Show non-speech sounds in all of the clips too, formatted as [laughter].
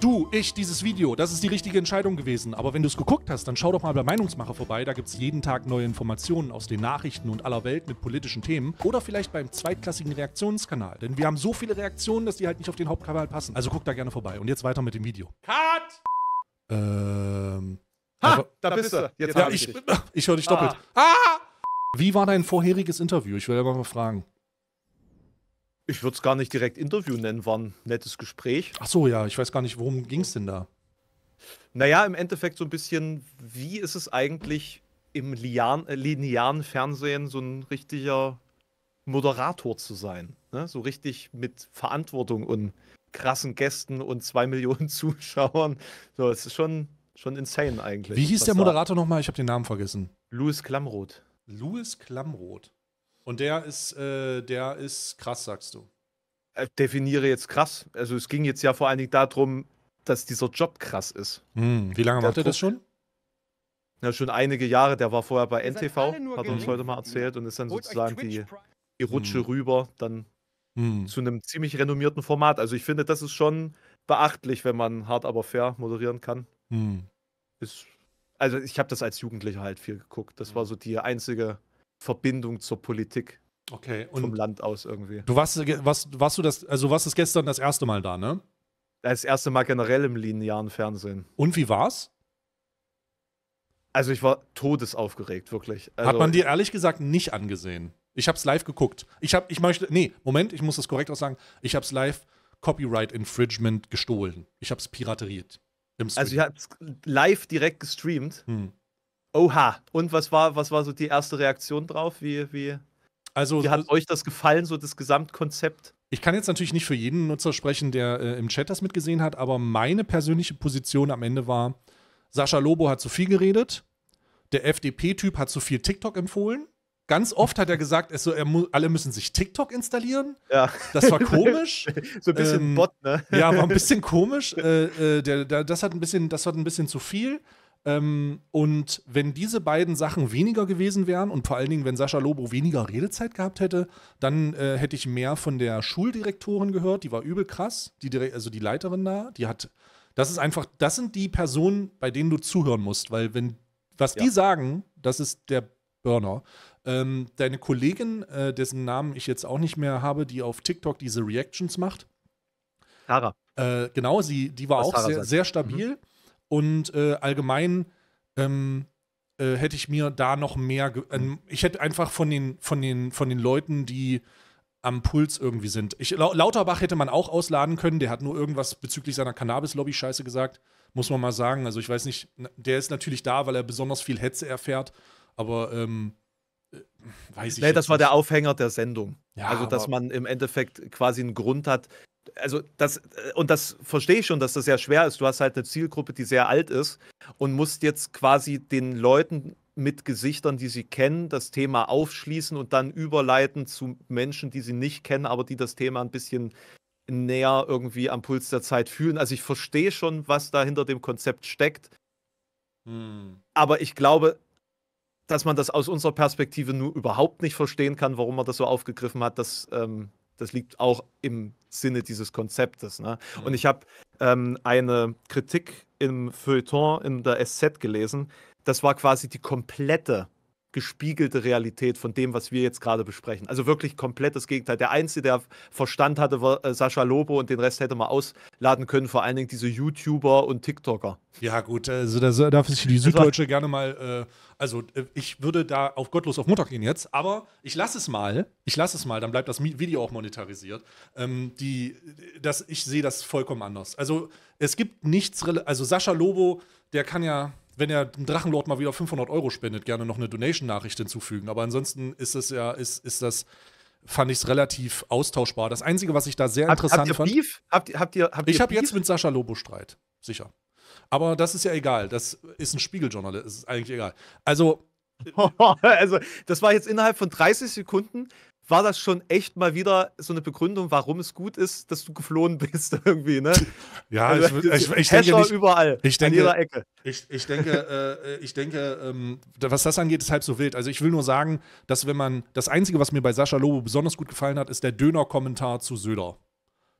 du, ich, dieses Video, das ist die richtige Entscheidung gewesen. Aber wenn du es geguckt hast, dann schau doch mal bei Meinungsmacher vorbei. Da gibt es jeden Tag neue Informationen aus den Nachrichten und aller Welt mit politischen Themen. Oder vielleicht beim zweitklassigen Reaktionskanal. Denn wir haben so viele Reaktionen, dass die halt nicht auf den Hauptkanal passen. Also guck da gerne vorbei. Und jetzt weiter mit dem Video. Cut! Ähm. Ha, also, da, da bist du. Jetzt ja, ich, ich, [laughs] ich höre dich doppelt. Ah. ah! Wie war dein vorheriges Interview? Ich will einfach mal fragen. Ich würde es gar nicht direkt Interview nennen, war ein nettes Gespräch. Ach so, ja, ich weiß gar nicht, worum ging es denn da? Naja, im Endeffekt so ein bisschen, wie ist es eigentlich im linearen, äh, linearen Fernsehen so ein richtiger Moderator zu sein? Ne? So richtig mit Verantwortung und krassen Gästen und zwei [laughs] Millionen Zuschauern. So, es ist schon, schon insane eigentlich. Wie hieß der Moderator nochmal? Ich habe den Namen vergessen. Louis Klamroth. Louis Klamroth. Und der ist, äh, der ist krass, sagst du. Definiere jetzt krass. Also es ging jetzt ja vor allen Dingen darum, dass dieser Job krass ist. Hm. Wie lange macht er das schon? Ja, schon einige Jahre. Der war vorher bei NTV, hat uns heute mal erzählt und ist dann sozusagen die, die Rutsche hm. rüber, dann hm. zu einem ziemlich renommierten Format. Also ich finde, das ist schon beachtlich, wenn man hart aber fair moderieren kann. Hm. Ist, also ich habe das als Jugendlicher halt viel geguckt. Das war hm. so die einzige Verbindung zur Politik. Okay, und vom Land aus irgendwie. Du warst, was, warst du das, also warst das gestern das erste Mal da, ne? Das erste Mal generell im linearen Fernsehen. Und wie war's? Also ich war todesaufgeregt, wirklich. Also Hat man dir ehrlich gesagt nicht angesehen. Ich hab's live geguckt. Ich hab, ich möchte, nee, Moment, ich muss das korrekt auch sagen. Ich hab's live Copyright Infringement gestohlen. Ich hab's pirateriert. also ich hab's live direkt gestreamt. Hm. Oha. Und was war, was war so die erste Reaktion drauf? Wie, wie, also, wie hat äh, euch das gefallen, so das Gesamtkonzept? Ich kann jetzt natürlich nicht für jeden Nutzer sprechen, der äh, im Chat das mitgesehen hat, aber meine persönliche Position am Ende war, Sascha Lobo hat zu viel geredet, der FDP-Typ hat zu viel TikTok empfohlen. Ganz oft hat er gesagt, es so, er alle müssen sich TikTok installieren. Ja. Das war komisch. [laughs] so ein bisschen ähm, Bot, ne? Ja, war ein bisschen komisch. Äh, äh, der, der, das, hat ein bisschen, das hat ein bisschen zu viel. Ähm, und wenn diese beiden Sachen weniger gewesen wären und vor allen Dingen, wenn Sascha Lobo weniger Redezeit gehabt hätte, dann äh, hätte ich mehr von der Schuldirektorin gehört. Die war übel krass, die, also die Leiterin da. Die hat, das ist einfach, das sind die Personen, bei denen du zuhören musst, weil wenn, was ja. die sagen, das ist der Burner. Ähm, deine Kollegin, äh, dessen Namen ich jetzt auch nicht mehr habe, die auf TikTok diese Reactions macht. Tara. Äh, genau, sie, die war was auch sehr, sehr, mhm. stabil. Mhm. Und äh, allgemein ähm, äh, hätte ich mir da noch mehr. Ähm, ich hätte einfach von den, von, den, von den Leuten, die am Puls irgendwie sind. Ich, Lauterbach hätte man auch ausladen können. Der hat nur irgendwas bezüglich seiner Cannabis-Lobby-Scheiße gesagt. Muss man mal sagen. Also, ich weiß nicht. Der ist natürlich da, weil er besonders viel Hetze erfährt. Aber. Ähm, äh, weiß ich. Nee, das war nicht. der Aufhänger der Sendung. Ja, also, dass man im Endeffekt quasi einen Grund hat, also das, äh, und das verstehe ich schon, dass das sehr schwer ist. Du hast halt eine Zielgruppe, die sehr alt ist und musst jetzt quasi den Leuten mit Gesichtern, die sie kennen, das Thema aufschließen und dann überleiten zu Menschen, die sie nicht kennen, aber die das Thema ein bisschen näher irgendwie am Puls der Zeit fühlen. Also ich verstehe schon, was da hinter dem Konzept steckt. Hm. Aber ich glaube, dass man das aus unserer Perspektive nur überhaupt nicht verstehen kann, warum man das so aufgegriffen hat, das, ähm, das liegt auch im Sinne dieses Konzeptes. Ne? Mhm. Und ich habe ähm, eine Kritik im Feuilleton in der SZ gelesen. Das war quasi die komplette gespiegelte Realität von dem, was wir jetzt gerade besprechen. Also wirklich komplett das Gegenteil. Der Einzige, der Verstand hatte, war äh, Sascha Lobo und den Rest hätte man ausladen können, vor allen Dingen diese YouTuber und TikToker. Ja, gut, also da darf sich die Süddeutsche gerne mal. Äh, also äh, ich würde da auf gottlos auf Mutter gehen jetzt, aber ich lasse es mal. Ich lasse es mal, dann bleibt das Video auch monetarisiert. Ähm, die, das, ich sehe das vollkommen anders. Also es gibt nichts, also Sascha Lobo, der kann ja wenn er dem Drachenlord mal wieder 500 Euro spendet, gerne noch eine Donation-Nachricht hinzufügen. Aber ansonsten ist das ja, ist, ist das, fand ich es relativ austauschbar. Das Einzige, was ich da sehr Hab, interessant habt ihr fand. Beef? Habt, habt ihr, habt ihr ich habe jetzt mit Sascha Lobo Streit, sicher. Aber das ist ja egal. Das ist ein Spiegeljournalist, ist eigentlich egal. Also. [laughs] also, das war jetzt innerhalb von 30 Sekunden war das schon echt mal wieder so eine Begründung, warum es gut ist, dass du geflohen [laughs] bist irgendwie, ne? Ja, also, ich, ich, ich denke nicht, überall, ich denke, an jeder Ecke. Ich, ich denke, äh, ich denke ähm, was das angeht, ist halb so wild. Also ich will nur sagen, dass wenn man, das Einzige, was mir bei Sascha Lobo besonders gut gefallen hat, ist der Döner-Kommentar zu Söder.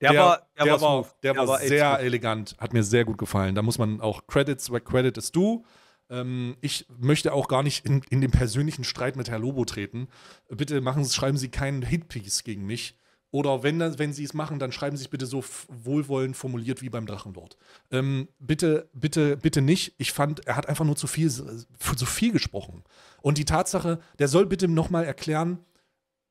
Der, der, war, der, der war, der der war sehr elegant, hat mir sehr gut gefallen. Da muss man auch Credits, where credit is due. Ähm, ich möchte auch gar nicht in, in den persönlichen Streit mit Herrn Lobo treten. Bitte machen Sie, schreiben Sie keinen Hitpiece gegen mich. Oder wenn, wenn Sie es machen, dann schreiben Sie es bitte so wohlwollend formuliert wie beim Drachenlord. Ähm, bitte, bitte, bitte nicht. Ich fand, er hat einfach nur zu viel, zu viel gesprochen. Und die Tatsache, der soll bitte nochmal erklären,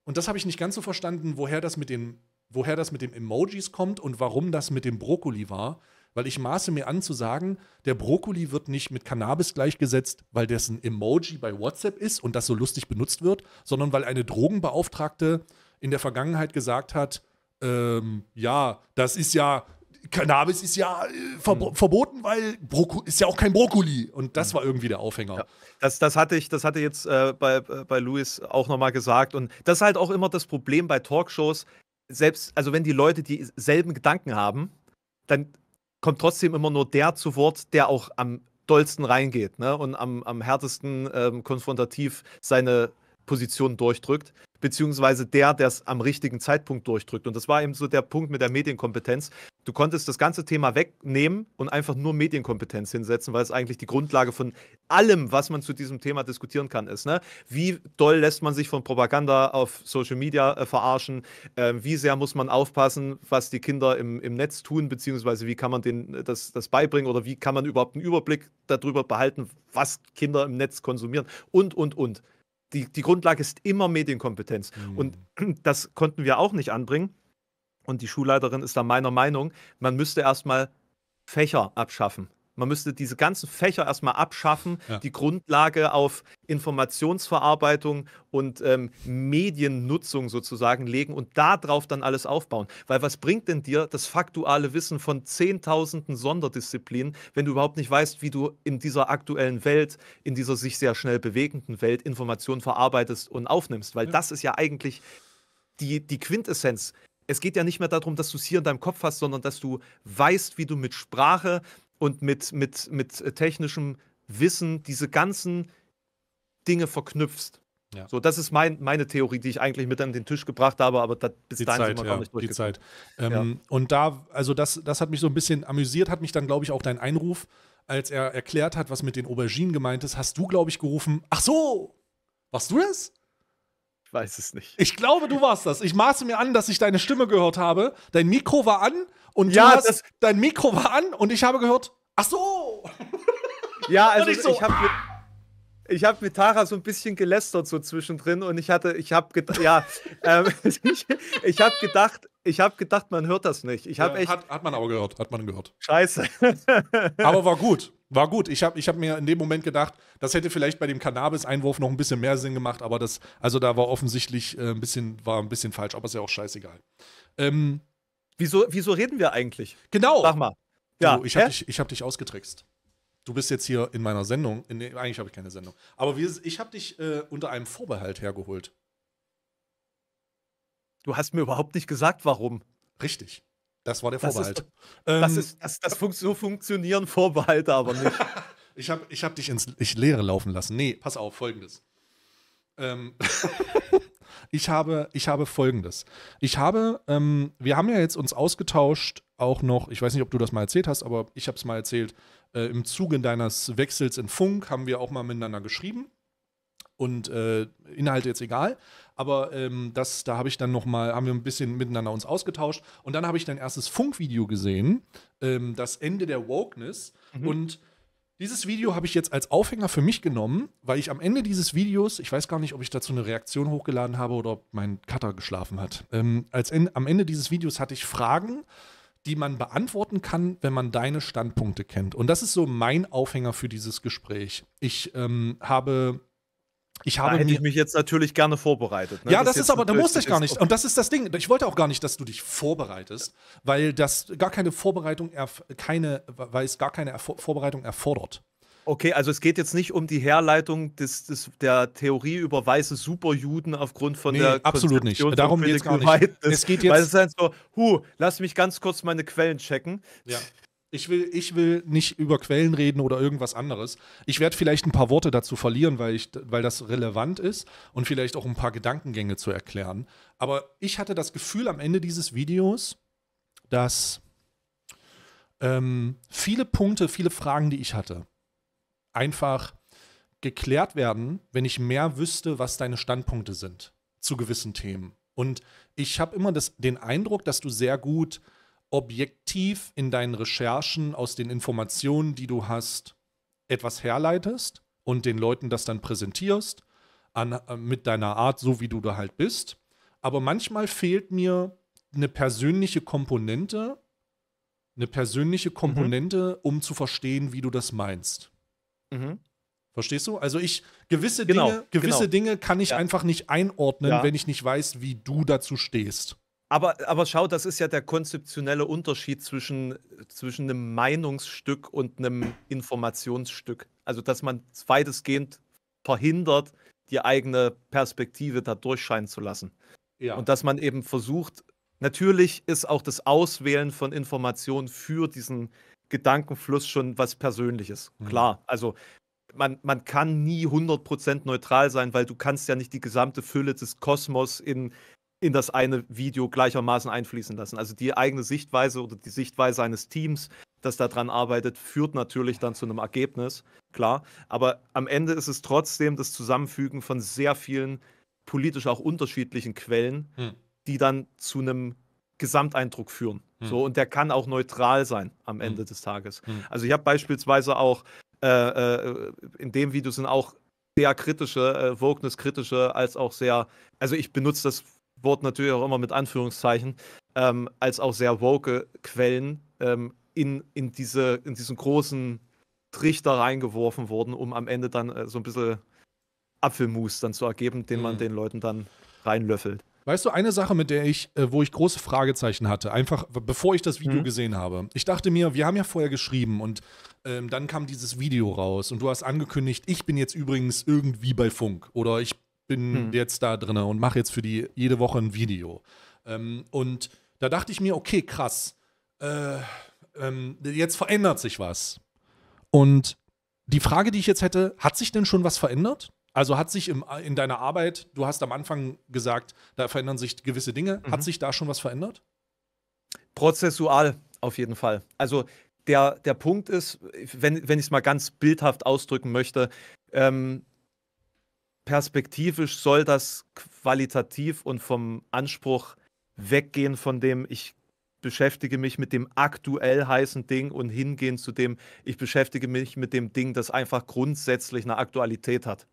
und das habe ich nicht ganz so verstanden, woher das mit den woher das mit den Emojis kommt und warum das mit dem Brokkoli war, weil ich maße mir an zu sagen, der Brokkoli wird nicht mit Cannabis gleichgesetzt, weil dessen Emoji bei WhatsApp ist und das so lustig benutzt wird, sondern weil eine Drogenbeauftragte in der Vergangenheit gesagt hat, ähm, ja, das ist ja, Cannabis ist ja äh, ver mhm. verboten, weil Broko ist ja auch kein Brokkoli. Und das mhm. war irgendwie der Aufhänger. Ja. Das, das hatte ich, das hatte jetzt äh, bei, äh, bei Luis auch nochmal gesagt. Und das ist halt auch immer das Problem bei Talkshows. Selbst, also wenn die Leute dieselben Gedanken haben, dann kommt trotzdem immer nur der zu Wort, der auch am dollsten reingeht ne? und am, am härtesten ähm, konfrontativ seine Position durchdrückt beziehungsweise der, der es am richtigen Zeitpunkt durchdrückt. Und das war eben so der Punkt mit der Medienkompetenz. Du konntest das ganze Thema wegnehmen und einfach nur Medienkompetenz hinsetzen, weil es eigentlich die Grundlage von allem, was man zu diesem Thema diskutieren kann, ist. Ne? Wie doll lässt man sich von Propaganda auf Social Media äh, verarschen? Äh, wie sehr muss man aufpassen, was die Kinder im, im Netz tun, beziehungsweise wie kann man denen das, das beibringen oder wie kann man überhaupt einen Überblick darüber behalten, was Kinder im Netz konsumieren und, und, und die, die Grundlage ist immer Medienkompetenz. Mhm. Und [clears throat] das konnten wir auch nicht anbringen. Und die Schulleiterin ist da meiner Meinung, man müsste erstmal Fächer abschaffen. Man müsste diese ganzen Fächer erstmal abschaffen, ja. die Grundlage auf Informationsverarbeitung und ähm, Mediennutzung sozusagen legen und darauf dann alles aufbauen. Weil was bringt denn dir das faktuale Wissen von Zehntausenden Sonderdisziplinen, wenn du überhaupt nicht weißt, wie du in dieser aktuellen Welt, in dieser sich sehr schnell bewegenden Welt Informationen verarbeitest und aufnimmst? Weil ja. das ist ja eigentlich die, die Quintessenz es geht ja nicht mehr darum, dass du es hier in deinem Kopf hast, sondern dass du weißt, wie du mit Sprache, und mit, mit, mit äh, technischem Wissen diese ganzen Dinge verknüpfst. Ja. So, das ist mein, meine Theorie, die ich eigentlich mit an den Tisch gebracht habe, aber da, bis die dahin Zeit, sind wir ja, gar nicht durchgekommen. Die Zeit. Ähm, ja. Und da, also das, das hat mich so ein bisschen amüsiert, hat mich dann, glaube ich, auch dein Einruf, als er erklärt hat, was mit den Auberginen gemeint ist, hast du, glaube ich, gerufen, ach so, warst du das? Ich weiß es nicht. Ich glaube, du warst das. Ich maße mir an, dass ich deine Stimme gehört habe. Dein Mikro war an und ja, hast, das, dein Mikro war an und ich habe gehört, ach so. [laughs] Ja, also ich, so, ich habe mit, hab mit Tara so ein bisschen gelästert so zwischendrin und ich hatte, ich habe gedacht, ja, [laughs] ähm, [laughs] ich, ich habe gedacht, ich habe gedacht, man hört das nicht. Ich habe ja, echt hat, hat, man aber gehört, hat man gehört. Scheiße. aber war gut, war gut. Ich habe ich hab mir in dem Moment gedacht, das hätte vielleicht bei dem Cannabis-Einwurf noch ein bisschen mehr Sinn gemacht, aber das, also da war offensichtlich äh, ein bisschen, war ein bisschen falsch, aber ist ja auch scheißegal. Ähm, Wieso, wieso reden wir eigentlich? Genau. Sag mal. Ja, du, ich habe dich, hab dich ausgetrickst. Du bist jetzt hier in meiner Sendung. In, eigentlich habe ich keine Sendung. Aber wir, ich habe dich äh, unter einem Vorbehalt hergeholt. Du hast mir überhaupt nicht gesagt, warum. Richtig. Das war der Vorbehalt. Das ist, das ähm, ist, das, das funkt, so funktionieren Vorbehalte aber nicht. [laughs] ich habe ich hab dich ins ich Leere laufen lassen. Nee, pass auf, folgendes. Ähm, [laughs] ich, habe, ich habe folgendes. Ich habe, ähm, wir haben ja jetzt uns ausgetauscht, auch noch, ich weiß nicht, ob du das mal erzählt hast, aber ich habe es mal erzählt, äh, im Zuge deines Wechsels in Funk haben wir auch mal miteinander geschrieben. Und äh, Inhalte jetzt egal, aber ähm, das, da habe ich dann nochmal, haben wir ein bisschen miteinander uns ausgetauscht und dann habe ich dein erstes Funkvideo gesehen, ähm, das Ende der Wokeness mhm. und dieses Video habe ich jetzt als Aufhänger für mich genommen, weil ich am Ende dieses Videos, ich weiß gar nicht, ob ich dazu eine Reaktion hochgeladen habe oder ob mein Cutter geschlafen hat. Ähm, als en, am Ende dieses Videos hatte ich Fragen, die man beantworten kann, wenn man deine Standpunkte kennt. Und das ist so mein Aufhänger für dieses Gespräch. Ich ähm, habe ich habe da hätte ich mich jetzt natürlich gerne vorbereitet. Ne? Ja, das, das ist aber, da musste ich gar nicht. Okay. Und das ist das Ding. Ich wollte auch gar nicht, dass du dich vorbereitest, weil das gar keine Vorbereitung, keine, weil es gar keine Erfor Vorbereitung erfordert. Okay, also es geht jetzt nicht um die Herleitung des, des der Theorie über weiße Superjuden aufgrund von nee, der absolut nicht. Darum geht es gar nicht. Es geht jetzt weil es ist halt so, hu, lass mich ganz kurz meine Quellen checken. Ja. Ich will, ich will nicht über Quellen reden oder irgendwas anderes. Ich werde vielleicht ein paar Worte dazu verlieren, weil, ich, weil das relevant ist und vielleicht auch ein paar Gedankengänge zu erklären. Aber ich hatte das Gefühl am Ende dieses Videos, dass ähm, viele Punkte, viele Fragen, die ich hatte, einfach geklärt werden, wenn ich mehr wüsste, was deine Standpunkte sind zu gewissen Themen. Und ich habe immer das, den Eindruck, dass du sehr gut objektiv in deinen Recherchen aus den Informationen, die du hast, etwas herleitest und den Leuten das dann präsentierst an, äh, mit deiner Art, so wie du da halt bist. Aber manchmal fehlt mir eine persönliche Komponente, eine persönliche mhm. Komponente, mhm. um zu verstehen, wie du das meinst. Mhm. Verstehst du? Also ich gewisse genau, Dinge, gewisse genau. Dinge kann ich ja. einfach nicht einordnen, ja. wenn ich nicht weiß, wie du dazu stehst. Aber, aber schau, das ist ja der konzeptionelle Unterschied zwischen, zwischen einem Meinungsstück und einem Informationsstück. Also, dass man weitestgehend verhindert, die eigene Perspektive da durchscheinen zu lassen. Ja. Und dass man eben versucht, natürlich ist auch das Auswählen von Informationen für diesen Gedankenfluss schon was Persönliches. Mhm. Klar, also man, man kann nie 100% neutral sein, weil du kannst ja nicht die gesamte Fülle des Kosmos in in das eine Video gleichermaßen einfließen lassen. Also die eigene Sichtweise oder die Sichtweise eines Teams, das daran arbeitet, führt natürlich dann zu einem Ergebnis, klar. Aber am Ende ist es trotzdem das Zusammenfügen von sehr vielen politisch auch unterschiedlichen Quellen, hm. die dann zu einem Gesamteindruck führen. Hm. So, und der kann auch neutral sein am hm. Ende hm. des Tages. Hm. Also ich habe beispielsweise auch, äh, äh, in dem Video sind auch sehr kritische, äh, Wokeness kritische, als auch sehr, also ich benutze das Wort natürlich auch immer mit Anführungszeichen, ähm, als auch sehr woke Quellen ähm, in, in, diese, in diesen großen Trichter reingeworfen wurden, um am Ende dann äh, so ein bisschen Apfelmus dann zu ergeben, den mhm. man den Leuten dann reinlöffelt. Weißt du, eine Sache, mit der ich, äh, wo ich große Fragezeichen hatte, einfach bevor ich das Video mhm. gesehen habe. Ich dachte mir, wir haben ja vorher geschrieben und ähm, dann kam dieses Video raus und du hast angekündigt, ich bin jetzt übrigens irgendwie bei Funk oder ich bin hm. jetzt da drin und mache jetzt für die jede Woche ein Video. Ähm, und da dachte ich mir, okay, krass, äh, ähm, jetzt verändert sich was. Und die Frage, die ich jetzt hätte, hat sich denn schon was verändert? Also hat sich im, äh, in deiner Arbeit, du hast am Anfang gesagt, da verändern sich gewisse Dinge, mhm. hat sich da schon was verändert? Prozessual auf jeden Fall. Also der, der Punkt ist, wenn, wenn ich es mal ganz bildhaft ausdrücken möchte, ähm, perspektivisch soll das qualitativ und vom Anspruch weggehen, von dem ich beschäftige mich mit dem aktuell heißen Ding und hingehen zu dem, ich beschäftige mich mit dem Ding, das einfach grundsätzlich eine Aktualität hat.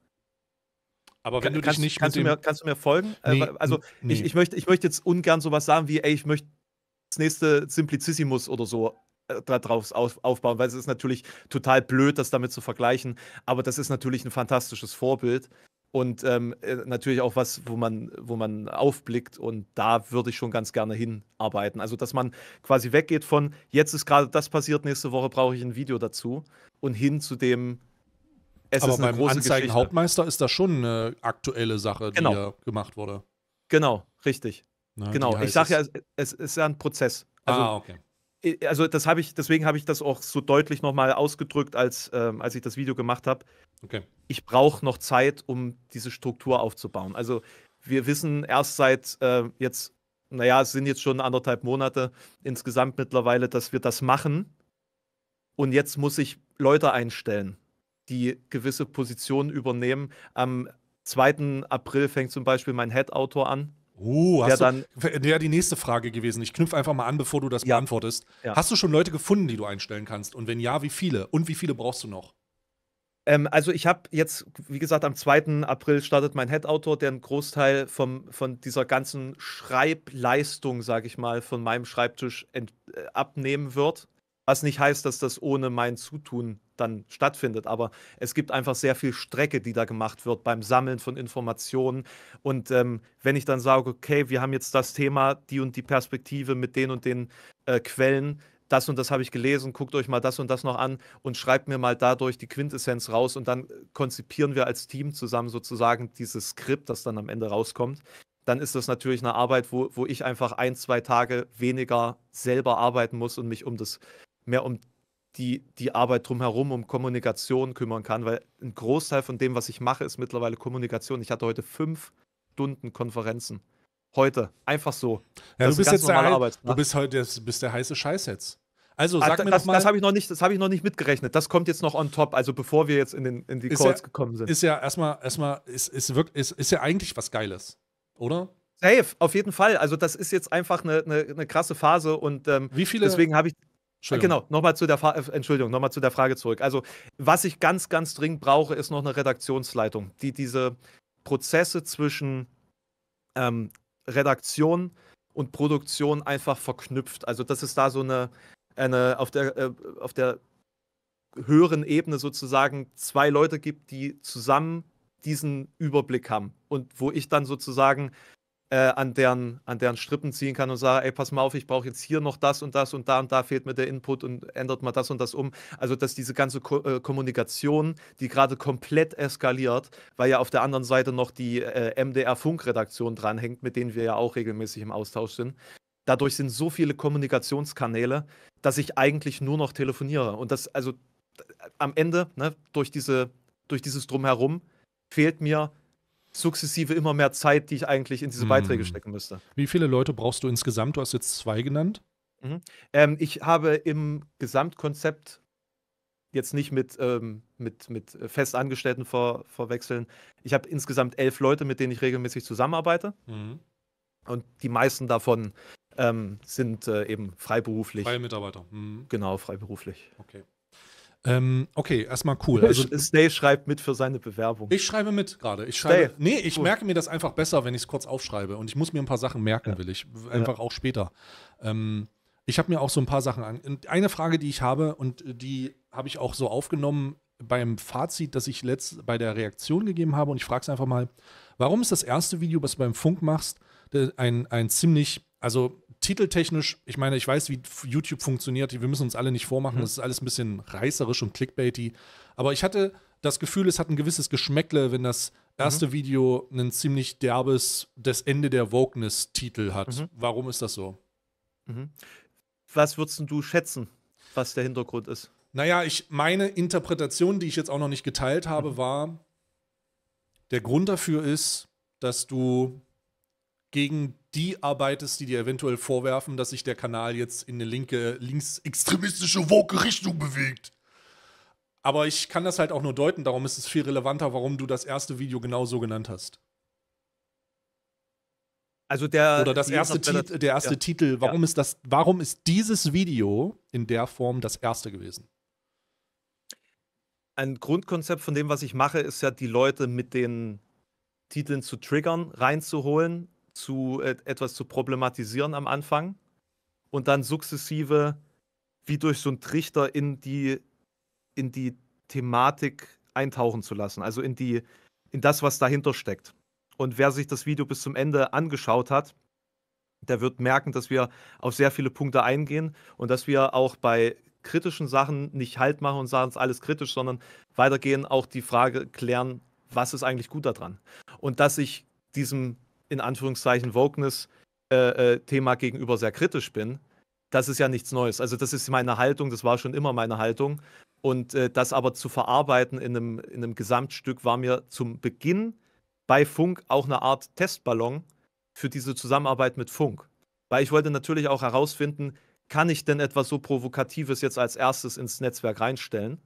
Aber wenn du kannst, dich nicht kannst, du mir, kannst du mir folgen? Äh, nee, also nee. Ich, ich, möchte, ich möchte jetzt ungern sowas sagen wie, ey, ich möchte das nächste Simplicissimus oder so äh, darauf aufbauen, weil es ist natürlich total blöd, das damit zu vergleichen, aber das ist natürlich ein fantastisches Vorbild und ähm, äh, natürlich auch was, wo man, wo man aufblickt und da würde ich schon ganz gerne hinarbeiten. Also, dass man quasi weggeht von, jetzt ist gerade das passiert, nächste Woche brauche ich ein Video dazu und hin zu dem, es Aber ist eine beim große Geschichte. Hauptmeister ist das schon eine aktuelle Sache, die genau. gemacht wurde. Genau, richtig. Na, genau, ich sage ja, es, es ist ja ein Prozess. Also, ah, okay also das habe ich, deswegen habe ich das auch so deutlich nochmal ausgedrückt, als, ähm, als ich das Video gemacht habe. Okay. Ich brauche noch Zeit, um diese Struktur aufzubauen. Also wir wissen erst seit äh, jetzt, naja, es sind jetzt schon anderthalb Monate insgesamt mittlerweile, dass wir das machen. Und jetzt muss ich Leute einstellen, die gewisse Positionen übernehmen. Am 2. April fängt zum Beispiel mein Head-Autor an Oh, hast der du, wäre äh, die nächste Frage gewesen. Ich knüpfe einfach mal an, bevor du das ja. beantwortest. Ja. Hast du schon Leute gefunden, die du einstellen kannst? Und wenn ja, wie viele? Und wie viele brauchst du noch? Ähm, also ich habe jetzt, wie gesagt, am 2. April startet mein Head-Autor, der einen Großteil vom, von dieser ganzen Schreibleistung, sage ich mal, von meinem Schreibtisch ent, äh, abnehmen wird. Was nicht heißt, dass das ohne mein Zutun dann stattfindet, aber es gibt einfach sehr viel Strecke, die da gemacht wird beim Sammeln von Informationen. Und ähm, wenn ich dann sage, okay, wir haben jetzt das Thema, die und die Perspektive mit den und den äh, Quellen, das und das habe ich gelesen, guckt euch mal das und das noch an und schreibt mir mal dadurch die Quintessenz raus und dann konzipieren wir als Team zusammen sozusagen dieses Skript, das dann am Ende rauskommt. Dann ist das natürlich eine Arbeit, wo, wo ich einfach ein, zwei Tage weniger selber arbeiten muss und mich um das mehr um die, die Arbeit drumherum, um Kommunikation kümmern kann, weil ein Großteil von dem, was ich mache, ist mittlerweile Kommunikation. Ich hatte heute fünf Stunden Konferenzen. Heute. Einfach so. Ja, das du bist jetzt der, Arbeit. Ne? Du bist heute bist der heiße Scheiß jetzt. Also ah, sag ah, mir das, Das habe ich, noch nicht, das hab ich noch nicht mitgerechnet. Das kommt jetzt noch on top, also bevor wir jetzt in, den, in die ist Calls ja, gekommen sind. Ist ja erstmal, erstmal ist, ist, wirklich, ist, ist ja eigentlich was Geiles, oder? Safe, auf jeden Fall. Also das ist jetzt einfach eine, eine, eine krasse Phase und ähm, Wie viele? deswegen habe ich äh, genau, nochmal zu der Fa äh, zu der Frage zurück. Also, was ich ganz, ganz dringend brauche, ist noch eine Redaktionsleitung, die diese Prozesse zwischen ähm, Redaktion und Produktion einfach verknüpft. Also, dass es da so eine, eine auf der, äh, auf der höheren Ebene sozusagen zwei Leute gibt, die zusammen diesen Überblick haben und wo ich dann sozusagen äh, an, deren, an deren Strippen ziehen kann und sage, ey, pass mal auf, ich brauche jetzt hier noch das und das und da und da fehlt mir der Input und ändert mal das und das um. Also, dass diese ganze Ko äh, Kommunikation, die gerade komplett eskaliert, weil ja auf der anderen Seite noch die äh, MDR-Funkredaktion dranhängt, mit denen wir ja auch regelmäßig im Austausch sind. Dadurch sind so viele Kommunikationskanäle, dass ich eigentlich nur noch telefoniere. Und das, also am Ende, ne, durch, diese, durch dieses Drumherum, fehlt mir sukzessive immer mehr Zeit, die ich eigentlich in diese Beiträge mhm. stecken müsste. Wie viele Leute brauchst du insgesamt? Du hast jetzt zwei genannt. Mhm. Ähm, ich habe im Gesamtkonzept jetzt nicht mit, ähm, mit, mit Festangestellten ver verwechseln. Ich habe insgesamt elf Leute, mit denen ich regelmäßig zusammenarbeite. Mhm. Und die meisten davon ähm, sind äh, eben freiberuflich. Freie Mitarbeiter. Mhm. Genau, freiberuflich. Okay. Ähm, okay, erstmal cool. [laughs] Also, Stay schreibt mit für seine Bewerbung. Ich schreibe mit gerade. Ich schreibe. Stay. Nee, ich cool. merke mir das einfach besser, wenn ich es kurz aufschreibe. Und ich muss mir ein paar Sachen merken, ja. will ich. Einfach ja. auch später. Ähm, ich habe mir auch so ein paar Sachen an. Eine Frage, die ich habe, und die habe ich auch so aufgenommen beim Fazit, das ich letzt bei der Reaktion gegeben habe. Und ich frage es einfach mal: Warum ist das erste Video, was du beim Funk machst, ein, ein ziemlich also titeltechnisch, ich meine, ich weiß, wie YouTube funktioniert. Wir müssen uns alle nicht vormachen. Mhm. Das ist alles ein bisschen reißerisch und clickbaity. Aber ich hatte das Gefühl, es hat ein gewisses Geschmäckle, wenn das erste mhm. Video ein ziemlich derbes Das Ende der Wokeness-Titel hat. Mhm. Warum ist das so? Mhm. Was würdest du schätzen, was der Hintergrund ist? Naja, ich, meine Interpretation, die ich jetzt auch noch nicht geteilt habe, mhm. war, der Grund dafür ist, dass du gegen die arbeitest, die dir eventuell vorwerfen, dass sich der Kanal jetzt in eine linke, linksextremistische, woke Richtung bewegt. Aber ich kann das halt auch nur deuten, darum ist es viel relevanter, warum du das erste Video genau so genannt hast. Also der Oder das erste der, der erste ja. Titel, warum ja. ist das warum ist dieses Video in der Form das erste gewesen? Ein Grundkonzept von dem, was ich mache, ist ja die Leute mit den Titeln zu triggern, reinzuholen zu äh, etwas zu problematisieren am Anfang und dann sukzessive wie durch so einen Trichter in die in die Thematik eintauchen zu lassen, also in die in das, was dahinter steckt. Und wer sich das Video bis zum Ende angeschaut hat, der wird merken, dass wir auf sehr viele Punkte eingehen und dass wir auch bei kritischen Sachen nicht halt machen und sagen, es ist alles kritisch, sondern weitergehen, auch die Frage klären, was ist eigentlich gut daran? Und dass ich diesem in Anführungszeichen Wokeness-Thema äh, äh gegenüber sehr kritisch bin, das ist ja nichts Neues. Also das ist meine Haltung, das war schon immer meine Haltung. Und äh, das aber zu verarbeiten in einem, in einem Gesamtstück war mir zum Beginn bei Funk auch eine Art Testballon für diese Zusammenarbeit mit Funk. Weil ich wollte natürlich auch herausfinden, kann ich denn etwas so Provokatives jetzt als erstes ins Netzwerk reinstellen?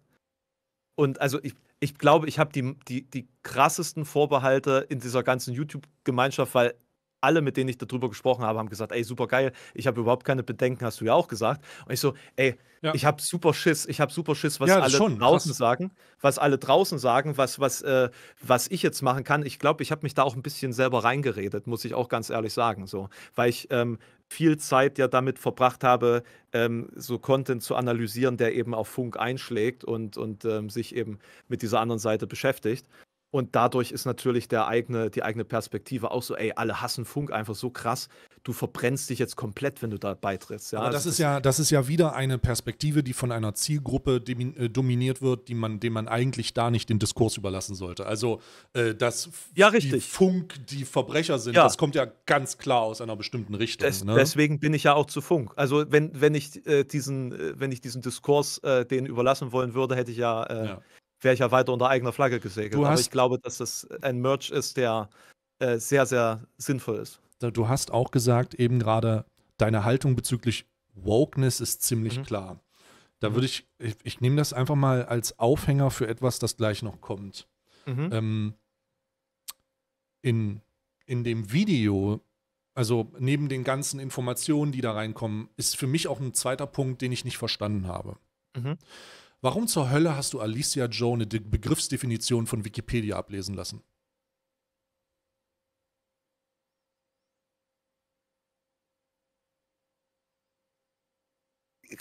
Und also ich ich glaube, ich habe die, die, die krassesten Vorbehalte in dieser ganzen YouTube-Gemeinschaft, weil alle, mit denen ich darüber gesprochen habe, haben gesagt, ey, super geil, ich habe überhaupt keine Bedenken, hast du ja auch gesagt. Und ich so, ey, ja. ich habe super Schiss, ich habe super Schiss, was ja, alle schon, draußen krass. sagen, was alle draußen sagen, was, was, äh, was ich jetzt machen kann. Ich glaube, ich habe mich da auch ein bisschen selber reingeredet, muss ich auch ganz ehrlich sagen, so, weil ich ähm, viel Zeit ja damit verbracht habe, ähm, so Content zu analysieren, der eben auf Funk einschlägt und, und ähm, sich eben mit dieser anderen Seite beschäftigt. Und dadurch ist natürlich der eigene, die eigene Perspektive auch so, ey, alle hassen Funk einfach so krass. Du verbrennst dich jetzt komplett, wenn du da beitrittst. Ja? Aber das, also, ist ja, das ist ja wieder eine Perspektive, die von einer Zielgruppe äh, dominiert wird, die man, dem man eigentlich da nicht den Diskurs überlassen sollte. Also, äh, dass ja, die Funk die Verbrecher sind, ja. das kommt ja ganz klar aus einer bestimmten Richtung. Des, ne? Deswegen bin ich ja auch zu Funk. Also, wenn, wenn, ich, äh, diesen, äh, wenn ich diesen Diskurs äh, denen überlassen wollen würde, hätte ich ja. Äh, ja wäre ich ja weiter unter eigener Flagge gesegelt. Du hast, Aber ich glaube, dass das ein Merch ist, der äh, sehr, sehr sinnvoll ist. Du hast auch gesagt, eben gerade, deine Haltung bezüglich Wokeness ist ziemlich mhm. klar. Da mhm. würde ich, ich, ich nehme das einfach mal als Aufhänger für etwas, das gleich noch kommt. Mhm. Ähm, in, in dem Video, also neben den ganzen Informationen, die da reinkommen, ist für mich auch ein zweiter Punkt, den ich nicht verstanden habe. Mhm. Warum zur Hölle hast du Alicia Joe eine Begriffsdefinition von Wikipedia ablesen lassen?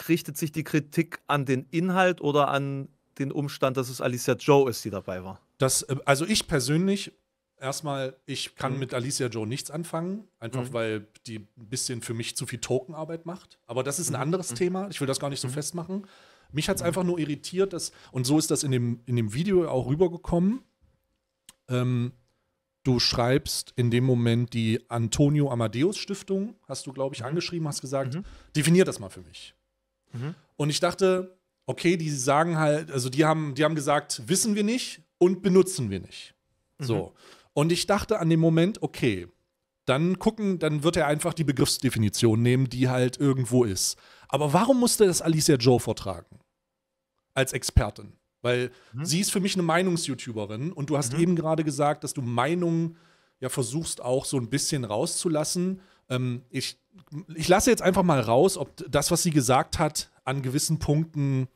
Richtet sich die Kritik an den Inhalt oder an den Umstand, dass es Alicia Joe ist, die dabei war? Das, äh, also ich persönlich, erstmal, ich kann mhm. mit Alicia Joe nichts anfangen, einfach mhm. weil die ein bisschen für mich zu viel Tokenarbeit macht. Aber das ist ein mhm. anderes mhm. Thema. Ich will das gar nicht so mhm. festmachen. Mich hat es einfach nur irritiert, dass, und so ist das in dem, in dem Video auch rübergekommen. Ähm, du schreibst in dem Moment die Antonio Amadeus Stiftung, hast du, glaube ich, mhm. angeschrieben, hast gesagt, mhm. definier das mal für mich. Mhm. Und ich dachte, okay, die sagen halt, also die haben, die haben gesagt, wissen wir nicht und benutzen wir nicht. Mhm. So. Und ich dachte an dem Moment, okay, dann gucken, dann wird er einfach die Begriffsdefinition nehmen, die halt irgendwo ist. Aber warum musste das Alicia Joe vortragen? als Expertin. Weil mhm. sie ist für mich eine Meinungs-YouTuberin und du hast mhm. eben gerade gesagt, dass du Meinungen ja versuchst auch so ein bisschen rauszulassen. Ähm, ich, ich lasse jetzt einfach mal raus, ob das, was sie gesagt hat, an gewissen Punkten.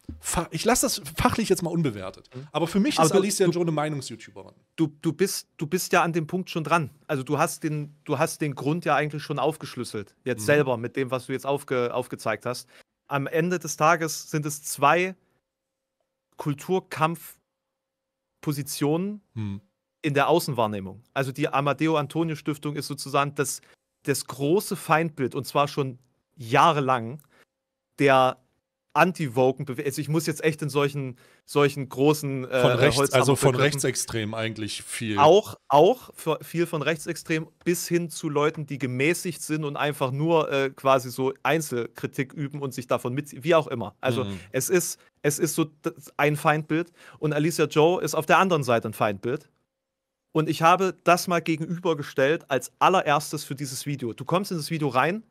Ich lasse das fachlich jetzt mal unbewertet. Mhm. Aber für mich Aber ist du, Alicia du, Joe eine Meinungs-YouTuberin. Du, du, bist, du bist ja an dem Punkt schon dran. Also du hast den, du hast den Grund ja eigentlich schon aufgeschlüsselt, jetzt mhm. selber mit dem, was du jetzt aufge, aufgezeigt hast. Am Ende des Tages sind es zwei Kulturkampfpositionen hm. in der Außenwahrnehmung. Also die Amadeo-Antonio-Stiftung ist sozusagen das, das große Feindbild und zwar schon jahrelang der anti-woken Also ich muss jetzt echt in solchen, solchen großen äh, von rechts, Also von rechtsextrem eigentlich viel. Auch, auch viel von rechtsextrem bis hin zu Leuten, die gemäßigt sind und einfach nur äh, quasi so Einzelkritik üben und sich davon mit, wie auch immer. Also mhm. es ist es ist so ein Feindbild und Alicia Joe ist auf der anderen Seite ein Feindbild. Und ich habe das mal gegenübergestellt als allererstes für dieses Video. Du kommst in das Video rein,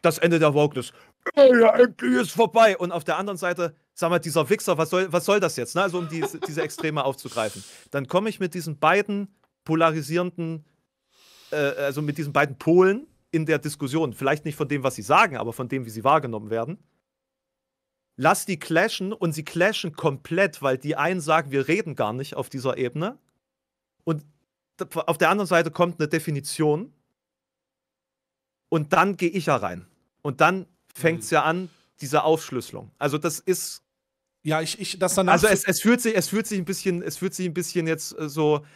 das Ende der Wokeness. Oh ja, endlich ist vorbei. Und auf der anderen Seite, sag mal, dieser Wichser, was soll, was soll das jetzt? Ne? Also, um die, diese Extreme aufzugreifen. Dann komme ich mit diesen beiden polarisierenden, äh, also mit diesen beiden Polen in der Diskussion. Vielleicht nicht von dem, was sie sagen, aber von dem, wie sie wahrgenommen werden lass die clashen und sie clashen komplett, weil die einen sagen, wir reden gar nicht auf dieser Ebene. Und auf der anderen Seite kommt eine Definition. Und dann gehe ich ja rein. Und dann fängt es ja an, diese Aufschlüsselung. Also das ist. Ja, ich, ich, das danach. Also es, es fühlt sich, es fühlt sich ein bisschen, es fühlt sich ein bisschen jetzt äh, so.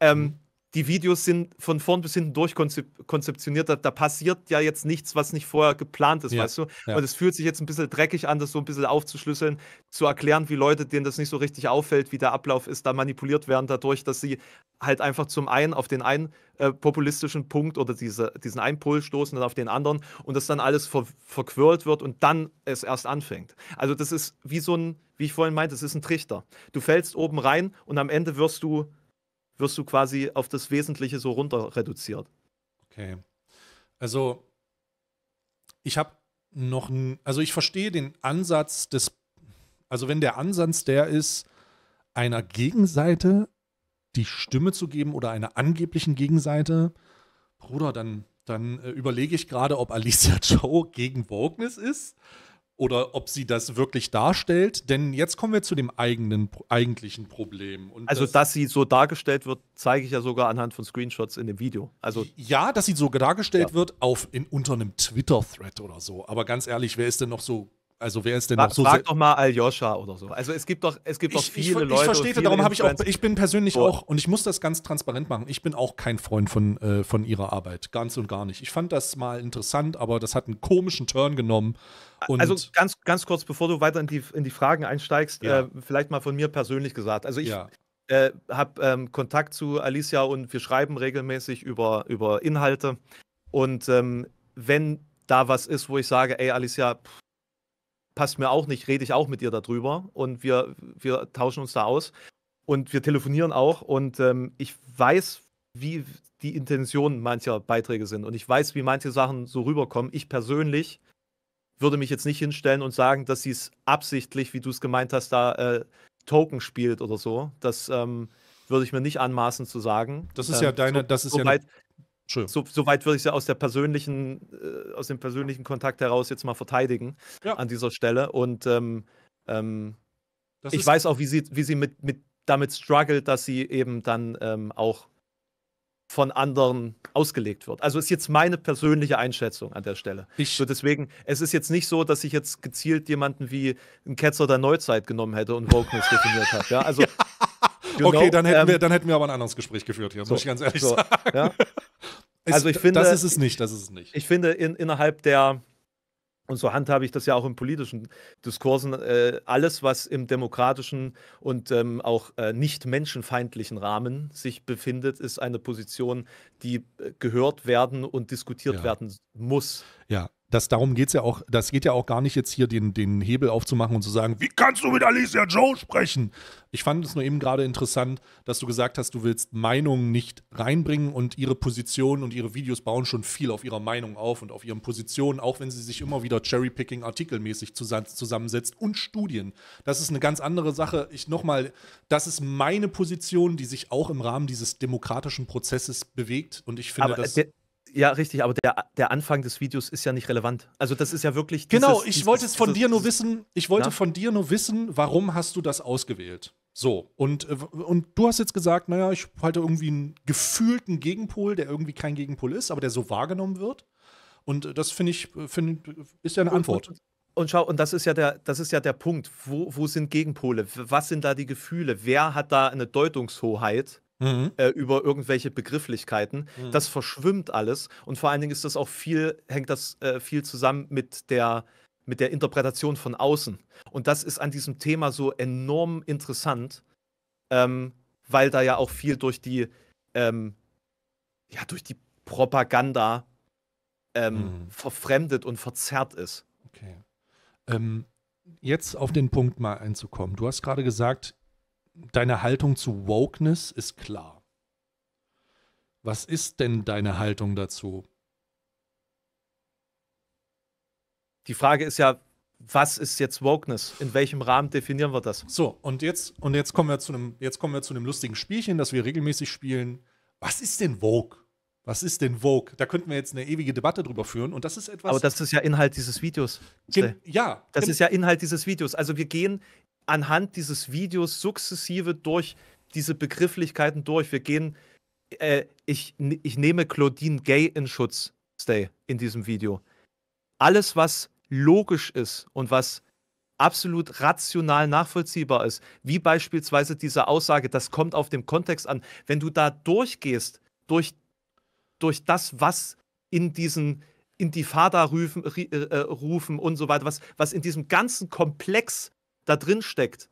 Ähm, die Videos sind von vorn bis hinten durchkonzeptioniert. Da, da passiert ja jetzt nichts, was nicht vorher geplant ist, ja, weißt du? Ja. Und es fühlt sich jetzt ein bisschen dreckig an, das so ein bisschen aufzuschlüsseln, zu erklären, wie Leute, denen das nicht so richtig auffällt, wie der Ablauf ist, da manipuliert werden dadurch, dass sie halt einfach zum einen auf den einen äh, populistischen Punkt oder diese, diesen einen Pull stoßen, dann auf den anderen und das dann alles ver verquirlt wird und dann es erst anfängt. Also das ist wie so ein, wie ich vorhin meinte, das ist ein Trichter. Du fällst oben rein und am Ende wirst du wirst du quasi auf das Wesentliche so runter reduziert. Okay. Also, ich habe noch, also ich verstehe den Ansatz des, also wenn der Ansatz der ist, einer Gegenseite die Stimme zu geben oder einer angeblichen Gegenseite, Bruder, dann, dann äh, überlege ich gerade, ob Alicia Joe [laughs] gegen Wokeness ist oder ob sie das wirklich darstellt. Denn jetzt kommen wir zu dem eigenen, eigentlichen Problem. Und also, das, dass sie so dargestellt wird, zeige ich ja sogar anhand von Screenshots in dem Video. Also, ja, dass sie so dargestellt ja. wird auf, in, unter einem Twitter-Thread oder so. Aber ganz ehrlich, wer ist denn noch so also wer ist denn frag, noch so Frag doch mal Aljoscha oder so. Also es gibt doch, es gibt ich, doch viele ich, ich, Leute. Ich verstehe, darum habe ich auch, ich bin persönlich oh. auch, und ich muss das ganz transparent machen, ich bin auch kein Freund von, äh, von ihrer Arbeit. Ganz und gar nicht. Ich fand das mal interessant, aber das hat einen komischen Turn genommen. Und also ganz, ganz kurz, bevor du weiter in die, in die Fragen einsteigst, ja. äh, vielleicht mal von mir persönlich gesagt. Also ich. Ja. Äh, habe ähm, Kontakt zu Alicia und wir schreiben regelmäßig über, über Inhalte. Und ähm, wenn da was ist, wo ich sage, ey Alicia, pff, passt mir auch nicht, rede ich auch mit ihr darüber und wir, wir tauschen uns da aus und wir telefonieren auch und ähm, ich weiß, wie die Intentionen mancher Beiträge sind und ich weiß, wie manche Sachen so rüberkommen. Ich persönlich würde mich jetzt nicht hinstellen und sagen, dass sie es absichtlich, wie du es gemeint hast, da äh, Token spielt oder so. Das ähm, würde ich mir nicht anmaßen zu sagen. Das ist ähm, ja deine, so, das ist so ja. Weit, so, so, weit würde ich sie aus der persönlichen, äh, aus dem persönlichen Kontakt heraus jetzt mal verteidigen ja. an dieser Stelle. Und ähm, ähm, ich weiß auch, wie sie, wie sie mit, mit damit struggelt, dass sie eben dann ähm, auch von anderen ausgelegt wird. Also ist jetzt meine persönliche Einschätzung an der Stelle. Ich so deswegen, es ist jetzt nicht so, dass ich jetzt gezielt jemanden wie einen Ketzer der Neuzeit genommen hätte und Wokeness [laughs] definiert habe. Ja, also ja. Okay, know, dann hätten, ähm, wir, dann hätten wir aber ein anderes Gespräch geführt hier, so, muss ich ganz ehrlich so, sagen. Ja? also ich finde, das ist es nicht, das ist es nicht. Ich finde in, innerhalb der und so handhabe ich das ja auch in politischen Diskursen, äh, alles, was im demokratischen und ähm, auch äh, nicht menschenfeindlichen Rahmen sich befindet, ist eine Position, die äh, gehört werden und diskutiert ja. werden muss. Ja, das darum geht es ja auch, das geht ja auch gar nicht jetzt hier den, den Hebel aufzumachen und zu sagen, wie kannst du mit Alicia Joe sprechen? Ich fand es nur eben gerade interessant, dass du gesagt hast, du willst Meinungen nicht reinbringen und ihre Positionen und ihre Videos bauen schon viel auf ihrer Meinung auf und auf ihren Positionen, auch wenn sie sich immer wieder cherrypicking artikelmäßig zusammensetzt und Studien. Das ist eine ganz andere Sache. Ich nochmal, das ist meine Position, die sich auch im Rahmen dieses demokratischen Prozesses bewegt und ich finde, Aber, dass. Ja, richtig, aber der, der Anfang des Videos ist ja nicht relevant. Also das ist ja wirklich. Dieses, genau, ich dieses, wollte es von dieses, dir nur wissen, ich wollte na? von dir nur wissen, warum hast du das ausgewählt? So, und, äh, und du hast jetzt gesagt, naja, ich halte irgendwie einen gefühlten Gegenpol, der irgendwie kein Gegenpol ist, aber der so wahrgenommen wird. Und äh, das finde ich, äh, find, ist ja eine und, Antwort. Und, und schau, und das ist ja der, das ist ja der Punkt. Wo, wo sind Gegenpole? Was sind da die Gefühle? Wer hat da eine Deutungshoheit? Mhm. Äh, über irgendwelche Begrifflichkeiten. Mhm. Das verschwimmt alles und vor allen Dingen ist das auch viel, hängt das äh, viel zusammen mit der, mit der Interpretation von außen. Und das ist an diesem Thema so enorm interessant, ähm, weil da ja auch viel durch die, ähm, ja, durch die Propaganda ähm, mhm. verfremdet und verzerrt ist. Okay. Ähm, jetzt auf den Punkt mal einzukommen. Du hast gerade gesagt, deine Haltung zu Wokeness ist klar. Was ist denn deine Haltung dazu? Die Frage ist ja, was ist jetzt Wokeness? In welchem Rahmen definieren wir das? So, und jetzt, und jetzt kommen wir zu einem, jetzt kommen wir zu einem lustigen Spielchen, das wir regelmäßig spielen. Was ist denn Woke? Was ist denn Vogue? Da könnten wir jetzt eine ewige Debatte drüber führen und das ist etwas. Aber das ist ja Inhalt dieses Videos. Gen ja. Das ist ja Inhalt dieses Videos. Also wir gehen anhand dieses Videos sukzessive durch diese Begrifflichkeiten durch. Wir gehen, äh, ich, ich nehme Claudine Gay in Schutz, Stay, in diesem Video. Alles, was logisch ist und was absolut rational nachvollziehbar ist, wie beispielsweise diese Aussage, das kommt auf dem Kontext an, wenn du da durchgehst, durch, durch das, was in diesen Intifada-Rufen äh, und so weiter, was, was in diesem ganzen Komplex da drin steckt,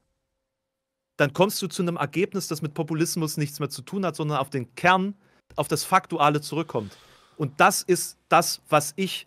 dann kommst du zu einem Ergebnis, das mit Populismus nichts mehr zu tun hat, sondern auf den Kern, auf das Faktuale zurückkommt. Und das ist das, was ich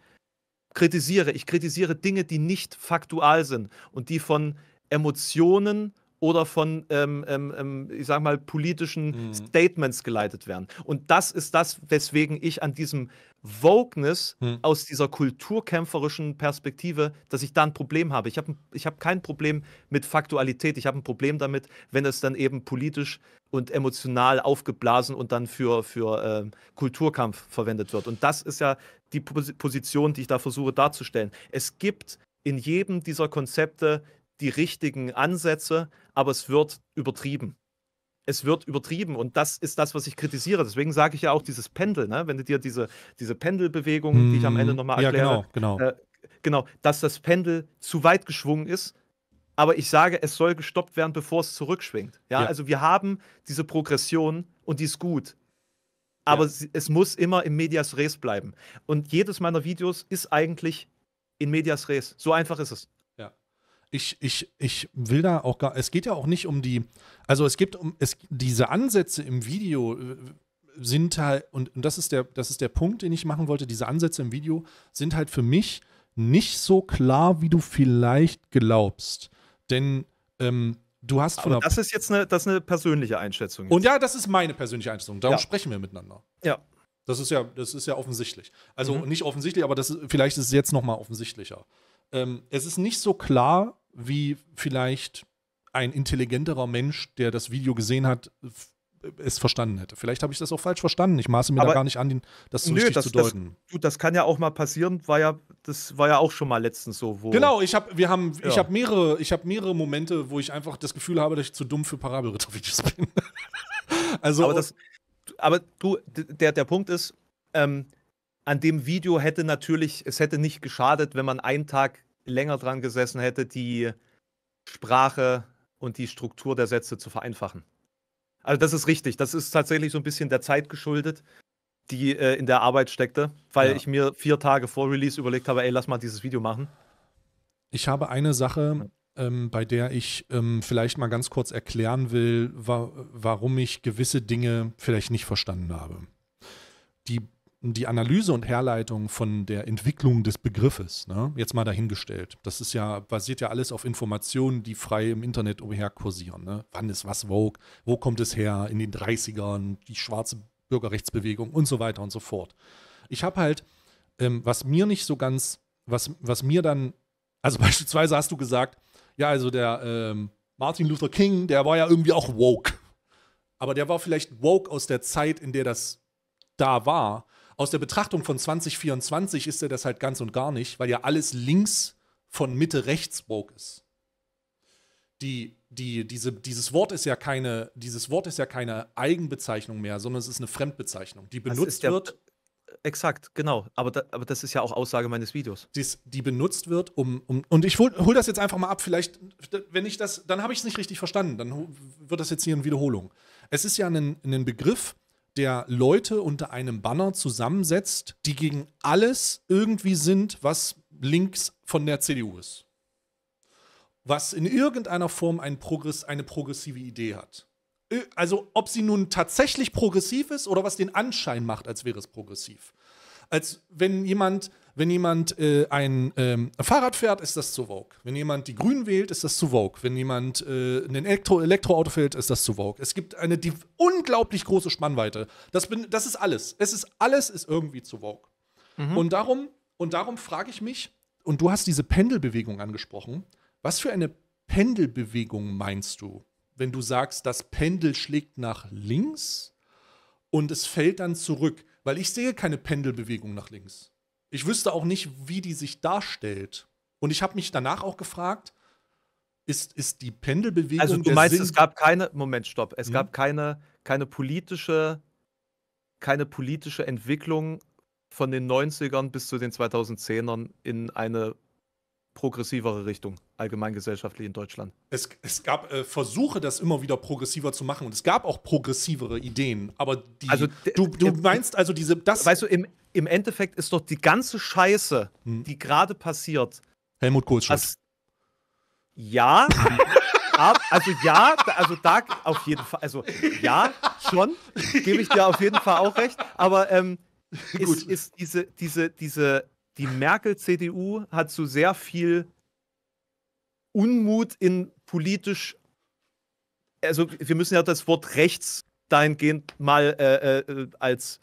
kritisiere. Ich kritisiere Dinge, die nicht faktual sind und die von Emotionen oder von, ähm, ähm, ähm, ich sag mal, politischen mhm. Statements geleitet werden. Und das ist das, weswegen ich an diesem Wokeness mhm. aus dieser kulturkämpferischen Perspektive, dass ich da ein Problem habe. Ich habe ich hab kein Problem mit Faktualität. Ich habe ein Problem damit, wenn es dann eben politisch und emotional aufgeblasen und dann für, für äh, Kulturkampf verwendet wird. Und das ist ja die Position, die ich da versuche darzustellen. Es gibt in jedem dieser Konzepte die richtigen Ansätze, aber es wird übertrieben. Es wird übertrieben und das ist das, was ich kritisiere. Deswegen sage ich ja auch dieses Pendel, ne? wenn du dir diese, diese Pendelbewegungen, die ich am Ende mhm. nochmal erkläre, ja, genau, genau. Äh, genau, dass das Pendel zu weit geschwungen ist, aber ich sage, es soll gestoppt werden, bevor es zurückschwingt. Ja, ja. also wir haben diese Progression und die ist gut. Aber ja. es muss immer im Medias Res bleiben. Und jedes meiner Videos ist eigentlich in Medias Res. So einfach ist es ich, ich, ich will da auch gar, es geht ja auch nicht um die, also es gibt um, es, diese Ansätze im Video äh, sind halt, und, und das, ist der, das ist der Punkt, den ich machen wollte, diese Ansätze im Video sind halt für mich nicht so klar, wie du vielleicht glaubst. Denn ähm, du hast von Aber Das ist jetzt eine, das eine persönliche Einschätzung. Jetzt. Und ja, das ist meine persönliche Einschätzung. Darum ja. sprechen wir miteinander. Ja. Das ist ja, das ist ja offensichtlich. Also mhm. nicht offensichtlich, aber das ist, vielleicht ist es jetzt noch mal offensichtlicher. Ähm, es ist nicht so klar, wie vielleicht ein intelligenterer Mensch, der das Video gesehen hat, es verstanden hätte. Vielleicht habe ich das auch falsch verstanden. Ich maße mir Aber da gar nicht an, das so nö, richtig das, zu deuten. Das, das kann ja auch mal passieren. War ja, das war ja auch schon mal letztens so. genau, ich habe, wir haben, ja. ich habe mehrere, ich habe mehrere Momente, wo ich einfach das Gefühl habe, dass ich zu dumm für Parabelritter-Videos [laughs] bin. also, aber, das, aber du, der, der Punkt ist, ähm, an dem Video hätte natürlich, es hätte nicht geschadet, wenn man einen Tag länger dran gesessen hätte, die Sprache und die Struktur der Sätze zu vereinfachen. Also das ist richtig. Das ist tatsächlich so ein bisschen der Zeit geschuldet, die äh, in der Arbeit steckte, weil ja. ich mir vier Tage vor Release überlegt habe, ey, lass mal dieses Video machen. Ich habe eine Sache, ähm, bei der ich ähm, vielleicht mal ganz kurz erklären will, wa warum ich gewisse Dinge vielleicht nicht verstanden habe. Die die Analyse und Herleitung von der Entwicklung des Begriffes, ne, jetzt mal dahingestellt. Das ist ja, basiert ja alles auf Informationen, die frei im Internet umherkursieren. Ne? Wann ist was Vogue? Wo kommt es her? In den 30ern, die schwarze Bürgerrechtsbewegung und so weiter und so fort. Ich habe halt, ähm, was mir nicht so ganz, was, was mir dann, also [laughs] beispielsweise hast du gesagt, ja, also der ähm, Martin Luther King, der war ja irgendwie auch woke. Aber der war vielleicht woke aus der Zeit, in der das da war. Aus der Betrachtung von 2024 ist er das halt ganz und gar nicht, weil ja alles links von Mitte rechts broke ist. Die, die, diese, dieses, Wort ist ja keine, dieses Wort ist ja keine Eigenbezeichnung mehr, sondern es ist eine Fremdbezeichnung, die benutzt wird. Exakt, genau. Aber, da, aber das ist ja auch Aussage meines Videos. Dies, die benutzt wird, um. um und ich hole hol das jetzt einfach mal ab. Vielleicht, wenn ich das. Dann habe ich es nicht richtig verstanden. Dann wird das jetzt hier eine Wiederholung. Es ist ja ein, ein Begriff, der Leute unter einem Banner zusammensetzt, die gegen alles irgendwie sind, was links von der CDU ist. Was in irgendeiner Form ein Progress, eine progressive Idee hat. Also ob sie nun tatsächlich progressiv ist oder was den Anschein macht, als wäre es progressiv. Als wenn jemand wenn jemand äh, ein ähm, Fahrrad fährt, ist das zu Vogue. Wenn jemand die Grünen wählt, ist das zu Vogue. Wenn jemand äh, ein Elektro Elektroauto fährt, ist das zu Vogue. Es gibt eine unglaublich große Spannweite. Das, bin, das ist alles. Es ist alles ist irgendwie zu Vogue. Mhm. Und darum, und darum frage ich mich, und du hast diese Pendelbewegung angesprochen, was für eine Pendelbewegung meinst du, wenn du sagst, das Pendel schlägt nach links und es fällt dann zurück? Weil ich sehe keine Pendelbewegung nach links ich wüsste auch nicht, wie die sich darstellt. Und ich habe mich danach auch gefragt, ist, ist die Pendelbewegung. Also du meinst, Sinn es gab keine, Moment, stopp, es hm? gab keine, keine politische, keine politische Entwicklung von den 90ern bis zu den 2010ern in eine progressivere Richtung, allgemeingesellschaftlich in Deutschland. Es, es gab äh, Versuche, das immer wieder progressiver zu machen und es gab auch progressivere Ideen, aber die, also, du, du meinst also diese, das... Weißt du, im, im Endeffekt ist doch die ganze Scheiße, hm. die gerade passiert... Helmut Kohl's schuld. Ja, [laughs] ab, also ja, also da auf jeden Fall, also ja, schon, gebe ich dir auf jeden Fall auch recht, aber ähm, [laughs] ist, ist diese, diese, diese die Merkel-CDU hat zu sehr viel Unmut in politisch, also wir müssen ja das Wort rechts dahingehend mal äh, äh, als,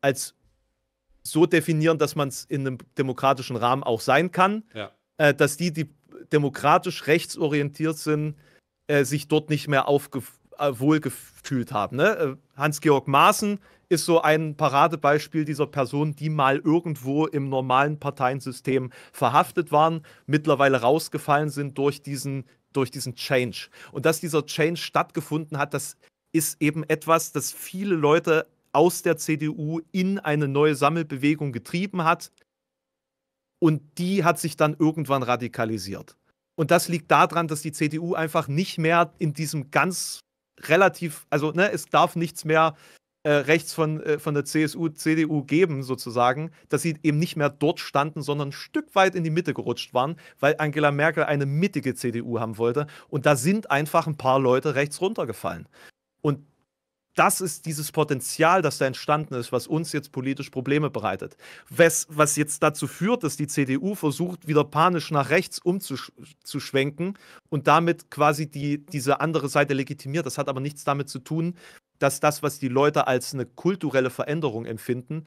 als so definieren, dass man es in einem demokratischen Rahmen auch sein kann, ja. äh, dass die, die demokratisch rechtsorientiert sind, äh, sich dort nicht mehr äh, Wohlgefühlt haben. Ne? Äh, Hans-Georg Maaßen ist so ein Paradebeispiel dieser Personen, die mal irgendwo im normalen Parteiensystem verhaftet waren, mittlerweile rausgefallen sind durch diesen, durch diesen Change. Und dass dieser Change stattgefunden hat, das ist eben etwas, das viele Leute aus der CDU in eine neue Sammelbewegung getrieben hat. Und die hat sich dann irgendwann radikalisiert. Und das liegt daran, dass die CDU einfach nicht mehr in diesem ganz relativ, also ne, es darf nichts mehr äh, rechts von, äh, von der CSU, CDU geben, sozusagen, dass sie eben nicht mehr dort standen, sondern ein Stück weit in die Mitte gerutscht waren, weil Angela Merkel eine mittige CDU haben wollte. Und da sind einfach ein paar Leute rechts runtergefallen. Und das ist dieses Potenzial, das da entstanden ist, was uns jetzt politisch Probleme bereitet. Was, was jetzt dazu führt, dass die CDU versucht, wieder panisch nach rechts umzuschwenken und damit quasi die, diese andere Seite legitimiert. Das hat aber nichts damit zu tun, dass das, was die Leute als eine kulturelle Veränderung empfinden,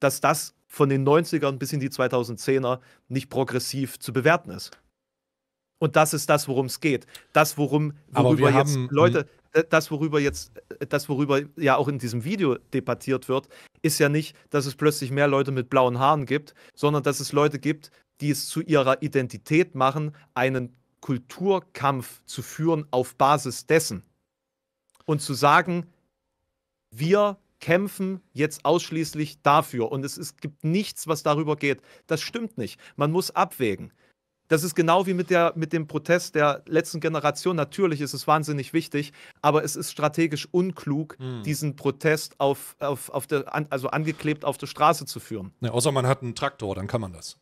dass das von den 90ern bis in die 2010er nicht progressiv zu bewerten ist. Und das ist das, worum es geht. Das, worum, worüber jetzt haben, Leute, äh, das, worüber jetzt, äh, das, worüber ja auch in diesem Video debattiert wird, ist ja nicht, dass es plötzlich mehr Leute mit blauen Haaren gibt, sondern dass es Leute gibt, die es zu ihrer Identität machen, einen Kulturkampf zu führen auf Basis dessen. Und zu sagen, wir kämpfen jetzt ausschließlich dafür und es, es gibt nichts, was darüber geht. Das stimmt nicht. Man muss abwägen. Das ist genau wie mit, der, mit dem Protest der letzten Generation. Natürlich ist es wahnsinnig wichtig, aber es ist strategisch unklug, mhm. diesen Protest auf, auf, auf der, also angeklebt auf der Straße zu führen. Ja, außer man hat einen Traktor, dann kann man das.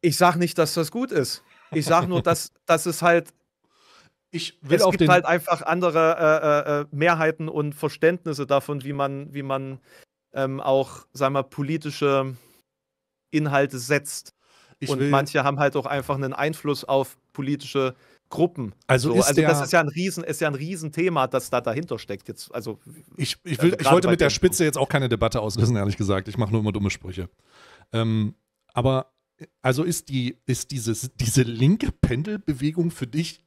Ich sage nicht, dass das gut ist. Ich sage nur, dass, [laughs] dass es halt ich will es auf gibt halt einfach andere äh, äh, äh, Mehrheiten und Verständnisse davon, wie man, wie man ähm, auch, sagen wir, politische Inhalte setzt. Ich und manche haben halt auch einfach einen Einfluss auf politische Gruppen. Also, so. ist also das ist ja ein Riesen, ist ja ein Riesenthema, das da dahinter steckt. Jetzt, also, ich, ich, also will, also ich wollte mit der Spitze jetzt auch keine Debatte auslösen, ehrlich gesagt. Ich mache nur immer dumme Sprüche. Ähm, aber also ist die, ist dieses, diese linke Pendelbewegung für dich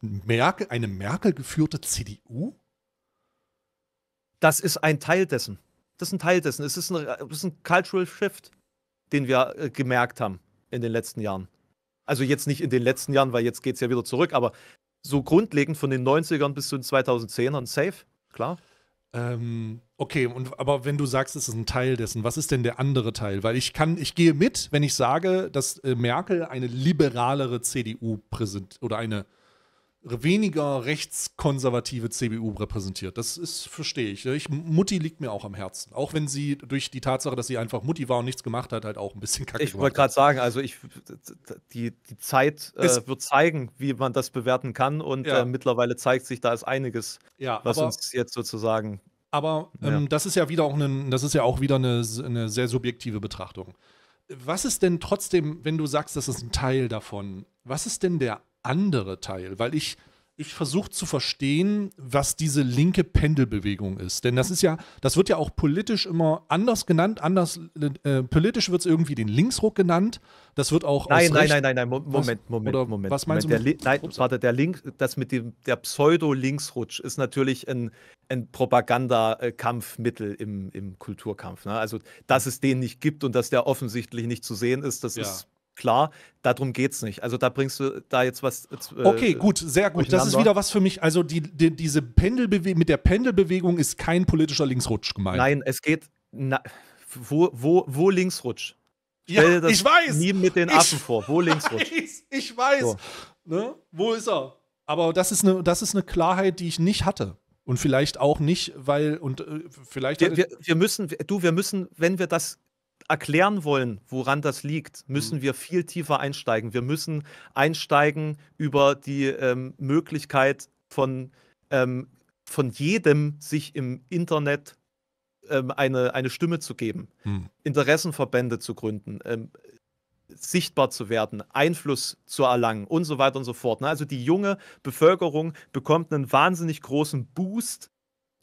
Merkel, eine Merkel geführte CDU? Das ist ein Teil dessen. Das ist ein Teil dessen. Es ist ein, es ist ein Cultural Shift den wir äh, gemerkt haben in den letzten Jahren. Also jetzt nicht in den letzten Jahren, weil jetzt geht es ja wieder zurück, aber so grundlegend von den 90ern bis zu den 2010ern, safe, klar. Ähm, okay, und, aber wenn du sagst, es ist ein Teil dessen, was ist denn der andere Teil? Weil ich kann, ich gehe mit, wenn ich sage, dass äh, Merkel eine liberalere CDU präsent oder eine äh, weniger rechtskonservative CBU repräsentiert. Das ist, verstehe ich. Ne? ich. Mutti liegt mir auch am Herzen. Auch wenn sie durch die Tatsache, dass sie einfach Mutti war und nichts gemacht hat, halt auch ein bisschen kacke Ich wollte gerade sagen, also ich, die, die Zeit äh, wird zeigen, wie man das bewerten kann und ja. äh, mittlerweile zeigt sich, da ist einiges, ja, was uns jetzt sozusagen aber ähm, ja. das ist ja wieder auch, ein, das ist ja auch wieder eine, eine, sehr subjektive Betrachtung. Was ist denn trotzdem, wenn du sagst, das ist ein Teil davon, was ist denn der andere Teil, weil ich ich versuche zu verstehen, was diese linke Pendelbewegung ist. Denn das ist ja, das wird ja auch politisch immer anders genannt, anders äh, politisch wird es irgendwie den Linksruck genannt. Das wird auch Nein, nein, nein, nein, nein, Moment, Moment, Moment. Was, Moment, was meinst Moment, du? Mit, der, nein, warte, der Link, das mit dem der Pseudo-Linksrutsch ist natürlich ein, ein Propagandakampfmittel im, im Kulturkampf. Ne? Also, dass es den nicht gibt und dass der offensichtlich nicht zu sehen ist, das ja. ist klar, darum geht es nicht. Also da bringst du da jetzt was. Äh, äh okay, gut, sehr gut. Das ist wieder was für mich. Also die, die, diese Pendelbewegung, mit der Pendelbewegung ist kein politischer Linksrutsch gemeint. Nein, es geht. Na, wo, wo, wo Linksrutsch? ja, das ich weiß. Nie mit den Affen ich vor. Wo Linksrutsch? [laughs] Weiß, ich weiß. So. Ne? Wo ist er? Aber das ist, eine, das ist eine Klarheit, die ich nicht hatte. Und vielleicht auch nicht, weil, und äh, vielleicht. Wir, wir, wir müssen, du, wir müssen, wenn wir das erklären wollen, woran das liegt, müssen mhm. wir viel tiefer einsteigen. Wir müssen einsteigen über die ähm, Möglichkeit von, ähm, von jedem, sich im Internet ähm, eine, eine Stimme zu geben, mhm. Interessenverbände zu gründen, ähm, sichtbar zu werden, Einfluss zu erlangen und so weiter und so fort. Ne? Also die junge Bevölkerung bekommt einen wahnsinnig großen Boost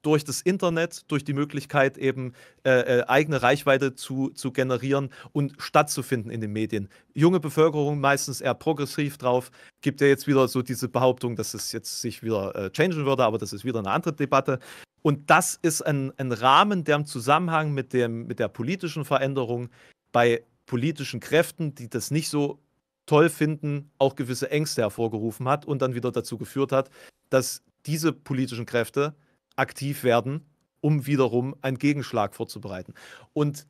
durch das Internet, durch die Möglichkeit eben äh, äh, eigene Reichweite zu, zu generieren und stattzufinden in den Medien. Junge Bevölkerung meistens eher progressiv drauf, gibt ja jetzt wieder so diese Behauptung, dass es jetzt sich wieder äh, changen würde, aber das ist wieder eine andere Debatte. Und das ist ein, ein Rahmen, der im Zusammenhang mit, dem, mit der politischen Veränderung bei politischen Kräften, die das nicht so toll finden, auch gewisse Ängste hervorgerufen hat und dann wieder dazu geführt hat, dass diese politischen Kräfte aktiv werden, um wiederum einen Gegenschlag vorzubereiten. Und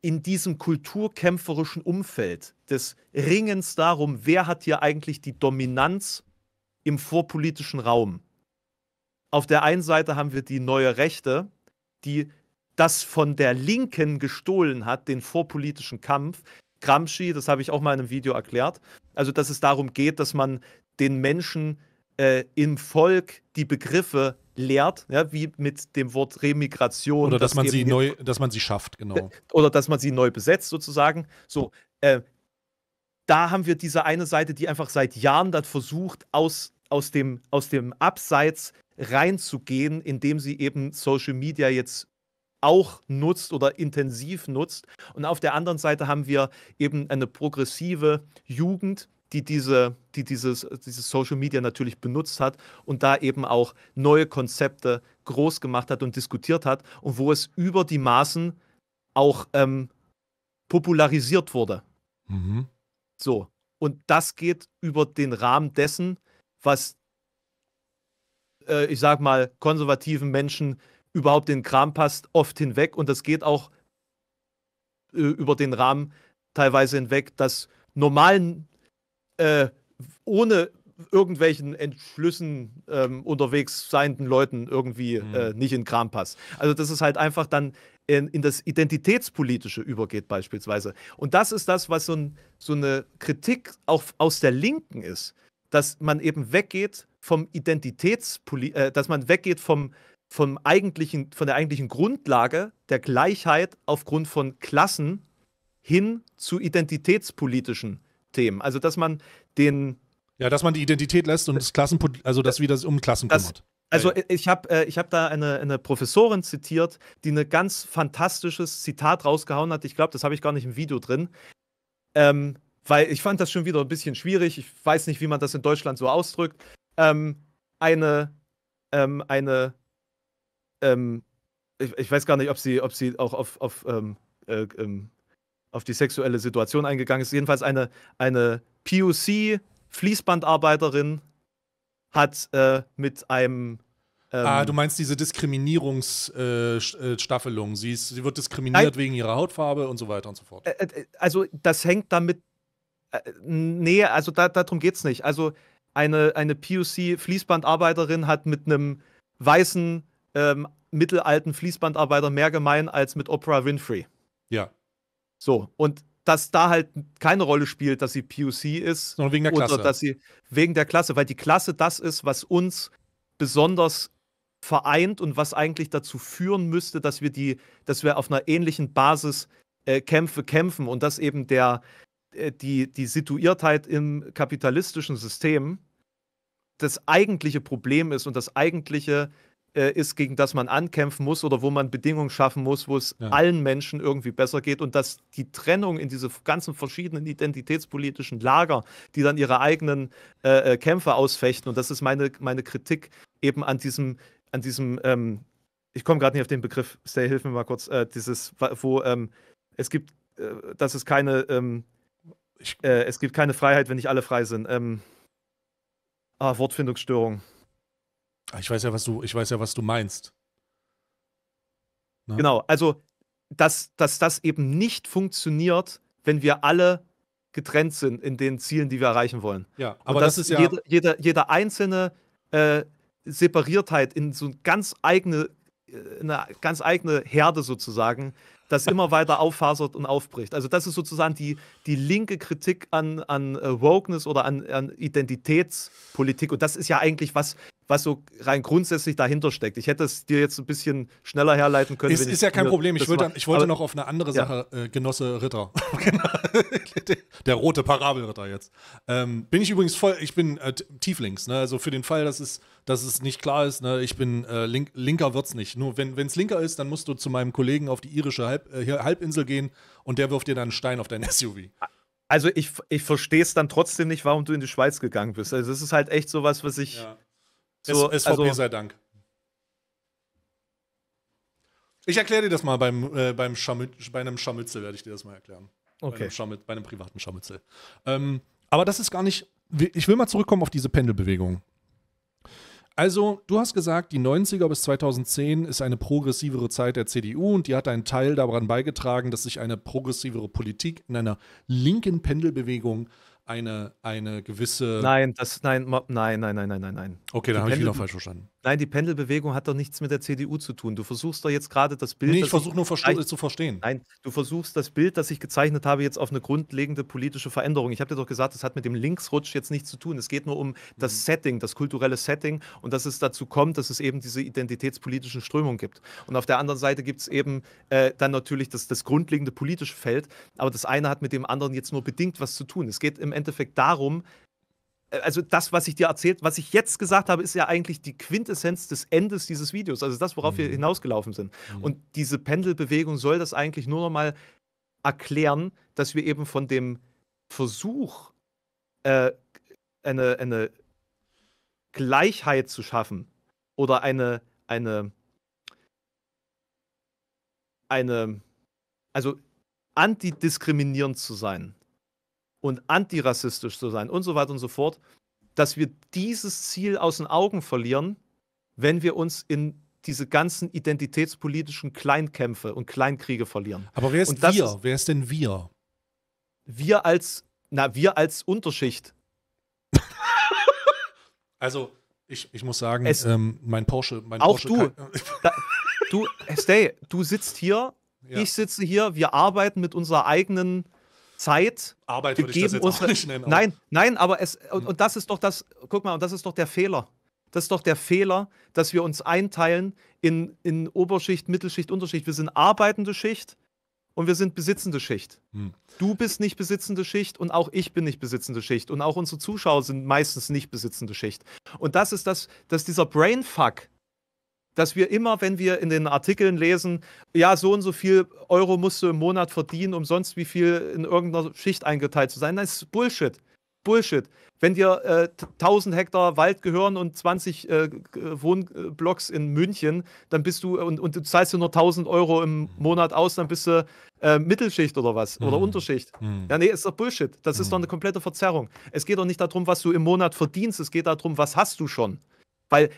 in diesem kulturkämpferischen Umfeld des Ringens darum, wer hat hier eigentlich die Dominanz im vorpolitischen Raum. Auf der einen Seite haben wir die neue Rechte, die das von der Linken gestohlen hat, den vorpolitischen Kampf. Gramsci, das habe ich auch mal in einem Video erklärt. Also, dass es darum geht, dass man den Menschen äh, im Volk die Begriffe lehrt, ja, wie mit dem Wort Remigration. Oder dass man sie neu, dass man sie schafft, genau. Äh, oder dass man sie neu besetzt, sozusagen. So, äh, da haben wir diese eine Seite, die einfach seit Jahren dann versucht, aus, aus, dem, aus dem Abseits reinzugehen, indem sie eben Social Media jetzt auch nutzt oder intensiv nutzt. Und auf der anderen Seite haben wir eben eine progressive Jugend, die, diese, die dieses, dieses Social Media natürlich benutzt hat und da eben auch neue Konzepte groß gemacht hat und diskutiert hat und wo es über die Maßen auch ähm, popularisiert wurde. Mhm. So. Und das geht über den Rahmen dessen, was äh, ich sag mal, konservativen Menschen überhaupt den Kram passt, oft hinweg. Und das geht auch äh, über den Rahmen teilweise hinweg, dass normalen äh, ohne irgendwelchen Entschlüssen ähm, unterwegs seienden Leuten irgendwie äh, mhm. äh, nicht in Kram passt. Also dass es halt einfach dann in, in, das Identitätspolitische übergeht beispielsweise. Und das ist das, was so, ein, so eine Kritik auch aus der Linken ist, dass man eben weggeht vom Identitätspoli äh, dass man weggeht vom, vom eigentlichen, von der eigentlichen Grundlage der Gleichheit aufgrund von Klassen hin zu identitätspolitischen System. Also, dass man den. Ja, dass man die Identität lässt und das Klassen, also dass wieder um Klassen das, kümmert. Also ich habe äh, ich hab da eine, eine Professorin zitiert, die ein ganz fantastisches Zitat rausgehauen hat. Ich glaube, das habe ich gar nicht im Video drin. Ähm, weil ich fand das schon wieder ein bisschen schwierig. Ich weiß nicht, wie man das in Deutschland so ausdrückt. Ähm, eine, ähm, eine, ähm, ich, ich, weiß gar nicht, ob sie, ob sie auch auf, auf ähm, äh, ähm, auf die sexuelle Situation eingegangen ist. Jedenfalls eine, eine POC-Fließbandarbeiterin hat äh, mit einem ah, ähm, ah, du meinst diese Diskriminierungsstaffelung. Äh, äh sie, sie wird diskriminiert nein, wegen ihrer Hautfarbe und so weiter und so fort. Äh, also, das hängt damit. Äh, nee, also da, darum es nicht. Also, eine, eine POC-Fließbandarbeiterin hat mit einem weißen, ähm, mittelalten Fließbandarbeiter mehr gemein als mit Oprah Winfrey. Ja. So, und dass da halt keine Rolle spielt, dass sie POC ist. Sondern wegen der Klasse. Oder dass sie wegen der Klasse, weil die Klasse das ist, was uns besonders vereint und was eigentlich dazu führen müsste, dass wir die, dass wir auf einer ähnlichen Basis äh, Kämpfe kämpfen und dass eben der, äh, die, die Situiertheit im kapitalistischen System das eigentliche Problem ist und das eigentliche äh, ist, gegen das man ankämpfen muss oder wo man Bedingungen schaffen muss, wo es ja. allen Menschen irgendwie besser geht und dass die Trennung in diese ganzen verschiedenen identitätspolitischen Lager, die dann ihre eigenen äh, äh Kämpfe ausfechten, und das ist meine, meine Kritik eben an diesem, an diesem, ähm, ich komme gerade nicht auf den Begriff, Stay, hilf mir mal kurz, äh, dieses, wo ähm, es gibt, äh, dass es keine, ähm, äh, es gibt keine Freiheit, wenn nicht alle frei sind. Ähm, ah, Wortfindungsstörung. Ah, ich weiß ja, was du, ich weiß ja, was du meinst. Na? Ne? Genau, also dass, dass das eben nicht funktioniert, wenn wir alle getrennt sind in den Zielen, die wir erreichen wollen. Ja, aber das ist ja. Jede, jede, jede einzelne äh, Separiertheit in so eine ganz eigene, äh, eine ganz eigene Herde sozusagen, das [laughs] immer weiter auffasert und aufbricht. Also, das ist sozusagen die, die linke Kritik an, an äh, Wokeness oder an, an Identitätspolitik. Und das ist ja eigentlich was, was so rein grundsätzlich dahinter steckt. Ich hätte es dir jetzt ein bisschen schneller herleiten können. Es ist, ist ja kein Problem. Ich wollte, ich wollte aber, noch auf eine andere Sache, ja. äh, Genosse Ritter. [laughs] Genau. der, rote Parabelritter jetzt. Ähm, bin ich übrigens voll, ich bin äh, Tieflings. Ne? Also für den Fall, dass es, dass es nicht klar ist, ne? ich bin äh, link, Linker wird's nicht. Nur wenn es Linker ist, dann musst du zu meinem Kollegen auf die irische Halb, äh, Halbinsel gehen und der wirft dir dann einen Stein auf dein SUV. [laughs] Also ich, ich verstehe es dann trotzdem nicht, warum du in die Schweiz gegangen bist. Also es ist halt echt sowas, was ich... Ja so, SVP also, sei Dank. Ich erkläre dir das mal beim, äh, beim Scharmü bei einem Scharmützel, werde ich dir das mal erklären. Okay. Bei einem, bei einem privaten Scharmützel. Ähm, aber das ist gar nicht. Ich will mal zurückkommen auf diese Pendelbewegung. Also, du hast gesagt, die 90er bis 2010 ist eine progressivere Zeit der CDU und die hat einen Teil daran beigetragen, dass sich eine progressivere Politik in einer linken Pendelbewegung eine, eine gewisse. Nein, das, nein, nein, nein, nein, nein, nein, Okay, dann habe ich wieder falsch verstanden. Nein, die Pendelbewegung hat doch nichts mit der CDU zu tun. Du versuchst doch jetzt gerade das Bild. Nee, ich versuche nur verste zu verstehen. Nein, du versuchst das Bild, das ich gezeichnet habe, jetzt auf eine grundlegende politische Veränderung. Ich habe dir doch gesagt, das hat mit dem Linksrutsch jetzt nichts zu tun. Es geht nur um das mhm. Setting, das kulturelle Setting und dass es dazu kommt, dass es eben diese identitätspolitischen Strömungen gibt. Und auf der anderen Seite gibt es eben äh, dann natürlich das, das grundlegende politische Feld. Aber das eine hat mit dem anderen jetzt nur bedingt was zu tun. Es geht im Endeffekt darum, also das, was ich dir erzählt, was ich jetzt gesagt habe, ist ja eigentlich die Quintessenz des Endes dieses Videos, also das, worauf mhm. wir hinausgelaufen sind. Mhm. Und diese Pendelbewegung soll das eigentlich nur noch mal erklären, dass wir eben von dem Versuch, äh, eine, eine Gleichheit zu schaffen oder eine, eine, eine, also antidiskriminierend zu sein, und antirassistisch zu sein und so weiter und so fort, dass wir dieses Ziel aus den Augen verlieren, wenn wir uns in diese ganzen identitätspolitischen Kleinkämpfe und Kleinkriege verlieren. Aber wer ist wir? wer ist denn wir? Wir als, na, wir als Unterschicht. [laughs] also, ich, ich muss sagen, es, ähm, mein Porsche, mein auch Porsche Du, [laughs] da, du, Stay, du sitzt hier, ja. ich sitze hier, wir arbeiten mit unserer eigenen Zeit. Arbeit würde ich das jetzt uns, auch nicht nennen. Nein, nein, aber es, und, hm. und das ist doch das, guck mal, und das ist doch der Fehler. Das ist doch der Fehler, dass wir uns einteilen in, in Oberschicht, Mittelschicht, Unterschicht. Wir sind arbeitende Schicht und wir sind besitzende Schicht. Hm. Du bist nicht besitzende Schicht und auch ich bin nicht besitzende Schicht und auch unsere Zuschauer sind meistens nicht besitzende Schicht. Und das ist das, dass dieser Brainfuck, dass wir immer, wenn wir in den Artikeln lesen, ja, so und so viel Euro musst du im Monat verdienen, um sonst wie viel in irgendeiner Schicht eingeteilt zu sein. Das ist Bullshit. Bullshit. Wenn dir äh, 1000 Hektar Wald gehören und 20 äh, Wohnblocks in München, dann bist du und, und du zahlst dir nur 1000 Euro im Monat aus, dann bist du äh, Mittelschicht oder was mhm. oder Unterschicht. Mhm. Ja, nee, ist doch Bullshit. Das mhm. ist doch eine komplette Verzerrung. Es geht doch nicht darum, was du im Monat verdienst, es geht darum, was hast du schon. Weil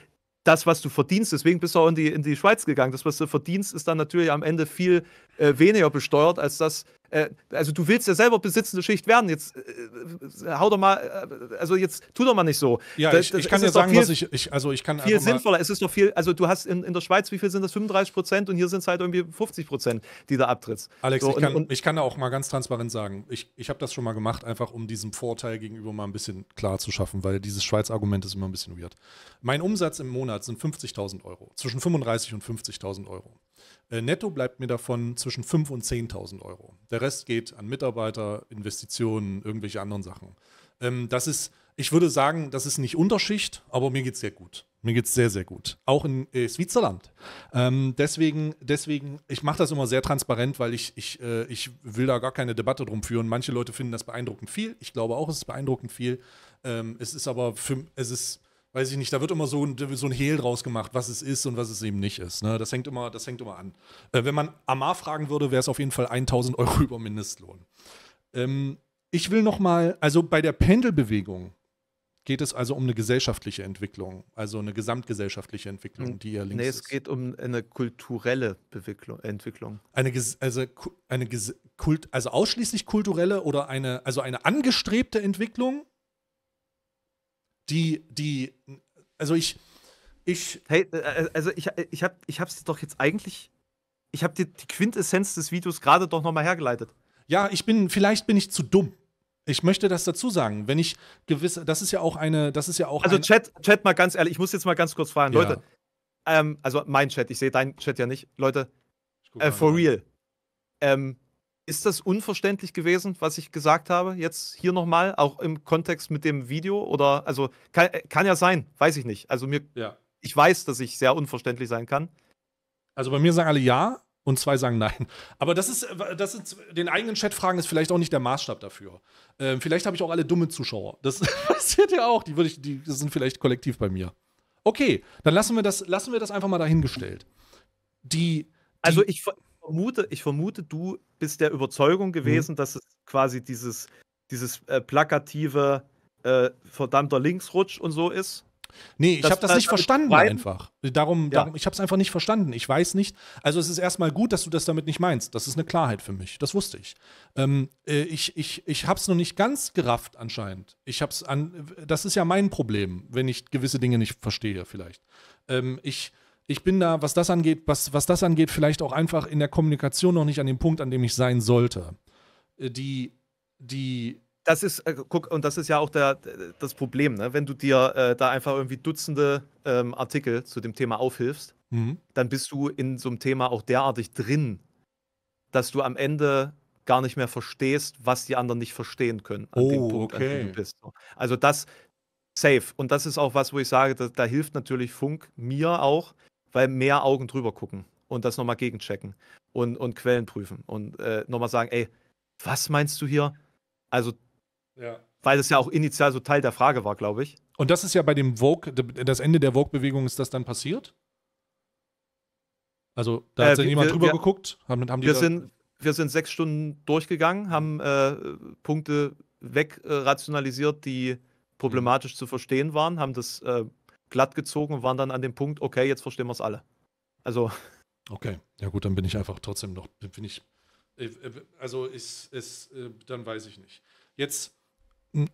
das, was du verdienst, deswegen bist du auch in die, in die Schweiz gegangen, das, was du verdienst, ist dann natürlich am Ende viel äh, weniger besteuert als das, äh, also du willst ja selber besitzende Schicht werden. Jetzt äh, äh hau doch mal, äh, also jetzt tu doch mal nicht so. Ja, das, ich, ich kann dir sagen, viel, was ich, ich, also ich kann viel sinnvoller. Es ist doch viel, also du hast in, in der Schweiz, wie viel sind das? 35 Prozent und hier sind es halt irgendwie 50 Prozent, die da abtrittst. Alex, so, ich, und, kann, und, ich kann da auch mal ganz transparent sagen, ich, ich habe das schon mal gemacht, einfach um diesem Vorteil gegenüber mal ein bisschen klar zu schaffen, weil dieses Schweiz-Argument ist immer ein bisschen weird. Mein Umsatz im Monat sind 50.000 Euro, zwischen 35 und 50.000 Euro. Äh, netto bleibt mir davon zwischen 5.000 und 10.000 Euro. Der Rest geht an Mitarbeiter, Investitionen, irgendwelche anderen Sachen. Ähm, das ist, ich würde sagen, das ist nicht Unterschicht, aber mir geht es sehr gut. Mir geht es sehr, sehr gut. Auch in äh, Switzerland. Ähm, deswegen, deswegen, ich mache das immer sehr transparent, weil ich, ich, äh, ich will da gar keine Debatte drum führen. Manche Leute finden das beeindruckend viel. Ich glaube auch, es ist beeindruckend viel. Ähm, es ist aber, für, es ist, weiß ich nicht, da wird immer so ein, so ein Hehl draus gemacht, was es ist und was es eben nicht ist. Ne? Das, hängt immer, das hängt immer an. Äh, wenn man Amar fragen würde, wäre es auf jeden Fall 1000 Euro [laughs] über Mindestlohn. Ähm, ich will nochmal, also bei der Pendelbewegung geht es also um eine gesellschaftliche Entwicklung, also eine gesamtgesellschaftliche Entwicklung, hm. die ja links Nee, es ist. geht um eine kulturelle Bewicklung, Entwicklung. Eine, also, eine also ausschließlich kulturelle oder eine, also eine angestrebte Entwicklung die, die, also ich, ich. Hey, äh, äh, also ich, äh, ich hab, ich hab's doch jetzt eigentlich, ich hab dir die Quintessenz des Videos gerade doch nochmal hergeleitet. Ja, ich bin, vielleicht bin ich zu dumm. Ich möchte das dazu sagen, wenn ich gewisse, das ist ja auch eine, das ist ja auch. Also Chat, Chat mal ganz ehrlich, ich muss jetzt mal ganz kurz fragen, ja. Leute. Ähm, also mein Chat, ich sehe deinen Chat ja nicht, Leute. Äh, for real. Ähm, ist das unverständlich gewesen, was ich gesagt habe? Jetzt hier nochmal, auch im Kontext mit dem Video? Oder, also, kann, äh, kann ja sein, weiß ich nicht. Also, mir, ja. ich weiß, dass ich sehr unverständlich sein kann. Also, bei mir sagen alle ja und zwei sagen nein. Aber das ist, äh, das ist den eigenen Chat fragen ist vielleicht auch nicht der Maßstab dafür. Ähm, vielleicht habe ich auch alle dumme Zuschauer. Das [laughs] passiert ja auch. Die, würde ich, die sind vielleicht kollektiv bei mir. Okay, dann lassen wir das, lassen wir das einfach mal dahingestellt. Die. die also, ich vermute, ich vermute, du bist der Überzeugung mhm. gewesen, mhm. dass es quasi dieses, dieses äh, plakative äh, verdammter Linksrutsch und so ist. Nee, ich habe das nicht verstanden rein? einfach. Darum, ja. darum ich habe es einfach nicht verstanden. Ich weiß nicht. Also es ist erstmal gut, dass du das damit nicht meinst. Das ist eine Klarheit für mich. Das wusste ich. Ähm, äh, ich ich, ich habe es noch nicht ganz gerafft anscheinend. Ich hab's an, das ist ja mein Problem, wenn ich gewisse Dinge nicht verstehe vielleicht. Ähm, ich ich bin da, was das angeht, was, was das angeht, vielleicht auch einfach in der Kommunikation noch nicht an dem Punkt, an dem ich sein sollte. Äh, die, die das ist, äh, guck, und das ist ja auch der, das Problem, ne? wenn du dir äh, da einfach irgendwie Dutzende ähm, Artikel zu dem Thema aufhilfst, mhm. dann bist du in so einem Thema auch derartig drin, dass du am Ende gar nicht mehr verstehst, was die anderen nicht verstehen können an oh, dem Punkt, okay. an dem du bist. Also das safe. Und das ist auch was, wo ich sage, da, da hilft natürlich Funk mir auch, weil mehr Augen drüber gucken und das nochmal gegenchecken und, und Quellen prüfen und äh, nochmal sagen, ey, was meinst du hier? Also, ja. weil das ja auch initial so Teil der Frage war, glaube ich. Und das ist ja bei dem Vogue, das Ende der Vogue-Bewegung ist das dann passiert? Also, da hat äh, ja jemand drüber wir, geguckt? Haben, haben wir, sind, wir sind sechs Stunden durchgegangen, haben äh, Punkte wegrationalisiert, äh, die mhm. problematisch zu verstehen waren, haben das äh, glatt gezogen und waren dann an dem Punkt, okay, jetzt verstehen wir es alle. Also. [laughs] Okay, ja gut, dann bin ich einfach trotzdem noch, bin ich, äh, äh, also ist, ist, äh, dann weiß ich nicht. Jetzt,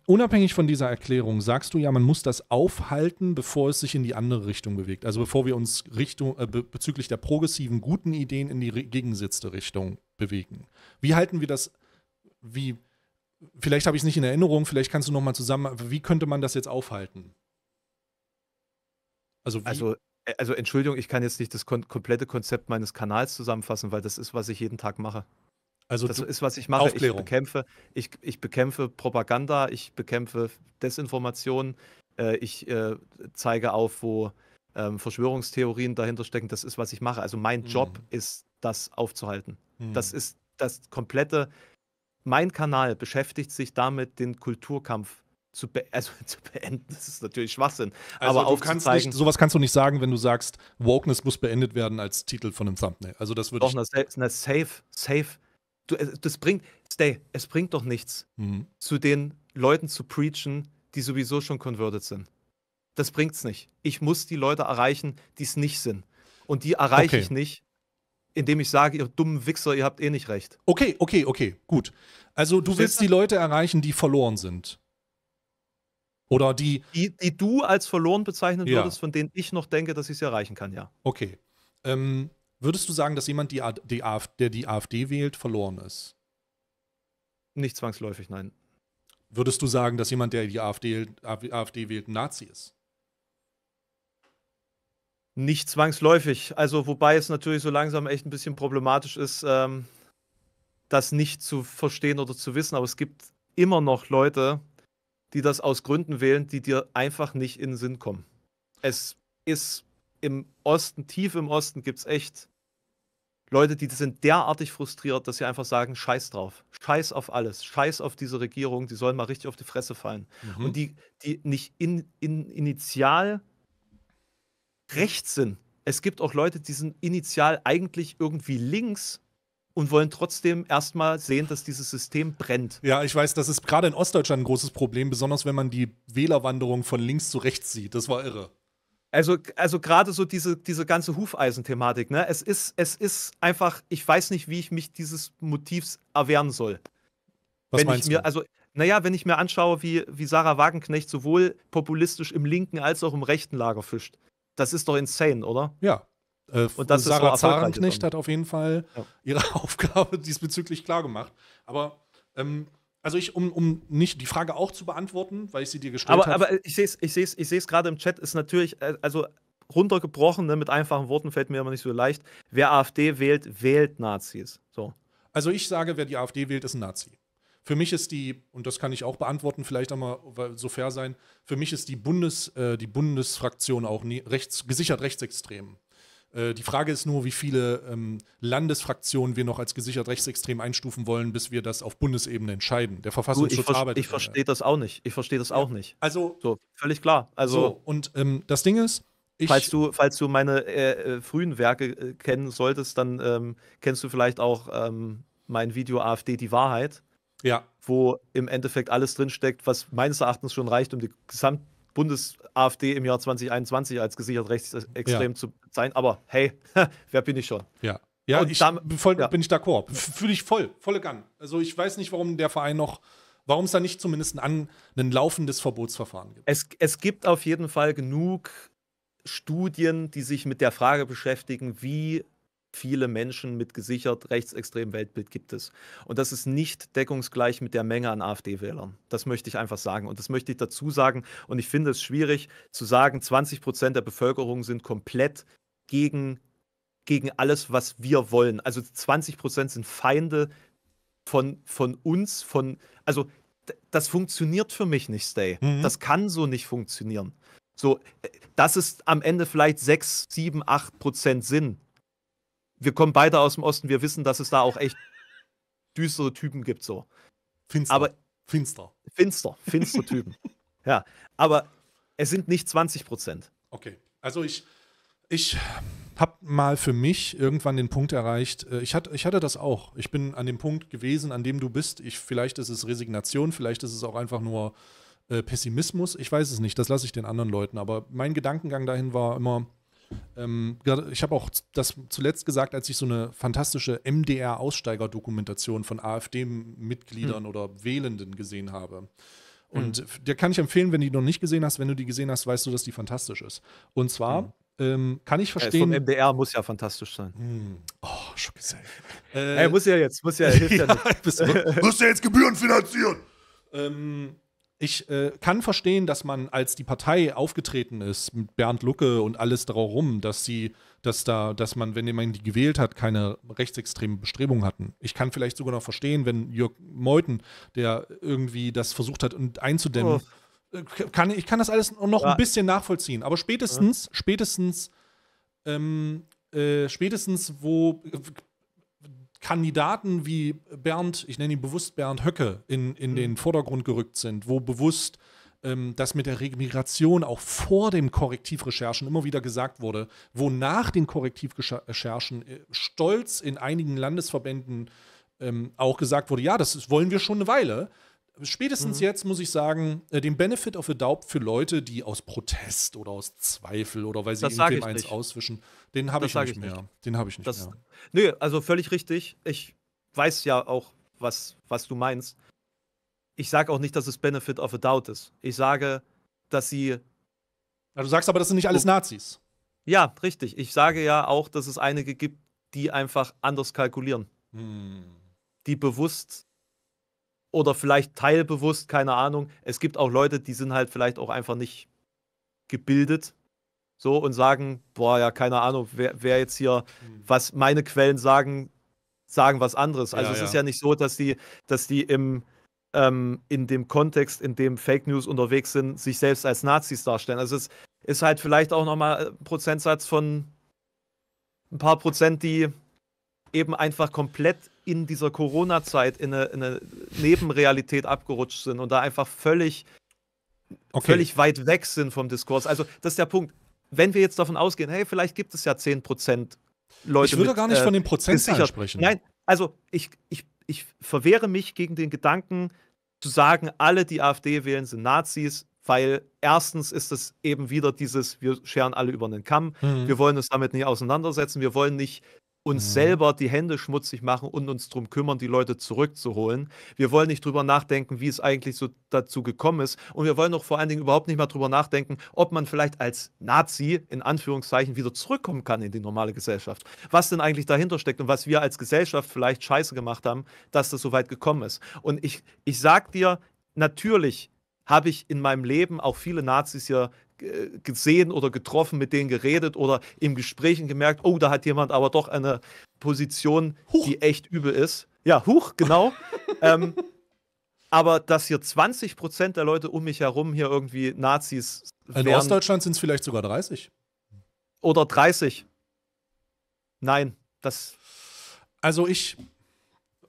unabhängig von dieser Erklärung, sagst du ja, man muss das aufhalten, bevor es sich in die andere Richtung bewegt. Also bevor wir uns Richtung, äh, bezüglich der progressiven guten Ideen in die gegensetzte Richtung bewegen. Wie halten wir das, wie, vielleicht habe ich es nicht in Erinnerung, vielleicht kannst du nochmal zusammen, wie könnte man das jetzt aufhalten? Also, wie? also äh, also Entschuldigung, ich kann jetzt nicht das kon komplette Konzept meines Kanals zusammenfassen, weil das ist, was ich jeden Tag mache. Also das ist, was ich mache. Aufklärung. Ich bekämpfe, ich, ich bekämpfe Propaganda, ich bekämpfe Desinformation, äh, ich äh, zeige auf, wo äh, Verschwörungstheorien dahinter stecken. Das ist, was ich mache. Also mein Job mhm. ist, das aufzuhalten. Mhm. Das ist das komplette. Mein Kanal beschäftigt sich damit, den Kulturkampf zu, be also, [laughs] zu beenden. Das ist natürlich Schwachsinn. Also aber du kannst nicht, sowas kannst du nicht sagen, wenn du sagst, Wokeness muss beendet werden als Titel von einem Thumbnail. Also das würde doch na, na, safe, safe. Du, das bringt, stay, es bringt doch nichts, mhm. zu den Leuten zu preachen, die sowieso schon converted sind. Das bringt's nicht. Ich muss die Leute erreichen, die es nicht sind. Und die erreiche okay. ich nicht, indem ich sage, ihr dummen Wichser, ihr habt eh nicht recht. Okay, okay, okay, gut. Also du willst die Leute erreichen, die verloren sind. Oder die, die. Die, du als verloren bezeichnen ja. würdest, von denen ich noch denke, dass ich sie erreichen kann, ja. Okay. Ähm, würdest du sagen, dass jemand, die, die der die AfD wählt, verloren ist? Nicht zwangsläufig, nein. Würdest du sagen, dass jemand, der die AfD, AfD wählt, ein Nazi ist? Nicht zwangsläufig. Also, wobei es natürlich so langsam echt ein bisschen problematisch ist, ähm, das nicht zu verstehen oder zu wissen. Aber es gibt immer noch Leute, die das aus Gründen wählen, die dir einfach nicht in den Sinn kommen. Es ist im Osten, tief im Osten, gibt es echt Leute, die sind derartig frustriert, dass sie einfach sagen: Scheiß drauf, Scheiß auf alles, Scheiß auf diese Regierung, die sollen mal richtig auf die Fresse fallen. Mhm. Und die, die nicht in, in, initial rechts sind. Es gibt auch Leute, die sind initial eigentlich irgendwie links, und wollen trotzdem erstmal sehen, dass dieses System brennt. Ja, ich weiß, das ist gerade in Ostdeutschland ein großes Problem, besonders wenn man die Wählerwanderung von links zu rechts sieht. Das war irre. Also, also gerade so diese, diese ganze Hufeisen-Thematik, ne? Es ist, es ist einfach, ich weiß nicht, wie ich mich dieses Motivs erwehren soll. Was wenn meinst ich mir, du? also, naja, wenn ich mir anschaue, wie, wie Sarah Wagenknecht sowohl populistisch im linken als auch im rechten Lager fischt. Das ist doch insane, oder? Ja, äh, und das Sarah ist so Zahrenknecht hat auf jeden Fall ja. ihre [laughs] Aufgabe diesbezüglich klar gemacht. Aber ähm, also ich, um, um nicht die Frage auch zu beantworten, weil ich sie dir gestellt habe. Aber, aber ich sehe es ich seh's, ich seh's gerade im Chat, ist natürlich, äh, also runtergebrochen, ne, mit einfachen Worten fällt mir immer nicht so leicht. Wer AfD wählt, wählt Nazis. So. Also ich sage, wer die AfD wählt, ist ein Nazi. Für mich ist die, und das kann ich auch beantworten, vielleicht einmal so fair sein, für mich ist die, Bundes, äh, die Bundesfraktion auch nie rechts, gesichert rechtsextrem. Äh, die Frage ist nur, wie viele ähm, Landesfraktionen wir noch als gesichert rechtsextrem einstufen wollen, bis wir das auf Bundesebene entscheiden. Der Verfassungsschutz ich arbeitet. Ich verstehe das auch nicht. Ich verstehe das ja. auch nicht. Also so, völlig klar. Also so, und ähm, das Ding ist, ich, falls du falls du meine äh, äh, frühen Werke äh, kennen solltest, dann ähm, kennst du vielleicht auch ähm, mein Video AfD die Wahrheit. Ja. Wo im Endeffekt alles drinsteckt, was meines Erachtens schon reicht, um die gesamte Bundes-AfD im Jahr 2021 als gesichert rechtsextrem ja. zu sein. Aber hey, [laughs] wer bin ich schon? Ja. Ja, Und ich dann, voll, ja. bin ich d'accord. Fühle ich voll, volle Gang. Also ich weiß nicht, warum der Verein noch, warum es da nicht zumindest ein, ein laufendes Verbotsverfahren gibt. Es, es gibt auf jeden Fall genug Studien, die sich mit der Frage beschäftigen, wie viele Menschen mit gesichert rechtsextremem Weltbild gibt es. Und das ist nicht deckungsgleich mit der Menge an AfD-Wählern. Das möchte ich einfach sagen. Und das möchte ich dazu sagen. Und ich finde es schwierig zu sagen, 20 Prozent der Bevölkerung sind komplett gegen, gegen alles, was wir wollen. Also 20 Prozent sind Feinde von, von uns, von, also das funktioniert für mich nicht, Stay. Mhm. Das kann so nicht funktionieren. So, äh, dass es am Ende vielleicht 6, 7, 8 Prozent sind, wir kommen beide aus dem Osten, wir wissen, dass es da auch echt düstere Typen gibt, so. Finster. Aber, finster. Finster, finstere [laughs] Typen. ja, aber es sind nicht 20 Prozent. Okay, also ich, ich habe mal für mich irgendwann den Punkt erreicht, äh, ich hatte, ich hatte das auch. Ich bin an dem Punkt gewesen, an dem du bist. Ich, vielleicht ist es Resignation, vielleicht ist es auch einfach nur äh, Pessimismus. Ich weiß es nicht, das lasse ich den anderen Leuten. Aber mein Gedankengang dahin war immer, ähm, ich habe auch das zuletzt gesagt, als ich so eine fantastische MDR-Aussteiger-Dokumentation von AfD-Mitgliedern hm. oder Wählenden gesehen habe. Hm. Und mhm. dir kann ich empfehlen, wenn du die noch nicht gesehen hast, wenn du die gesehen hast, weißt du, dass die fantastisch ist. Und zwar mhm. ähm, kann ich verstehen. Äh, vom MDR muss ja fantastisch sein. Mh. Hm. Oh, schon gesehen. Äh, hey, muss ja jetzt, muss ja, hilft ja, [laughs] ja nicht. muss ja jetzt Gebühren finanzieren. Ähm, ich äh, kann verstehen, dass man, als die Partei aufgetreten ist mit Bernd Lucke und alles darum, dass sie, dass da, dass man, wenn jemand die gewählt hat, keine rechtsextremen Bestrebungen hatten. Ich kann vielleicht sogar noch verstehen, wenn Jörg Meuthen, der irgendwie das versucht hat und einzudämmen, oh. Äh, kann, ich kann das alles noch ja. ein bisschen nachvollziehen. Aber spätestens, ja. spätestens, ähm, äh, spätestens, wo äh, Kandidaten wie Bernd, ich nenne ihn bewusst Bernd Höcke, in, in mhm. den Vordergrund gerückt sind, wo bewusst ähm, das mit der Remigration auch vor den Korrektivrecherchen immer wieder gesagt wurde, wo nach den Korrektivrecherchen äh, stolz in einigen Landesverbänden ähm, auch gesagt wurde, ja, das wollen wir schon eine Weile, spätestens mhm. jetzt muss ich sagen, äh, den Benefit of a Doubt für Leute, die aus Protest oder aus Zweifel oder weil sie irgendwem eins auswischen, den habe ich, ich, nicht mehr. Den habe ich nicht das, mehr. Nö, also völlig richtig. Ich weiß ja auch, was, was du meinst. Ich sage auch nicht, dass es Benefit of a Doubt ist. Ich sage, dass sie. Ja, du sagst aber, das sind nicht alles oh. Nazis. Ja, richtig. Ich sage ja auch, dass es einige gibt, die einfach anders kalkulieren. Hm. Die bewusst oder vielleicht teilbewusst, keine Ahnung. Es gibt auch Leute, die sind halt vielleicht auch einfach nicht gebildet so und sagen, boah, ja, keine Ahnung, wer, wer jetzt hier, hm. was meine Quellen sagen, sagen was anderes. Also ja, es ja. ist ja nicht so, dass die, dass die im ähm, in dem Kontext, in dem Fake News unterwegs sind, sich selbst als Nazis darstellen. Also es ist halt vielleicht auch nochmal ein äh, Prozentsatz von ein paar Prozent, die eben einfach komplett in dieser Corona-Zeit in, in eine, Nebenrealität abgerutscht sind und da einfach völlig, okay. völlig weit weg sind vom Diskurs. Also, das ist der Punkt. Wenn wir jetzt davon ausgehen, hey, vielleicht gibt es ja 10% Leute. Ich würde mit, gar nicht äh, von den Prozentzahlen sprechen. Nein, also ich, ich, ich verwehre mich gegen den Gedanken, zu sagen, alle, die AfD wählen, sind Nazis, weil erstens ist es eben wieder dieses, wir scheren alle über einen Kamm, mhm. wir wollen uns damit nicht auseinandersetzen, wir wollen nicht uns mhm. selber die Hände schmutzig machen und uns darum kümmern, die Leute zurückzuholen. Wir wollen nicht drüber nachdenken, wie es eigentlich so dazu gekommen ist. Und wir wollen auch vor allen Dingen überhaupt nicht mal drüber nachdenken, ob man vielleicht als Nazi in Anführungszeichen wieder zurückkommen kann in die normale Gesellschaft. Was denn eigentlich dahinter steckt und was wir als Gesellschaft vielleicht scheiße gemacht haben, dass das so weit gekommen ist. Und ich, ich sag dir, natürlich habe ich in meinem Leben auch viele Nazis hier äh, gesehen oder getroffen, mit denen geredet oder im Gesprächen gemerkt, oh, da hat jemand aber doch eine Position, huch. die echt übel ist. Ja, huch, genau. [laughs] ähm, aber dass hier 20 Prozent der Leute um mich herum hier irgendwie Nazis wären. In Ostdeutschland sind es vielleicht sogar 30. Oder 30. Nein, das. Also ich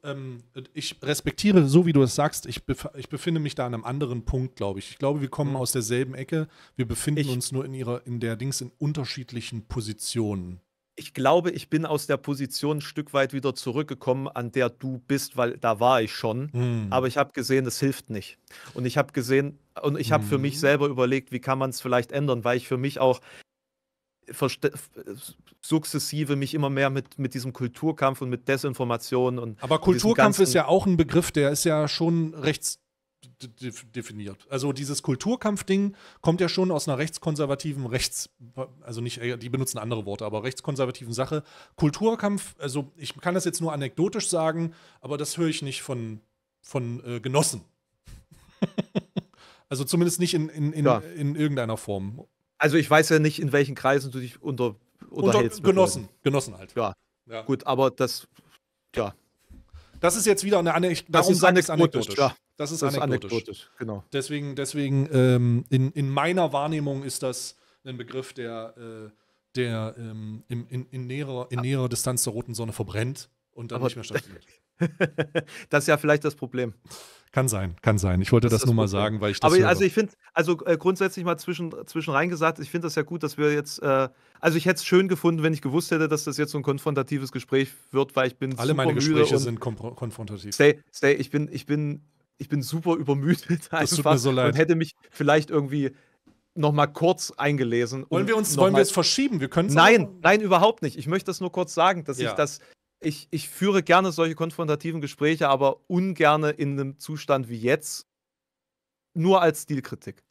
ähm, ich respektiere, so wie du es sagst, ich, bef ich, befinde mich da an einem anderen Punkt, glaube ich. Ich glaube, wir kommen mhm. aus derselben Ecke. Wir befinden ich, uns nur in ihrer, in der Dings in unterschiedlichen Positionen. Ich glaube, ich bin aus der Position ein Stück weit wieder zurückgekommen, an der du bist, weil da war ich schon. Mhm. Aber ich habe gesehen, es hilft nicht. Und ich habe gesehen, und ich habe mhm. für hm. mich selber überlegt, wie kann man es vielleicht ändern, weil ich für mich auch sukzessive mich immer mehr mit, mit diesem Kulturkampf und mit Desinformation und. Aber Kulturkampf ist ja auch ein Begriff, der ist ja schon rechts definiert. Also dieses Kulturkampfding kommt ja schon aus einer rechtskonservativen, rechts, also nicht, äh, die benutzen andere Worte, aber rechtskonservativen Sache. Kulturkampf, also ich kann das jetzt nur anekdotisch sagen, aber das höre ich nicht von, von äh, Genossen. [laughs] also zumindest nicht in, in, in, ja. in irgendeiner Form. Also ich weiß ja nicht, in welchen Kreisen du dich unter, unterhältst. Unter, genossen, genossen halt. Ja. ja. Gut, aber das, ja. Das ist jetzt wieder eine Anek das ist anekdotisch. anekdotisch. Ja. Das ist, das ist anekdotisch. anekdotisch. Genau. Deswegen, deswegen ähm, in, in meiner Wahrnehmung ist das ein Begriff, der, äh, der ähm, in, in, in, näherer, in näherer Distanz zur roten Sonne verbrennt und dann aber nicht mehr stattfindet. [laughs] das ist ja vielleicht das Problem. Kann sein, kann sein. Ich wollte das, das nur mal sagen, weil ich das. Aber höre. also ich finde, also äh, grundsätzlich mal zwischen, zwischen reingesagt, ich finde das ja gut, dass wir jetzt, äh, also ich hätte es schön gefunden, wenn ich gewusst hätte, dass das jetzt so ein konfrontatives Gespräch wird, weil ich bin. Alle meine Gespräche sind konfrontativ. Stay, stay, ich bin, ich bin, ich bin super übermüdet das tut mir so leid. und hätte mich vielleicht irgendwie noch mal kurz eingelesen. Wollen wir uns, wollen wir es verschieben? Wir können Nein, nein, überhaupt nicht. Ich möchte das nur kurz sagen, dass ja. ich das, ich, ich führe gerne solche konfrontativen Gespräche, aber ungerne in einem Zustand wie jetzt. Nur als Stilkritik.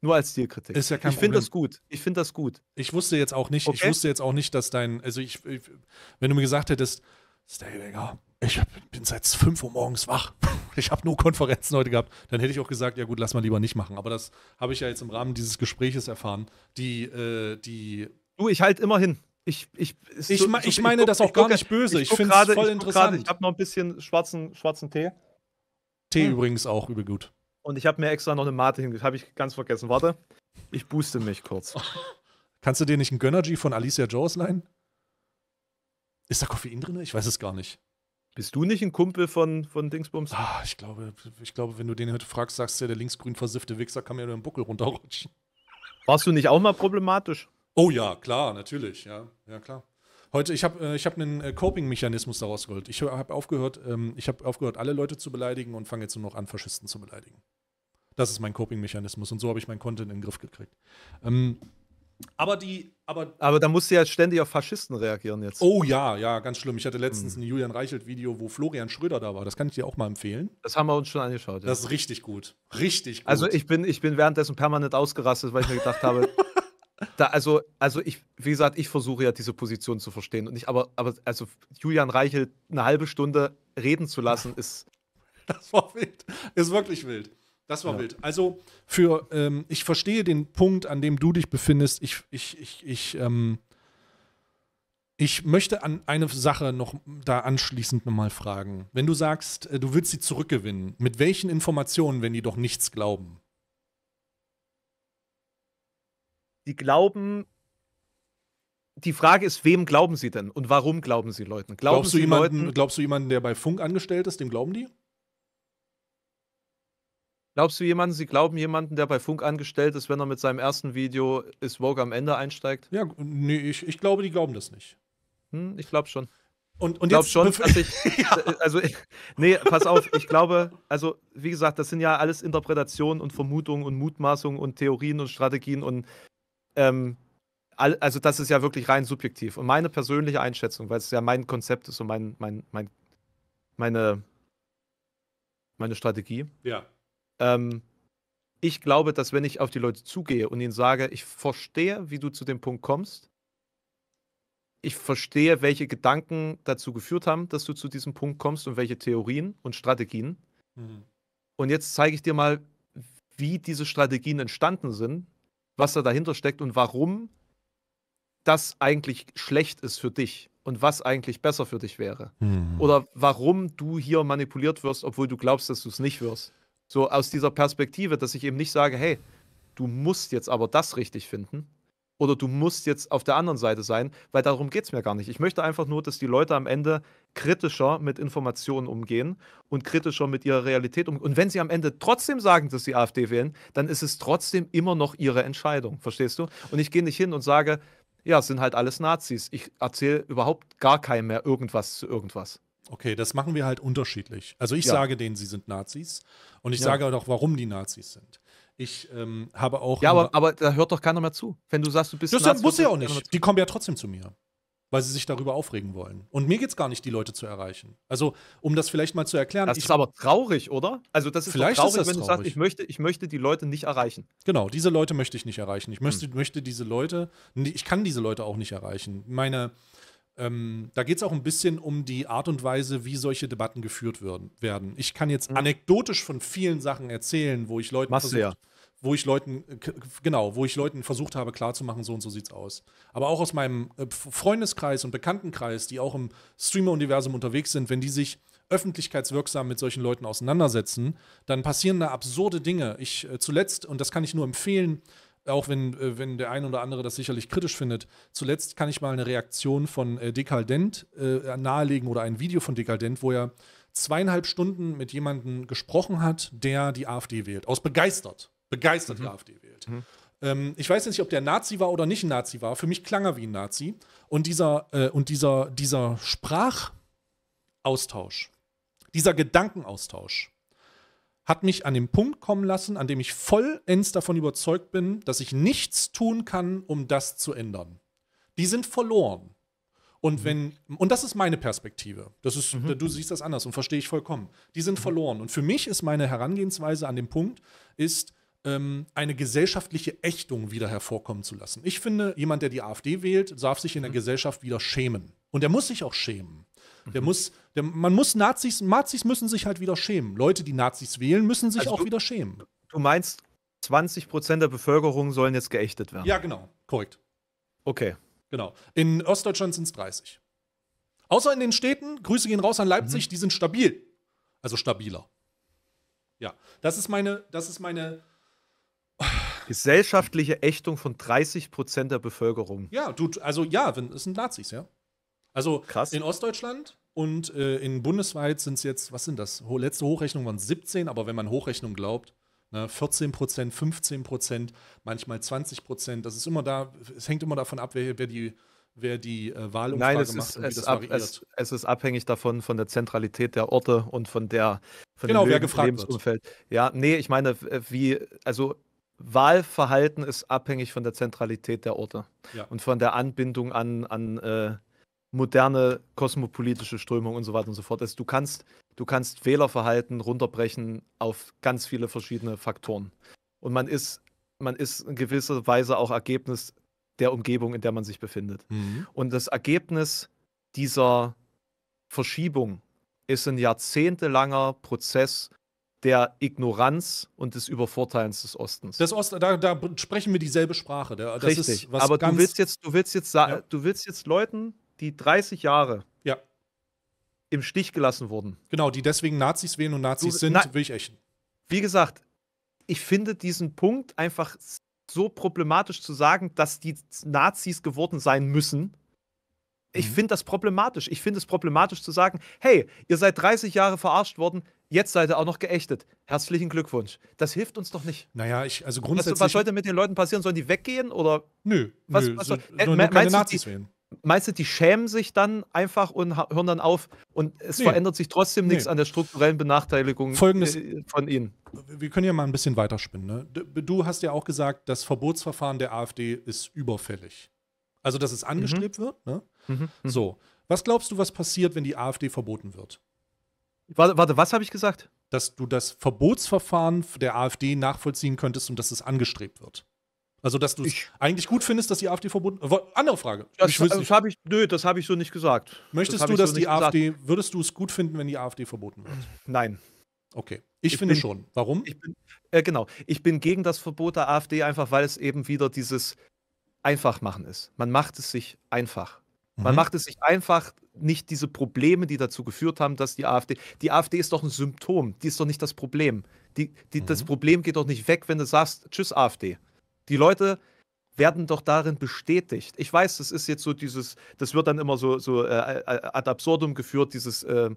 Nur als Stilkritik. Ist ja kein ich finde das gut. Ich finde das gut. Ich wusste jetzt auch nicht, okay. ich wusste jetzt auch nicht, dass dein, also ich, ich wenn du mir gesagt hättest, Staybaker, ich bin seit 5 Uhr morgens wach. [laughs] Ich habe nur Konferenzen heute gehabt. Dann hätte ich auch gesagt, ja gut, lass mal lieber nicht machen. Aber das habe ich ja jetzt im Rahmen dieses Gespräches erfahren. Die, äh, die. Du, ich halt immer hin. Ich, ich, ich, ich, ich meine guck, das auch gar guck, nicht böse. Ich, finde es voll interessant. Grade, ich habe noch ein bisschen schwarzen, schwarzen Tee. Tee hm. übrigens auch übel gut. Und ich habe mir extra noch eine Mate hingeschrieben. Habe ich ganz vergessen. Warte. Ich booste mich kurz. [laughs] Kannst du dir nicht einen Gönnergy von Alicia Jones leihen? Ist da Koffein drin? Ich weiß es gar nicht. Bist du nicht ein Kumpel von, von Dingsbums? Ah, ich, glaube, ich glaube, wenn du den heute fragst, sagst du ja, der linksgrün versiffte Wichser kann mir nur den Buckel runterrutschen. Warst du nicht auch mal problematisch? Oh ja, klar, natürlich, ja, ja klar. Heute, ich habe äh, ich hab einen äh, Coping-Mechanismus daraus geholt. Ich habe aufgehört, ähm, hab aufgehört, alle Leute zu beleidigen und fange jetzt nur noch an, Faschisten zu beleidigen. Das ist mein Coping-Mechanismus und so habe ich meinen Content in den Griff gekriegt. Ähm, aber die, aber. Aber da musst du ja ständig auf Faschisten reagieren jetzt. Oh ja, ja, ganz schlimm. Ich hatte letztens mhm. ein Julian Reichelt-Video, wo Florian Schröder da war. Das kann ich dir auch mal empfehlen. Das haben wir uns schon angeschaut. Ja. Das ist richtig gut. Richtig also gut. Also ich bin, ich bin währenddessen permanent ausgerastet, weil ich mir gedacht habe, [laughs] Da, also, also ich, wie gesagt, ich versuche ja diese Position zu verstehen. Und ich, aber, aber also Julian Reichel eine halbe Stunde reden zu lassen, ist. [laughs] Das war wild. Ist wirklich wild. Das war ja. wild. Also für, ähm, ich verstehe den Punkt, an dem du dich befindest. Ich, ich, ich, ich, ähm, ich möchte an eine Sache noch da anschließend nochmal fragen. Wenn du sagst, äh, du willst sie zurückgewinnen, mit welchen Informationen, wenn die doch nichts glauben? die glauben, die Frage ist, wem glauben sie denn und warum glauben sie Leuten? Glauben glaubst, sie du jemanden, Leuten, glaubst du jemanden, der bei Funk angestellt ist, dem glauben die? Glaubst du jemanden, sie glauben jemanden, der bei Funk angestellt ist, wenn er mit seinem ersten Video ist Vogue am Ende einsteigt? Ja, nee, ich, ich glaube, die glauben das nicht. Hm, ich glaube schon. Und, und glaub jetzt schon, dass ich, [laughs] äh, also ich, [laughs] nee, pass auf, ich glaube, also wie gesagt, das sind ja alles Interpretationen und Vermutungen und Mutmaßungen und Theorien und Strategien und ähm, also das ist ja wirklich rein subjektiv und meine persönliche Einschätzung, weil es ja mein Konzept ist und mein, mein, mein meine, meine Strategie. Ja. Ähm, ich glaube, dass wenn ich auf die Leute zugehe und ihnen sage, ich verstehe, wie du zu dem Punkt kommst, ich verstehe, welche Gedanken dazu geführt haben, dass du zu diesem Punkt kommst und welche Theorien und Strategien. Mhm. Und jetzt zeige ich dir mal, wie diese Strategien entstanden sind was da dahinter steckt und warum das eigentlich schlecht ist für dich und was eigentlich besser für dich wäre. Hm. Oder warum du hier manipuliert wirst, obwohl du glaubst, dass du es nicht wirst. So aus dieser Perspektive, dass ich eben nicht sage, hey, du musst jetzt aber das richtig finden, oder du musst jetzt auf der anderen Seite sein, weil darum geht es mir gar nicht. Ich möchte einfach nur, dass die Leute am Ende kritischer mit Informationen umgehen und kritischer mit ihrer Realität umgehen. Und wenn sie am Ende trotzdem sagen, dass sie AfD wählen, dann ist es trotzdem immer noch ihre Entscheidung, verstehst du? Und ich gehe nicht hin und sage, ja, es sind halt alles Nazis. Ich erzähle überhaupt gar keinem mehr irgendwas zu irgendwas. Okay, das machen wir halt unterschiedlich. Also ich ja. sage denen, sie sind Nazis und ich ja. sage auch, warum die Nazis sind. Ich ähm, habe auch. Ja, aber, aber da hört doch keiner mehr zu. Wenn du sagst, du bist. Das Nazi, muss ja auch nicht. Die kommen ja trotzdem zu mir, weil sie sich darüber aufregen wollen. Und mir geht es gar nicht, die Leute zu erreichen. Also, um das vielleicht mal zu erklären. Das ist aber traurig, oder? Also, das ist vielleicht traurig, ist wenn du sagst, ich möchte, ich möchte die Leute nicht erreichen. Genau, diese Leute möchte ich nicht erreichen. Ich hm. möchte, hm. möchte diese Leute. Ich kann diese Leute auch nicht erreichen. Meine ähm, da geht es auch ein bisschen um die Art und Weise, wie solche Debatten geführt werden. Ich kann jetzt mhm. anekdotisch von vielen Sachen erzählen, wo ich Leuten versucht, ja. wo ich Leuten genau, wo ich Leuten versucht habe klarzumachen, so und so sieht's aus. Aber auch aus meinem äh, Freundeskreis und Bekanntenkreis, die auch im Streamer-Universum unterwegs sind, wenn die sich öffentlichkeitswirksam mit solchen Leuten auseinandersetzen, dann passieren da absurde Dinge. Ich äh, zuletzt, und das kann ich nur empfehlen, auch wenn, äh, wenn der ein oder andere das sicherlich kritisch findet, zuletzt kann ich mal eine Reaktion von äh, Dekadent äh, nahelegen oder ein Video von Dekadent, wo er zweieinhalb Stunden mit jemandem gesprochen hat, der die AfD wählt. Aus begeistert. Begeistert mhm. die AfD wählt. Mhm. Ähm, ich weiß nicht, ob der Nazi war oder nicht ein Nazi war. Für mich klang er wie ein Nazi. Und dieser, äh, und dieser, dieser Sprachaustausch, dieser Gedankenaustausch, hat mich an den Punkt kommen lassen, an dem ich vollends davon überzeugt bin, dass ich nichts tun kann, um das zu ändern. Die sind verloren. Und mhm. wenn, und das ist meine Perspektive. Das ist, mhm. du siehst das anders und verstehe ich vollkommen. Die sind mhm. verloren. Und für mich ist meine Herangehensweise an dem Punkt, ist, ähm, eine gesellschaftliche Ächtung wieder hervorkommen zu lassen. Ich finde, jemand, der die AfD wählt, darf sich in der mhm. Gesellschaft wieder schämen. Und er muss sich auch schämen. Der muss, der, man muss Nazis, Nazis müssen sich halt wieder schämen. Leute, die Nazis wählen, müssen sich also auch du, wieder schämen. Du meinst, 20 Prozent der Bevölkerung sollen jetzt geächtet werden? Ja, genau, korrekt. Okay. Genau. In Ostdeutschland sind es 30. Außer in den Städten, Grüße gehen raus an Leipzig, mhm. die sind stabil. Also stabiler. Ja, das ist meine, das ist meine gesellschaftliche Ächtung von 30 Prozent der Bevölkerung. Ja, du, also ja, wenn, es sind Nazis, ja. Also Krass. in Ostdeutschland und äh, in bundesweit sind es jetzt, was sind das? Letzte Hochrechnung waren 17, aber wenn man Hochrechnung glaubt, ne, 14 Prozent, 15 Prozent, manchmal 20 Prozent. Das ist immer da, es hängt immer davon ab, wer, wer die wer die äh, Wahlumfrage Nein, es macht ist, und wie es das ab, variiert. Es, es, ist abhängig davon von der Zentralität der Orte und von der von genau, wer gefragt Lebensumfeld. Wird. Ja, nee, ich meine, wie also Wahlverhalten ist abhängig von der Zentralität der Orte ja. und von der Anbindung an, an äh, moderne kosmopolitische Strömung und so weiter und so fort. Also du kannst, du kannst Wählerverhalten runterbrechen auf ganz viele verschiedene Faktoren. Und man ist, man ist in gewisser Weise auch Ergebnis der Umgebung, in der man sich befindet. Mhm. Und das Ergebnis dieser Verschiebung ist ein jahrzehntelanger Prozess der Ignoranz und des Übervorteilens des Ostens. Des Ost, da, da sprechen wir dieselbe Sprache. Das Richtig. aber du willst jetzt, du willst jetzt, ja. du willst jetzt Leuten die 30 Jahre ja. im Stich gelassen wurden. Genau, die deswegen Nazis wählen und Nazis du, sind, na, will ich echt. Wie gesagt, ich finde diesen Punkt einfach so problematisch zu sagen, dass die Nazis geworden sein müssen. Ich mhm. finde das problematisch. Ich finde es problematisch zu sagen, hey, ihr seid 30 Jahre verarscht worden, jetzt seid ihr auch noch geächtet. Herzlichen Glückwunsch. Das hilft uns doch nicht. Naja, ich, also grundsätzlich. Was, was sollte mit den Leuten passieren? Sollen die weggehen oder? Nö, was, nö, was soll, so, äh, nur, nur keine Nazis die, wählen. Meinst du, die schämen sich dann einfach und hören dann auf und es nee. verändert sich trotzdem nichts nee. an der strukturellen Benachteiligung Folgendes, äh, von ihnen? Wir können ja mal ein bisschen weiterspinnen. Ne? Du hast ja auch gesagt, das Verbotsverfahren der AfD ist überfällig. Also, dass es mhm. angestrebt mhm. wird. Ne? Mhm, mhm. So, was glaubst du, was passiert, wenn die AfD verboten wird? Warte, warte was habe ich gesagt? Dass du das Verbotsverfahren der AfD nachvollziehen könntest und dass es angestrebt wird. Also, dass du es eigentlich gut findest, dass die AfD verbunden. Andere Frage. Das, das äh, habe ich, nö, das habe ich so nicht gesagt. Möchtest das du, dass so die AfD, würdest du es gut finden, wenn die AfD verboten wird? Nein. Okay. Ich, ich finde bin, schon. Warum? Ich bin, äh, genau. Ich bin gegen das Verbot der AfD, einfach weil es eben wieder dieses Einfachmachen ist. Man macht es sich einfach. Mhm. Man macht es sich einfach, nicht diese Probleme, die dazu geführt haben, dass die AfD. Die AfD ist doch ein Symptom, die ist doch nicht das Problem. Die, die mhm. Das Problem geht doch nicht weg, wenn du sagst, tschüss AfD. Die Leute werden doch darin bestätigt. Ich weiß, das ist jetzt so dieses, das wird dann immer so, so äh, äh ad absurdum geführt, dieses, äh,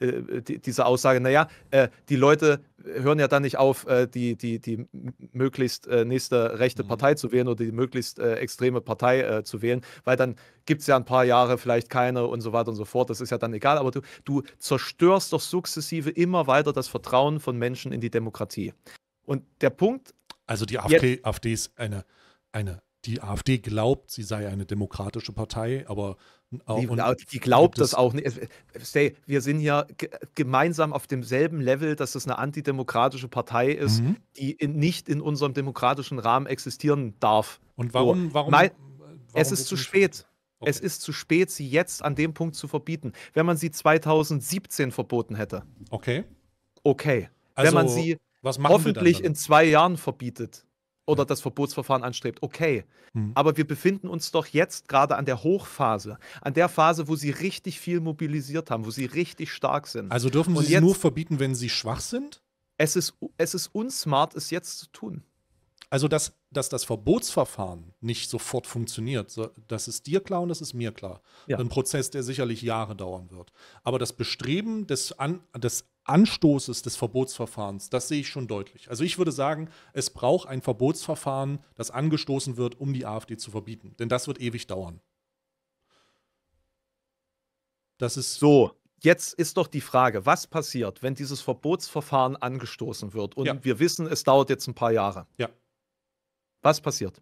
äh, die, diese Aussage, naja, äh, die Leute hören ja dann nicht auf, äh, die, die, die möglichst nächste rechte mhm. Partei zu wählen oder die möglichst extreme Partei zu wählen, weil dann gibt es ja ein paar Jahre vielleicht keine und so weiter und so fort. Das ist ja dann egal, aber du, du zerstörst doch sukzessive immer weiter das Vertrauen von Menschen in die Demokratie. Und der Punkt also die AfD, ja. AfD ist eine, eine, die AfD glaubt, sie sei eine demokratische Partei, aber auch, die, die, glaubt das auch nicht. Stay, wir sind hier gemeinsam auf demselben Level, dass das eine antidemokratische Partei ist, mhm. die in, nicht in unserem demokratischen Rahmen existieren darf. Und warum? warum, Nein, äh, warum es ist zu spät. Okay. Es ist zu spät, sie jetzt an dem Punkt zu verbieten. Wenn man sie 2017 verboten hätte. Okay. Okay. Also, Wenn man sie was machen hoffentlich in zwei Jahren verbietet oder das Verbotsverfahren anstrebt. Okay, mhm. aber wir befinden uns doch jetzt gerade an der Hochphase, an der Phase, wo sie richtig viel mobilisiert haben, wo sie richtig stark sind. Also dürfen sie es nur verbieten, wenn sie schwach sind? Es ist, es ist unsmart, es jetzt zu tun. Also, dass, dass das Verbotsverfahren nicht sofort funktioniert, das ist dir klar und das ist mir klar. Ja. Ein Prozess, der sicherlich Jahre dauern wird. Aber das Bestreben des, an, des Anstoßes des Verbotsverfahrens, das sehe ich schon deutlich. Also ich würde sagen, es braucht ein Verbotsverfahren, das angestoßen wird, um die AfD zu verbieten. Denn das wird ewig dauern. Das ist. So, jetzt ist doch die Frage, was passiert, wenn dieses Verbotsverfahren angestoßen wird? Und ja. wir wissen, es dauert jetzt ein paar Jahre. Ja. Was passiert?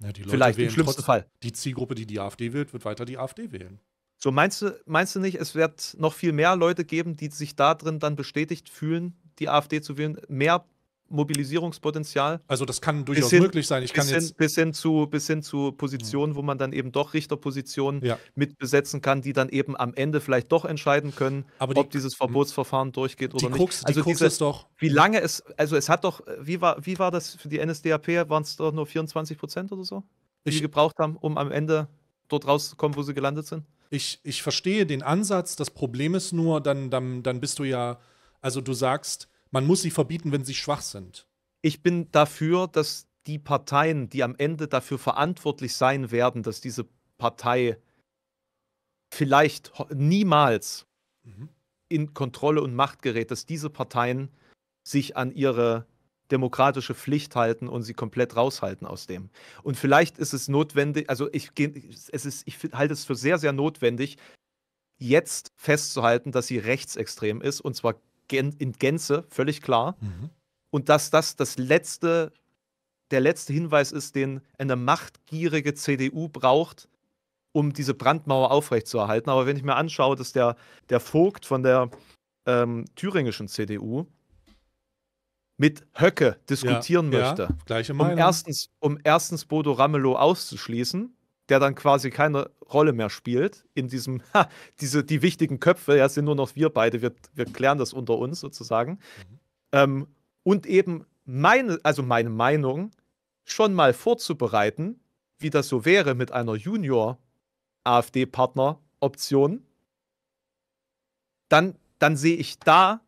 Ja, Vielleicht im schlimmsten Fall. Die Zielgruppe, die die AfD wählt, wird weiter die AfD wählen. So meinst du, meinst du nicht, es wird noch viel mehr Leute geben, die sich darin dann bestätigt fühlen, die AfD zu wählen, mehr Mobilisierungspotenzial? Also das kann durchaus hin, möglich sein. Ich bis, kann hin, jetzt bis, hin zu, bis hin zu hm. Positionen, wo man dann eben doch Richterpositionen ja. mitbesetzen kann, die dann eben am Ende vielleicht doch entscheiden können, die, ob dieses hm. Verbotsverfahren durchgeht oder Krux, nicht. Also die Krux diese, ist doch. Wie hm. lange es, also es hat doch, wie war, wie war das für die NSDAP? Waren es doch nur 24 Prozent oder so, die ich, gebraucht haben, um am Ende dort rauszukommen, wo sie gelandet sind? Ich, ich verstehe den Ansatz, das Problem ist nur, dann, dann, dann bist du ja, also du sagst, man muss sie verbieten, wenn sie schwach sind. Ich bin dafür, dass die Parteien, die am Ende dafür verantwortlich sein werden, dass diese Partei vielleicht niemals mhm. in Kontrolle und Macht gerät, dass diese Parteien sich an ihre demokratische Pflicht halten und sie komplett raushalten aus dem. Und vielleicht ist es notwendig, also ich, es ist, ich halte es für sehr, sehr notwendig, jetzt festzuhalten, dass sie rechtsextrem ist und zwar in Gänze, völlig klar. Mhm. Und dass das das letzte, der letzte Hinweis ist, den eine machtgierige CDU braucht, um diese Brandmauer aufrechtzuerhalten. Aber wenn ich mir anschaue, dass der, der Vogt von der ähm, thüringischen CDU, mit Höcke diskutieren ja, möchte. Ja, gleiche Meinung. Um erstens, um erstens Bodo Ramelow auszuschließen, der dann quasi keine Rolle mehr spielt in diesem, [laughs] ha, diese, die wichtigen Köpfe, ja, sind nur noch wir beide, wir, wir klären das unter uns sozusagen. Mhm. Ähm, und eben meine, also meine Meinung schon mal vorzubereiten, wie das so wäre mit einer Junior-AfD-Partner-Option, dann, dann sehe ich da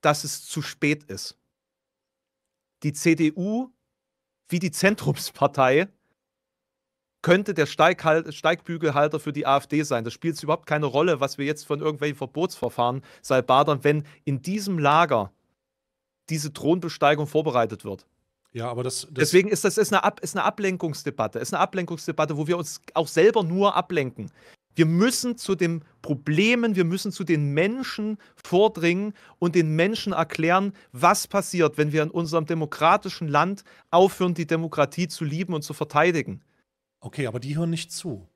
dass es zu spät ist. Die CDU wie die Zentrumspartei könnte der Steighal Steigbügelhalter für die AfD sein. Das spielt überhaupt keine Rolle, was wir jetzt von irgendwelchen Verbotsverfahren salbadern, wenn in diesem Lager diese Thronbesteigung vorbereitet wird. Ja, aber das, das Deswegen ist das ist eine, Ab ist eine Ablenkungsdebatte. Ist eine Ablenkungsdebatte, wo wir uns auch selber nur ablenken. Wir müssen zu den Problemen, wir müssen zu den Menschen vordringen und den Menschen erklären, was passiert, wenn wir in unserem demokratischen Land aufhören, die Demokratie zu lieben und zu verteidigen. Okay, aber die hören nicht zu.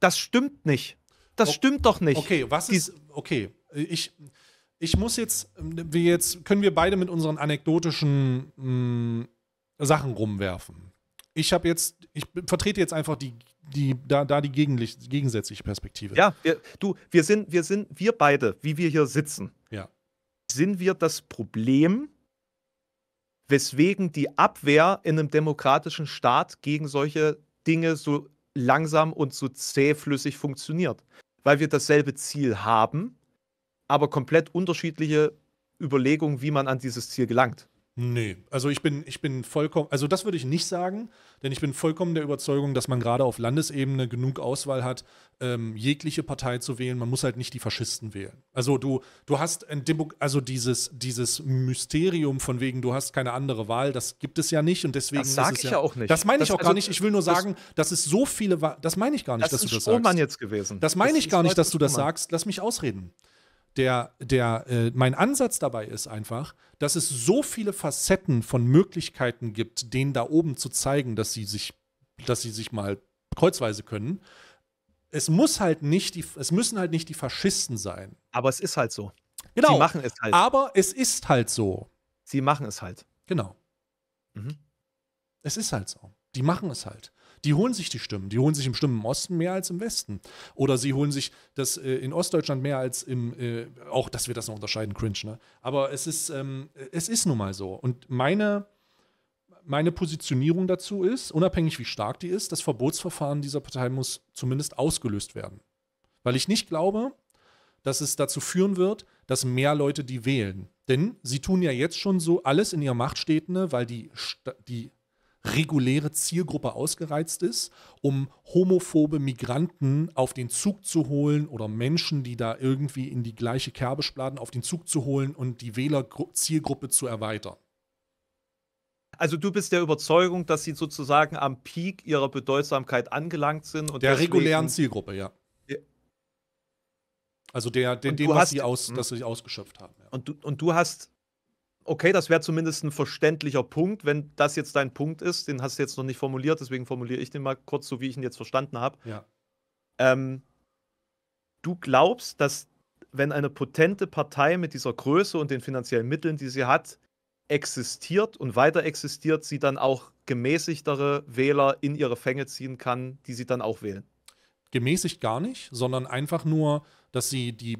Das stimmt nicht. Das o stimmt doch nicht. Okay, was ist. Okay, ich, ich muss jetzt. Wir jetzt können wir beide mit unseren anekdotischen mh, hm, Sachen rumwerfen. Ich habe jetzt. Ich vertrete jetzt einfach die die, da, da die gegensätzliche Perspektive. Ja, wir, du, wir sind, wir sind, wir beide, wie wir hier sitzen, ja. sind wir das Problem, weswegen die Abwehr in einem demokratischen Staat gegen solche Dinge so langsam und so zähflüssig funktioniert. Weil wir dasselbe Ziel haben, aber komplett unterschiedliche Überlegungen, wie man an dieses Ziel gelangt. Nee, also ich bin, ich bin vollkommen, also das würde ich nicht sagen, denn ich bin vollkommen der Überzeugung, dass man gerade auf Landesebene genug Auswahl hat, ähm, jegliche Partei zu wählen. Man muss halt nicht die Faschisten wählen. Also du, du hast ein Demo also dieses, dieses Mysterium von wegen, du hast keine andere Wahl, das gibt es ja nicht und deswegen. Das sage ich ja, ja auch nicht. Das meine ich auch also, gar nicht. Ich will nur sagen, dass es so viele, Wa das meine ich gar nicht, das dass du das Strohmann sagst. jetzt gewesen. Das meine ich gar nicht, dass du das sagst. Lass mich ausreden der, der, äh, mein Ansatz dabei ist einfach, dass es so viele Facetten von Möglichkeiten gibt, denen da oben zu zeigen, dass sie sich, dass sie sich mal kreuzweise können. Es muss halt nicht die, es müssen halt nicht die Faschisten sein. Aber es ist halt so. Genau. Sie machen es halt. Aber es ist halt so. Sie machen es halt. Genau. Mhm. Es ist halt so. Die machen es halt die holen sich die Stimmen. Die holen sich im Stimmen im Osten mehr als im Westen. Oder sie holen sich das äh, in Ostdeutschland mehr als im, äh, auch dass wir das noch unterscheiden, cringe, ne? Aber es ist, ähm, es ist nun mal so. Und meine, meine Positionierung dazu ist, unabhängig wie stark die ist, das Verbotsverfahren dieser Partei muss zumindest ausgelöst werden. Weil ich nicht glaube, dass es dazu führen wird, dass mehr Leute die wählen. Denn sie tun ja jetzt schon so alles in ihrer Macht Stehende, weil die, die reguläre Zielgruppe ausgereizt ist, um homophobe Migranten auf den Zug zu holen oder Menschen, die da irgendwie in die gleiche Kerbe schlagen, auf den Zug zu holen und die Wählerzielgruppe zu erweitern. Also du bist der Überzeugung, dass sie sozusagen am Peak ihrer Bedeutsamkeit angelangt sind und der regulären Zielgruppe, ja. Also der, der dem, was sie aus, hm. das sie ausgeschöpft haben. Ja. Und, du, und du hast okay, das wäre zumindest ein verständlicher Punkt, wenn das jetzt dein Punkt ist. Den hast du jetzt noch nicht formuliert, deswegen formuliere ich den mal kurz, so wie ich ihn jetzt verstanden habe. Ja. Ähm, du glaubst, dass wenn eine potente Partei mit dieser Größe und den finanziellen Mitteln, die sie hat, existiert und weiter existiert, sie dann auch gemäßigtere Wähler in ihre Fänge ziehen kann, die sie dann auch wählen? Gemäßigt gar nicht, sondern einfach nur, dass sie die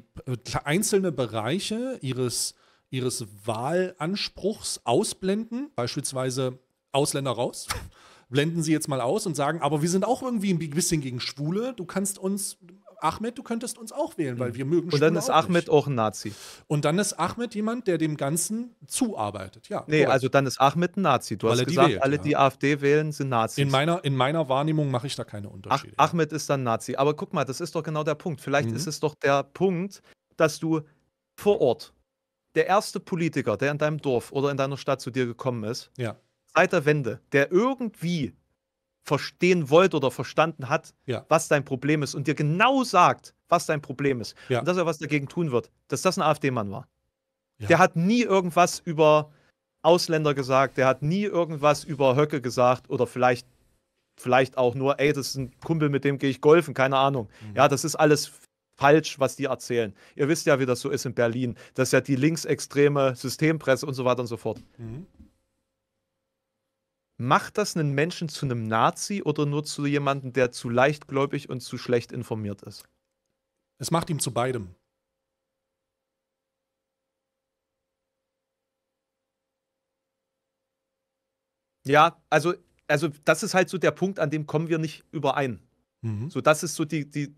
einzelnen Bereiche ihres ihres Wahlanspruchs ausblenden, beispielsweise Ausländer raus, [laughs] blenden sie jetzt mal aus und sagen, aber wir sind auch irgendwie ein bisschen gegen Schwule, du kannst uns Ahmed, du könntest uns auch wählen, weil mhm. wir mögen Schwule. Und dann ist auch Ahmed nicht. auch ein Nazi. Und dann ist Ahmed jemand, der dem Ganzen zuarbeitet, ja. Nee, also dann ist Ahmed ein Nazi. Du weil hast gesagt, wählt, alle, ja. die AfD wählen, sind Nazis. In meiner, in meiner Wahrnehmung mache ich da keine Unterschiede. Ach, Ahmed ist dann Nazi. Aber guck mal, das ist doch genau der Punkt. Vielleicht mhm. ist es doch der Punkt, dass du vor Ort der erste Politiker, der in deinem Dorf oder in deiner Stadt zu dir gekommen ist, ja. seit der Wende, der irgendwie verstehen wollte oder verstanden hat, ja. was dein Problem ist und dir genau sagt, was dein Problem ist ja. und dass er was dagegen tun wird, dass das ein AfD-Mann war. Der hat nie irgendwas über Ausländer gesagt, der hat nie irgendwas über Höcke gesagt oder vielleicht, vielleicht auch nur, ey, das ist ein Kumpel, mit dem gehe ich golfen, keine Ahnung. Mhm. Ja, das ist alles falsch, was die erzählen. Ihr wisst ja, wie das so ist in Berlin. Das ist ja die linksextreme Systempresse und so weiter und so fort. Mhm. Macht das einen Menschen zu einem Nazi oder nur zu jemandem, der zu leichtgläubig und zu schlecht informiert ist? Es macht ihm zu beidem. Ja, also, also das ist halt so der Punkt, an dem kommen wir nicht überein. Mhm. So, das ist so die, die,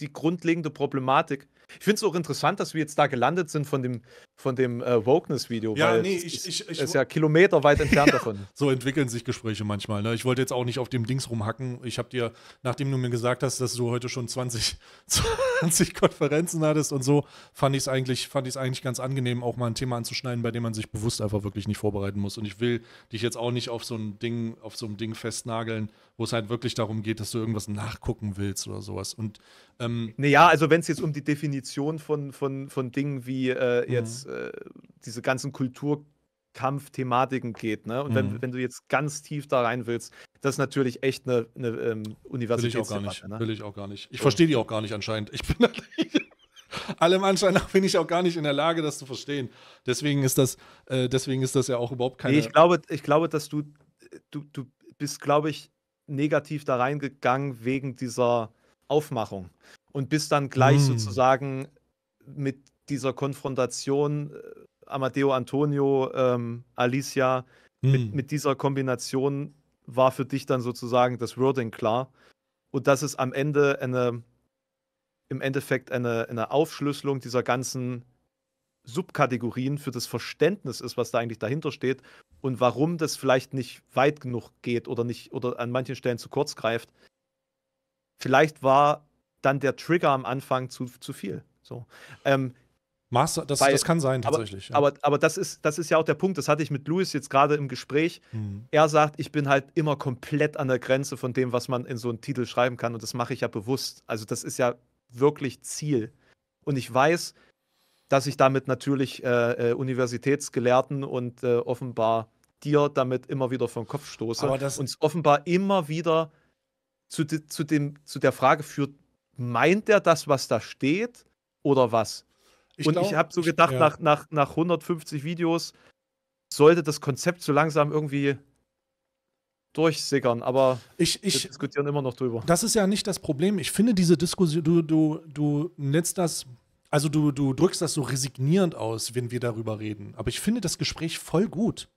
die grundlegende Problematik. Ich finde es auch interessant, dass wir jetzt da gelandet sind von dem von dem äh, Wokeness-Video. Ja, weil nee, ich, ich, ich ist ja kilometerweit entfernt [laughs] ja, davon. So entwickeln sich Gespräche manchmal. Ne? Ich wollte jetzt auch nicht auf dem Dings rumhacken. Ich habe dir, nachdem du mir gesagt hast, dass du heute schon 20, 20 [laughs] Konferenzen hattest und so, fand ich es eigentlich, eigentlich ganz angenehm, auch mal ein Thema anzuschneiden, bei dem man sich bewusst einfach wirklich nicht vorbereiten muss. Und ich will dich jetzt auch nicht auf so ein Ding, auf so ein Ding festnageln, wo es halt wirklich darum geht, dass du irgendwas nachgucken willst oder sowas. Und ähm, naja, also wenn es jetzt um die Definition von, von, von Dingen wie äh, mhm. jetzt äh, diese ganzen Kulturkampfthematiken geht. Ne? Und mhm. wenn, wenn du jetzt ganz tief da rein willst, das ist natürlich echt eine, eine ähm, Universitätsdebatte. Ne? Will ich auch gar nicht. Ich so. verstehe die auch gar nicht anscheinend. Ich bin [laughs] allem Anschein nach bin ich auch gar nicht in der Lage, das zu verstehen. Deswegen ist das, äh, deswegen ist das ja auch überhaupt keine. Nee, ich glaube, ich glaube, dass du, du, du bist, glaube ich, negativ da reingegangen wegen dieser Aufmachung und bist dann gleich hm. sozusagen mit dieser Konfrontation äh, Amadeo Antonio, ähm, Alicia, hm. mit, mit dieser Kombination war für dich dann sozusagen das Wording klar. Und dass es am Ende eine, im Endeffekt eine, eine Aufschlüsselung dieser ganzen Subkategorien für das Verständnis ist, was da eigentlich dahinter steht und warum das vielleicht nicht weit genug geht oder nicht oder an manchen Stellen zu kurz greift. Vielleicht war dann der Trigger am Anfang zu, zu viel. So. Ähm, Master, das, Weil, das kann sein, tatsächlich. Aber, ja. aber, aber, das, ist, das ist ja auch der Punkt, das hatte ich mit Louis jetzt gerade im Gespräch. Mhm. Er sagt, ich bin halt immer komplett an der Grenze von dem, was man in so einen Titel schreiben kann. Und das mache ich ja bewusst. Also, das ist ja wirklich Ziel. Und ich weiß, dass ich damit natürlich äh, äh Universitätsgelehrten und äh, offenbar dir damit immer wieder vom Kopf stoße. Aber das und offenbar immer wieder zu, de, zu, dem, zu der Frage führt, meint er das, was da steht oder was? Ich und glaub, ich habe so gedacht, ich, ja. nach, nach, nach 150 Videos sollte das Konzept so langsam irgendwie durchsickern, aber ich, ich, wir diskutieren immer noch drüber. Das ist ja nicht das Problem. Ich finde diese Diskussion, du, du, du nennst das, also du, du drückst das so resignierend aus, wenn wir darüber reden. Aber ich finde das Gespräch voll gut.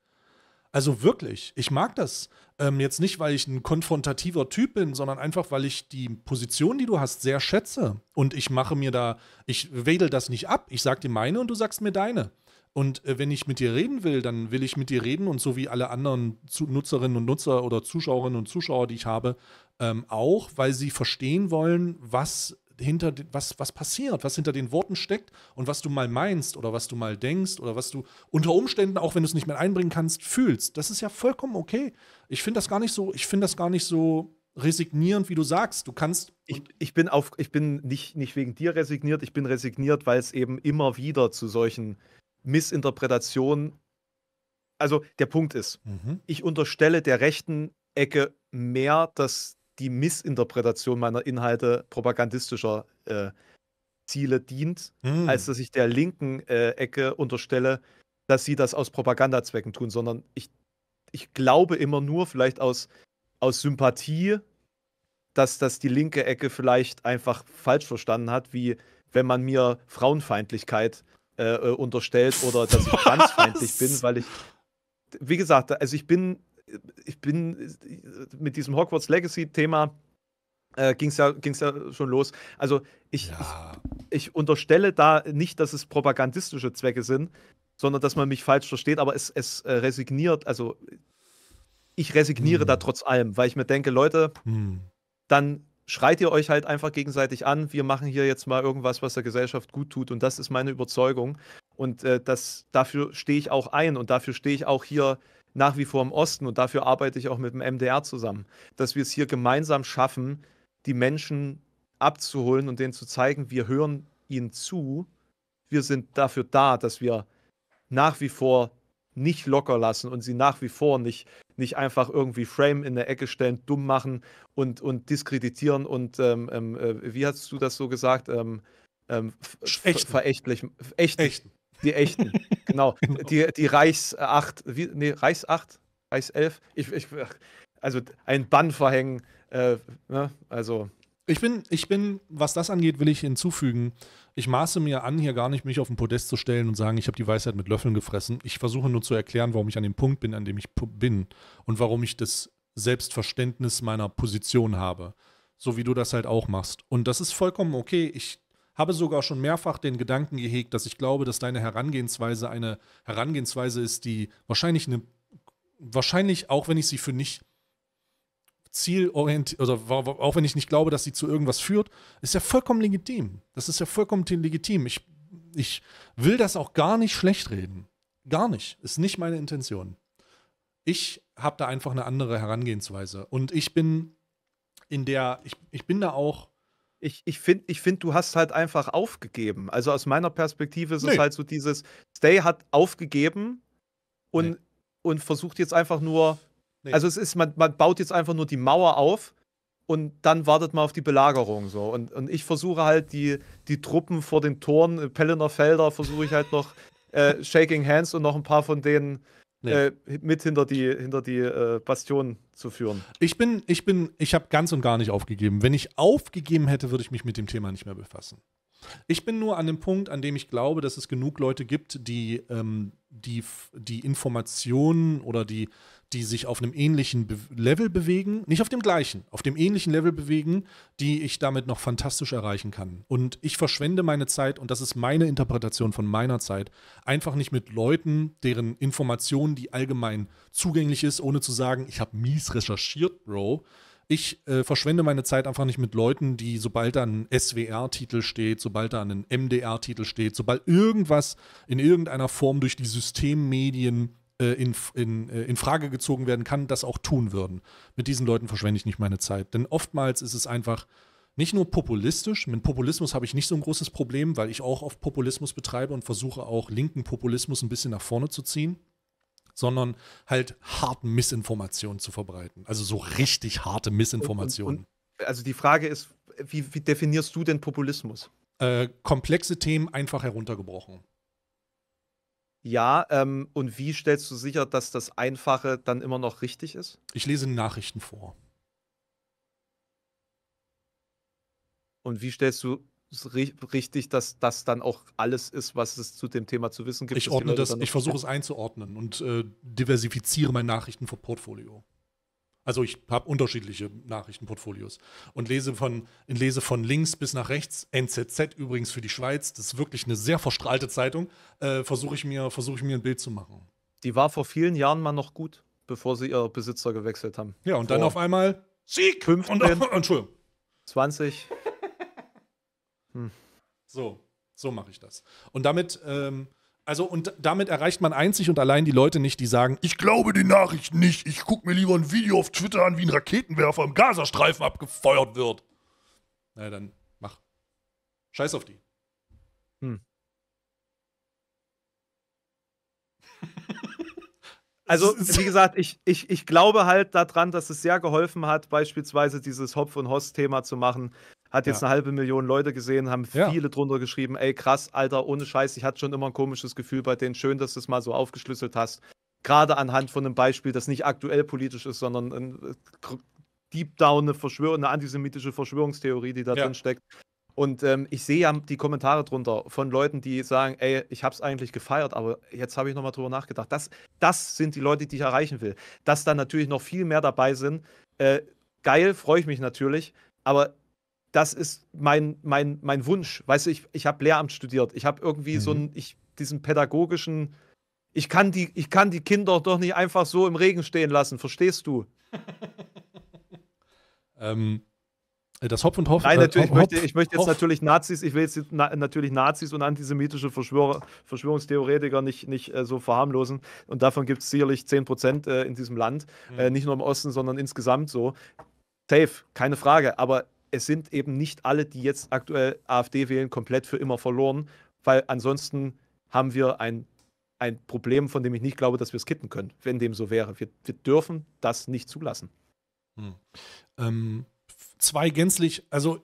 Also wirklich, ich mag das. Ähm, jetzt nicht, weil ich ein konfrontativer Typ bin, sondern einfach, weil ich die Position, die du hast, sehr schätze. Und ich mache mir da, ich wedel das nicht ab. Ich sage dir meine und du sagst mir deine. Und äh, wenn ich mit dir reden will, dann will ich mit dir reden und so wie alle anderen Zu Nutzerinnen und Nutzer oder Zuschauerinnen und Zuschauer, die ich habe, ähm, auch, weil sie verstehen wollen, was hinter was, was passiert, was hinter den Worten steckt und was du mal meinst oder was du mal denkst oder was du unter Umständen, auch wenn du es nicht mehr einbringen kannst, fühlst. Das ist ja vollkommen okay. Ich finde das gar nicht so, ich finde das gar nicht so resignierend, wie du sagst. Du kannst. Ich, ich bin auf, ich bin nicht, nicht wegen dir resigniert, ich bin resigniert, weil es eben immer wieder zu solchen Missinterpretationen. Also der Punkt ist, mhm. ich unterstelle der rechten Ecke mehr, dass die Missinterpretation meiner Inhalte propagandistischer äh, Ziele dient, hm. als dass ich der linken äh, Ecke unterstelle, dass sie das aus Propagandazwecken tun, sondern ich, ich glaube immer nur vielleicht aus, aus Sympathie, dass das die linke Ecke vielleicht einfach falsch verstanden hat, wie wenn man mir Frauenfeindlichkeit äh, äh unterstellt oder dass ich ganz [laughs] feindlich bin, weil ich, wie gesagt, also ich bin ich bin mit diesem Hogwarts Legacy-Thema äh, ging es ja, ja schon los. Also ich, ja. ich, ich, unterstelle da nicht, dass es propagandistische Zwecke sind, sondern dass man mich falsch versteht, aber es, es äh, resigniert, also ich resigniere hm. da trotz allem, weil ich mir denke, Leute, hm. dann schreit ihr euch halt einfach gegenseitig an, wir machen hier jetzt mal irgendwas, was der Gesellschaft gut tut und das ist meine Überzeugung und äh, das, dafür stehe ich auch ein und dafür stehe ich auch hier nach wie vor im Osten und dafür arbeite ich auch mit dem MDR zusammen, dass wir es hier gemeinsam schaffen, die Menschen abzuholen und denen zu zeigen, wir hören ihnen zu, wir sind dafür da, dass wir nach wie vor nicht locker lassen und sie nach wie vor nicht, nicht einfach irgendwie Frame in der Ecke stellen, dumm machen und, und diskreditieren und ähm, ähm äh, wie hast du das so gesagt? Ähm, ähm, verächtlich. Echten. Die echten, [laughs] genau. genau. Die, die Reichs 8, wie, nee, Reichs 8, Reichs 11. Ich, ich, also ein Bann verhängen, äh, ne? also. Ich bin, ich bin, was das angeht, will ich hinzufügen, ich maße mir an, hier gar nicht mich auf den Podest zu stellen und sagen, ich habe die Weisheit mit Löffeln gefressen. Ich versuche nur zu erklären, warum ich an dem Punkt bin, an dem ich bin und warum ich das Selbstverständnis meiner Position habe. So wie du das halt auch machst. Und das ist vollkommen okay. Ich habe sogar schon mehrfach den Gedanken gehegt, dass ich glaube, dass deine Herangehensweise eine Herangehensweise ist, die wahrscheinlich eine, wahrscheinlich, auch wenn ich sie für nicht zielorientiert, oder auch wenn ich nicht glaube, dass sie zu irgendwas führt, ist ja vollkommen legitim. Das ist ja vollkommen legitim. Ich, ich will das auch gar nicht schlecht reden. Gar nicht. Ist nicht meine Intention. Ich habe da einfach eine andere Herangehensweise. Und ich bin in der, ich, ich bin da auch ich, ich finde, ich find, du hast halt einfach aufgegeben. Also aus meiner Perspektive ist nee. es halt so dieses, Stay hat aufgegeben und, nee. und versucht jetzt einfach nur, nee. also es ist, man, man baut jetzt einfach nur die Mauer auf und dann wartet man auf die Belagerung so. Und, und ich versuche halt die, die Truppen vor den Toren, äh, Pellener Felder, versuche ich halt noch äh, Shaking Hands und noch ein paar von denen äh, mit hinter die, hinter die äh, Bastionen zu führen. Ich bin, ich bin, ich habe ganz und gar nicht aufgegeben. Wenn ich aufgegeben hätte, würde ich mich mit dem Thema nicht mehr befassen. Ich bin nur an dem Punkt, an dem ich glaube, dass es genug Leute gibt, die ähm, die, die Informationen oder die, die sich auf einem ähnlichen Be Level bewegen, nicht auf dem gleichen, auf dem ähnlichen Level bewegen, die ich damit noch fantastisch erreichen kann. Und ich verschwende meine Zeit, und das ist meine Interpretation von meiner Zeit, einfach nicht mit Leuten, deren Informationen, die allgemein zugänglich ist, ohne zu sagen, ich habe mies recherchiert, Bro. Ich äh, verschwende meine Zeit einfach nicht mit Leuten, die, sobald da ein SWR-Titel steht, sobald da ein MDR-Titel steht, sobald irgendwas in irgendeiner Form durch die Systemmedien äh, in, in, äh, in Frage gezogen werden kann, das auch tun würden. Mit diesen Leuten verschwende ich nicht meine Zeit. Denn oftmals ist es einfach nicht nur populistisch. Mit Populismus habe ich nicht so ein großes Problem, weil ich auch oft Populismus betreibe und versuche auch linken Populismus ein bisschen nach vorne zu ziehen, sondern halt harten Missinformationen zu verbreiten. Also so richtig harte Missinformationen. und, und, also die Frage ist, wie, wie definierst du denn Populismus? Äh, komplexe Themen einfach heruntergebrochen. Ja, ähm, und wie stellst du sicher, dass das Einfache dann immer noch richtig ist? Ich lese Nachrichten vor. Und wie stellst du es richtig, dass das dann auch alles ist, was es zu dem Thema zu wissen gibt? Ich ordne das, ich versuche es einzuordnen und äh, diversifiziere mein Nachrichten-Portfolio. Also ich habe unterschiedliche Nachrichtenportfolios und lese von, lese von links bis nach rechts. NZZ übrigens für die Schweiz, das ist wirklich eine sehr verstrahlte Zeitung. Äh, Versuche ich, mir, versuch ich mir ein Bild zu machen. Die war vor vielen Jahren mal noch gut, bevor sie ihr Besitzer gewechselt haben. Ja, und vor dann auf einmal Sieg! 15, und, [laughs] Entschuldigung. 20. Hm. [laughs] So, so mache ich das. Und damit. Ähm, also und damit erreicht man einzig und allein die Leute nicht, die sagen, ich glaube die Nachricht nicht, ich gucke mir lieber ein Video auf Twitter an, wie ein Raketenwerfer im Gazastreifen abgefeuert wird. Na ja, dann mach. Scheiß auf die. Hm. [laughs] Also, wie gesagt, ich, ich, ich glaube halt daran, dass es sehr geholfen hat, beispielsweise dieses Hopf- und Host-Thema zu machen, hat jetzt ja. eine halbe Million Leute gesehen, haben viele drunter geschrieben, ey krass, Alter, ohne Scheiß, ich hatte schon immer ein komisches Gefühl bei denen. Schön, dass du es mal so aufgeschlüsselt hast. Gerade anhand von einem Beispiel, das nicht aktuell politisch ist, sondern ein äh, deep down eine, Verschwör eine antisemitische Verschwörungstheorie, die da ja. drin steckt. Und ähm, ich sehe ja die Kommentare drunter von Leuten, die sagen, ey, ich habe es eigentlich gefeiert, aber jetzt habe ich nochmal drüber nachgedacht. Das, das sind die Leute, die ich erreichen will. Dass da natürlich noch viel mehr dabei sind. Äh, geil, freue ich mich natürlich. Aber das ist mein, mein, mein Wunsch. Weißt du, ich, ich habe Lehramt studiert. Ich habe irgendwie mhm. so einen, ich, diesen pädagogischen, ich kann, die, ich kann die Kinder doch nicht einfach so im Regen stehen lassen, verstehst du? [laughs] ähm, das Hopf und äh, Hopf. Nein, natürlich, äh, Hopf, ich, möchte, ich möchte jetzt Hopf. natürlich Nazis, ich will jetzt na, natürlich Nazis und antisemitische Verschwörer, Verschwörungstheoretiker nicht, nicht äh, so verharmlosen. Und davon gibt es sicherlich 10 äh, in diesem Land. Äh, mhm. nicht nur im Osten, sondern insgesamt so. Safe, keine Frage. Aber es sind eben nicht alle, die jetzt aktuell AfD wählen, komplett für immer verloren, weil ansonsten haben wir ein, ein Problem, von dem ich nicht glaube, dass wir es kitten können, wenn dem so wäre. Wir, wir dürfen das nicht zulassen. Hm. Ähm, zwei gänzlich, also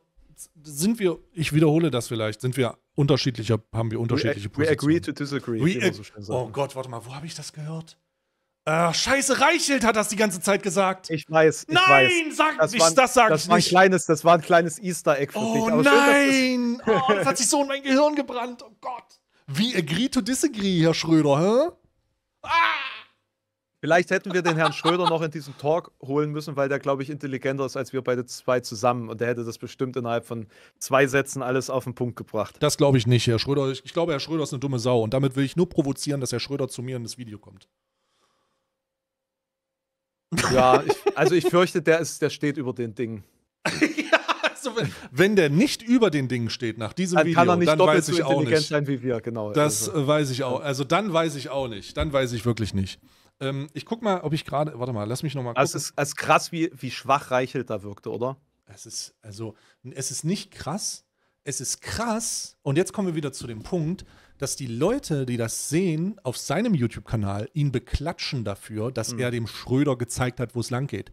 sind wir, ich wiederhole das vielleicht, sind wir unterschiedlicher, haben wir unterschiedliche we Positionen. We agree to disagree. We so oh Gott, warte mal, wo habe ich das gehört? Ach, äh, scheiße, Reichelt hat das die ganze Zeit gesagt. Ich weiß. Ich nein, weiß. sag das nicht, war, das sag das ich war ein nicht. Kleines, das war ein kleines Easter Egg für oh, dich. Oh nein, das, oh, das hat sich so in mein Gehirn gebrannt. Oh Gott. Wie agree to disagree, Herr Schröder, hä? Ah! Vielleicht hätten wir den Herrn Schröder noch in diesen Talk holen müssen, weil der, glaube ich, intelligenter ist als wir beide zwei zusammen. Und der hätte das bestimmt innerhalb von zwei Sätzen alles auf den Punkt gebracht. Das glaube ich nicht, Herr Schröder. Ich, ich glaube, Herr Schröder ist eine dumme Sau. Und damit will ich nur provozieren, dass Herr Schröder zu mir in das Video kommt. Ja, ich, also ich fürchte, der, ist, der steht über den Dingen. [laughs] ja, also wenn, wenn, der nicht über den Dingen steht nach diesem dann Video, kann er nicht dann doppelt weiß ich so auch nicht. sein wie wir, genau. Das also. Äh, weiß ich auch. Also dann weiß ich auch nicht. Dann weiß ich wirklich nicht. Ähm, ich guck mal, ob ich gerade. Warte mal, lass mich nochmal gucken. Es ist, es ist krass, wie, wie schwach Reichelt da wirkte, oder? Es ist, also, es ist nicht krass. Es ist krass. Und jetzt kommen wir wieder zu dem Punkt dass die Leute, die das sehen, auf seinem YouTube-Kanal ihn beklatschen dafür, dass mhm. er dem Schröder gezeigt hat, wo es lang geht.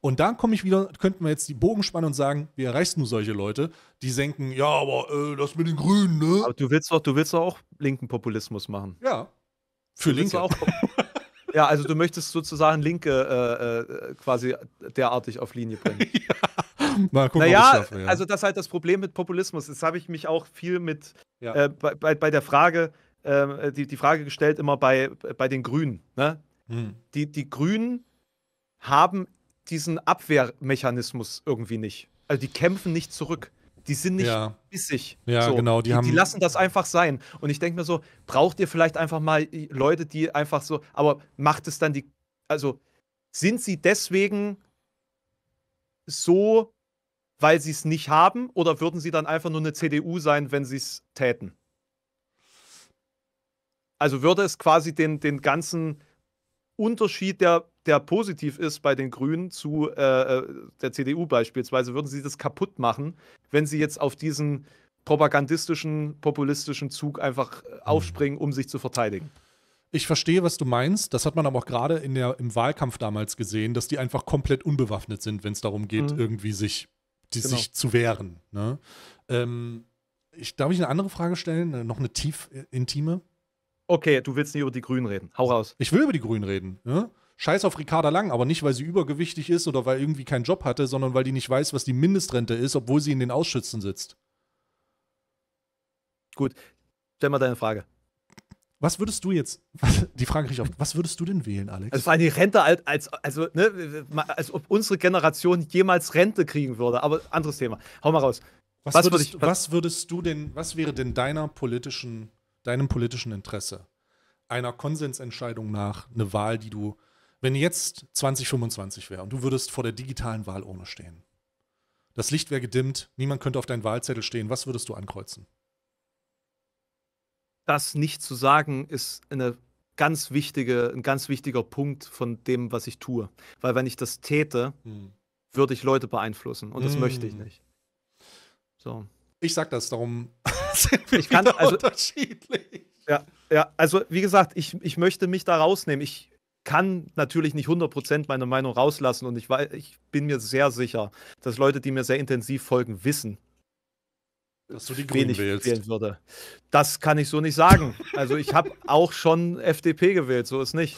Und da komme ich wieder, könnten wir jetzt die Bogen spannen und sagen, wie erreichst du solche Leute, die denken, ja, aber äh, das mit den Grünen, ne? Aber du willst doch, du willst doch auch linken Populismus machen. Ja. Für du Linke. Auch, [laughs] ja, also du möchtest sozusagen Linke äh, äh, quasi derartig auf Linie bringen. [laughs] ja. [laughs] mal gucken, naja, schaffe, ja. also das ist halt das Problem mit Populismus. Das habe ich mich auch viel mit ja. äh, bei, bei, bei, der Frage, äh, die, die Frage gestellt, immer bei, bei den Grünen. Ne? Hm. Die, die Grünen haben diesen Abwehrmechanismus irgendwie nicht. Also die kämpfen nicht zurück. Die sind nicht ja. bissig. Ja, so. genau. Die, die, haben... die, lassen das einfach sein. Und ich denke mir so, braucht ihr vielleicht einfach mal Leute, die einfach so, aber macht es dann die, also sind sie deswegen so weil sie es nicht haben oder würden sie dann einfach nur eine CDU sein, wenn sie es täten? Also würde es quasi den, den ganzen Unterschied, der, der positiv ist bei den Grünen zu äh, äh der CDU beispielsweise, würden sie das kaputt machen, wenn sie jetzt auf diesen propagandistischen, populistischen Zug einfach äh, mhm. aufspringen, um sich zu verteidigen. Ich verstehe, was du meinst. Das hat man aber auch gerade in der, im Wahlkampf damals gesehen, dass die einfach komplett unbewaffnet sind, wenn es darum geht, mhm. irgendwie sich die, genau. sich zu wehren. Ne? Ähm, ich, darf ich eine andere Frage stellen? Äh, noch eine tief äh, intime? Okay, du willst nicht über die Grünen reden. Hau raus. Ich will über die Grünen reden. Ne? Scheiß auf Ricarda Lang, aber nicht, weil sie übergewichtig ist oder weil irgendwie keinen Job hatte, sondern weil die nicht weiß, was die Mindestrente ist, obwohl sie in den Ausschüssen sitzt. Gut, stell mal deine Frage. Was würdest du jetzt, die Frage kriege ich oft, was würdest du denn wählen, Alex? Also vor allem die Rente als, als, also, ne, als ob unsere Generation jemals Rente kriegen würde, aber anderes Thema. Hau mal raus. Was, was, würdest, würd ich, was, was würdest du denn, was wäre denn deiner politischen, deinem politischen Interesse? Einer Konsensentscheidung nach eine Wahl, die du, wenn jetzt 2025 wäre und du würdest vor der digitalen Wahl ohne stehen, das Licht wäre gedimmt, niemand könnte auf deinen Wahlzettel stehen, was würdest du ankreuzen? das nicht zu sagen, ist eine ganz wichtige, ein ganz wichtiger Punkt von dem, was ich tue. Weil wenn ich das täte, hm. würde ich Leute beeinflussen und das hm. möchte ich hm. nicht. So. Ich sag das, darum [laughs] sind wir ich kann, also, unterschiedlich. Ja, ja, also wie gesagt, ich, ich möchte mich da rausnehmen. Ich kann natürlich nicht 100% meine Meinung rauslassen und ich, weiß, ich bin mir sehr sicher, dass Leute, die mir sehr intensiv folgen, wissen, dass du die Grünen wählst. wählen würde. Das kann ich so nicht sagen. Also ich habe [laughs] auch schon FDP gewählt, so ist nicht.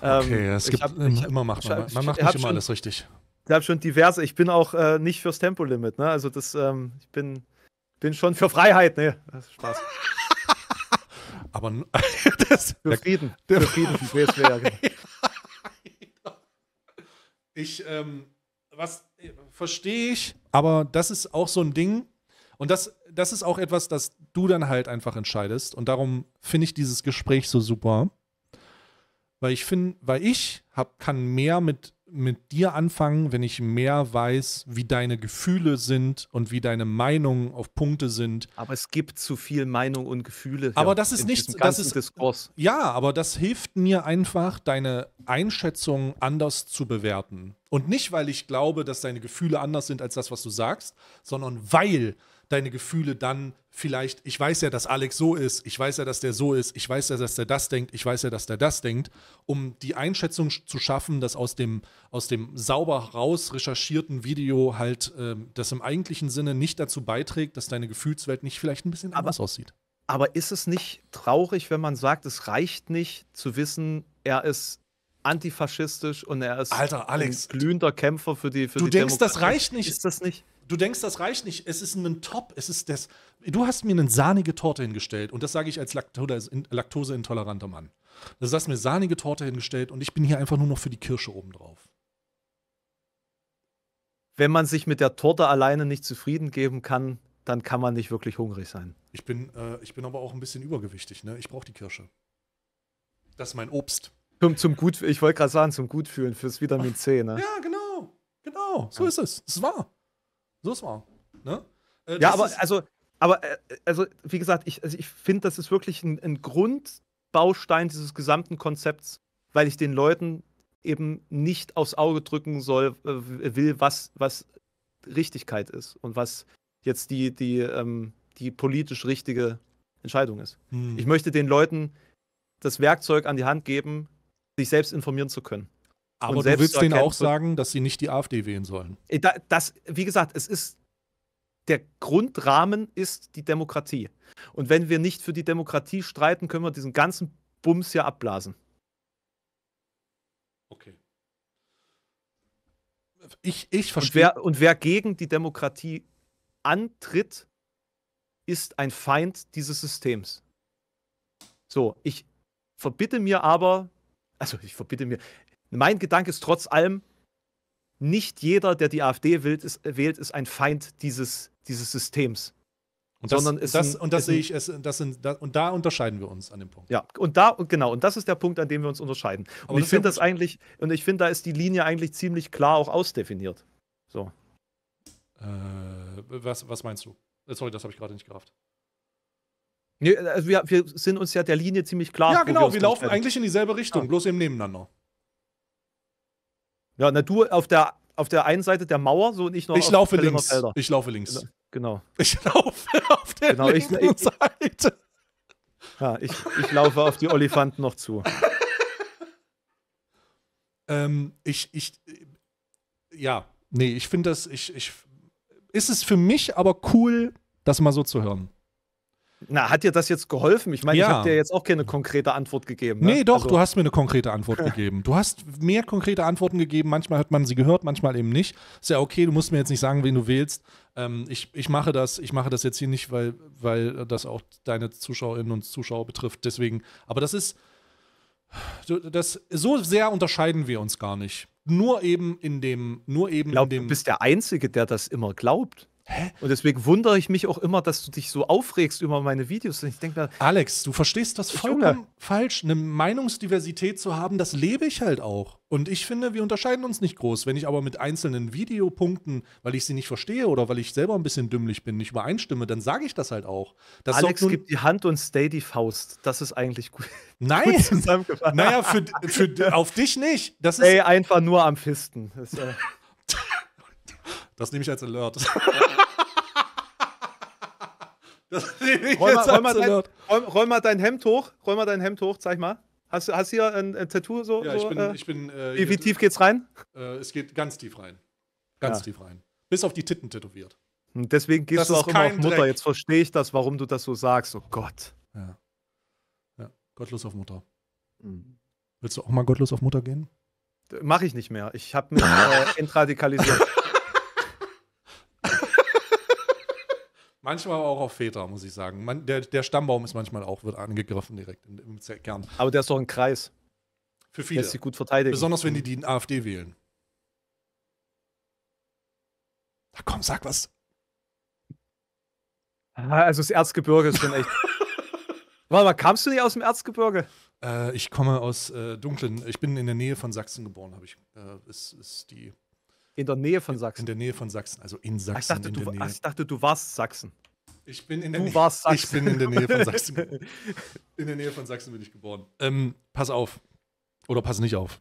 Ähm, okay, ähm, es gibt hab, immer, hab, macht man. Man macht nicht immer alles richtig. Ich habe schon diverse, ich bin auch äh, nicht fürs Tempolimit, ne? Also das, ähm, ich bin, bin schon für Freiheit, ne? Spaß. [laughs] Aber [laughs] das, für Frieden. Der, für Frieden, für BSW, ja, genau. Ich, ähm, was äh, verstehe ich, aber das ist auch so ein Ding, und das, das ist auch etwas, das du dann halt einfach entscheidest. Und darum finde ich dieses Gespräch so super. Weil ich finde, weil ich hab, kann mehr mit, mit dir anfangen, wenn ich mehr weiß, wie deine Gefühle sind und wie deine Meinungen auf Punkte sind. Aber es gibt zu viel Meinung und Gefühle. Aber das ist nichts, das ist Diskurs. ja, aber das hilft mir einfach, deine Einschätzung anders zu bewerten. Und nicht, weil ich glaube, dass deine Gefühle anders sind als das, was du sagst, sondern weil deine Gefühle dann vielleicht, ich weiß ja, dass Alex so ist, ich weiß ja, dass der so ist, ich weiß ja, dass der das denkt, ich weiß ja, dass der das denkt, um die Einschätzung zu schaffen, dass aus dem, aus dem sauber raus recherchierten Video halt äh, das im eigentlichen Sinne nicht dazu beiträgt, dass deine Gefühlswelt nicht vielleicht ein bisschen anders aber, aussieht. Aber ist es nicht traurig, wenn man sagt, es reicht nicht zu wissen, er ist antifaschistisch und er ist Alter, Alex, ein glühender Kämpfer für die für Du die denkst, Demokratie. das reicht nicht. Ist das nicht? du denkst, das reicht nicht. Es ist ein Top. Es ist das. Du hast mir eine sahnige Torte hingestellt. Und das sage ich als laktoseintoleranter Mann. Du hast mir sahnige Torte hingestellt und ich bin hier einfach nur noch für die Kirsche obendrauf. Wenn man sich mit der Torte alleine nicht zufrieden geben kann, dann kann man nicht wirklich hungrig sein. Ich bin, äh, ich bin aber auch ein bisschen übergewichtig. Ne? Ich brauche die Kirsche. Das ist mein Obst. Zum, zum gut, ich wollte gerade sagen, zum Gutfühlen, fürs Vitamin C. Ne? Ja, genau. Genau, so ja. ist es. Es war. So ist mal. Ne? Äh, ja, aber also, aber äh, also, wie gesagt, ich, also ich finde, das ist wirklich ein, ein Grundbaustein dieses gesamten Konzepts, weil ich den Leuten eben nicht aufs Auge drücken soll, äh, will, was, was Richtigkeit ist und was jetzt die, die, ähm, die politisch richtige Entscheidung ist. Hm. Ich möchte den Leuten das Werkzeug an die Hand geben, sich selbst informieren zu können. Aber du willst denen auch sagen, dass sie nicht die AfD wählen sollen. Äh, das, wie gesagt, es ist der Grundrahmen ist die Demokratie. Und wenn wir nicht für die Demokratie streiten, können wir diesen ganzen Bums ja abblasen. Okay. Ich, ich verstehe. Und und wer gegen die Demokratie antritt, ist ein Feind dieses Systems. So, ich verbitte mir aber, also ich verbitte mir, mein Gedanke ist trotz allem, nicht jeder, der die AfD wählt, ist, wählt, ist ein Feind dieses, dieses Systems. Und das, ist das, ein, und das sehe ich, es, das sind, da, und da unterscheiden wir uns an dem Punkt. Ja, und da, und genau, und das ist der Punkt, an dem wir uns unterscheiden. Und ich finde das eigentlich, und ich finde, da ist die Linie eigentlich ziemlich klar auch ausdefiniert. So. Äh, was, was meinst du? Äh, sorry, das habe ich gerade nicht gerafft. Nee, also wir, wir, sind uns ja der Linie ziemlich klar. Ja, genau, wir, wir laufen eigentlich in dieselbe Richtung, ja. bloß eben nebeneinander. Ja, na du auf der, auf der einen Seite der Mauer, so und ich noch Ich laufe links. Felder. Ich laufe links. Genau. genau. Ich laufe [laughs] auf der genau, linken ich, ich, Seite. Ja, ich, ich laufe auf die Olifanten noch zu. Ähm, ich, ich, ja, nee, ich finde das, ich, ich, ist es für mich aber cool, das mal so zu hören. Na, hat dir das jetzt geholfen? Ich meine, ja. ich habe dir jetzt auch keine konkrete Antwort gegeben. Ne? Nee, doch, also. du hast mir eine konkrete Antwort [laughs] gegeben. Du hast mehr konkrete Antworten gegeben. Manchmal hat man sie gehört, manchmal eben nicht. Ist ja okay, du musst mir jetzt nicht sagen, wen du wählst. Ähm, ich, ich, mache das, ich mache das jetzt hier nicht, weil, weil das auch deine Zuschauerinnen und Zuschauer betrifft. Deswegen, aber das ist, das, so sehr unterscheiden wir uns gar nicht. Nur eben in dem, nur eben glaub, in dem. Du bist der Einzige, der das immer glaubt. Hä? Und deswegen wundere ich mich auch immer, dass du dich so aufregst über meine Videos. Und ich denke Alex, du verstehst das vollkommen falsch. Eine Meinungsdiversität zu haben, das lebe ich halt auch. Und ich finde, wir unterscheiden uns nicht groß. Wenn ich aber mit einzelnen Videopunkten, weil ich sie nicht verstehe oder weil ich selber ein bisschen dümmlich bin, nicht übereinstimme, dann sage ich das halt auch. Das Alex gibt die Hand und stay die Faust. Das ist eigentlich gut. [laughs] Nein, gut zusammengefasst. naja, für, für, auf dich nicht. Das ist Stay einfach nur am Fisten. Das, äh das nehme ich als Alert. [laughs] das nehme ich roll jetzt mal, als roll Alert. Dein, roll, roll, mal dein Hemd hoch. Roll mal dein Hemd hoch, zeig mal. Hast du hast hier ein, ein, Tattoo so? Ja, ich so, bin. Äh, ich bin äh, wie, wie hier, tief geht's rein? Äh, es geht ganz tief rein. Ganz ja. tief rein. Bis auf die Titten tätowiert. Und hm, deswegen gehst das du auch immer auf Mutter. Dreck. Jetzt verstehe ich das, warum du das so sagst. Oh Gott. Ja. ja. Gottlos auf Mutter. Mhm. Willst du auch mal gottlos auf Mutter gehen? Mache ich nicht mehr. Ich habe mich äh, [laughs] entradikalisiert. Manchmal auch auf Väter, muss ich sagen. Man, der, der Stammbaum ist manchmal auch, wird angegriffen direkt im, Kern. Aber der ist doch ein Kreis. Für viele. Der ist gut verteidigt. Besonders wenn die mhm. die AfD wählen. Na komm, sag was. Ah, also das Erzgebirge ist schon echt. [laughs] Warte mal, kamst du nicht aus dem Erzgebirge? Äh, ich komme aus äh, dunklen, ich bin in der Nähe von Sachsen geboren, habe ich. Äh, ist, ist die in der Nähe von Sachsen. In der Nähe von Sachsen, also in ah, Sachsen. Ich dachte, du, ah, Nähe. ich dachte du warst Sachsen. Ich bin in der, du warst Sachsen. Ich bin in der Nähe von Sachsen. in der Nähe von Sachsen bin ich geboren. Ähm, pass auf. Oder pass nicht auf.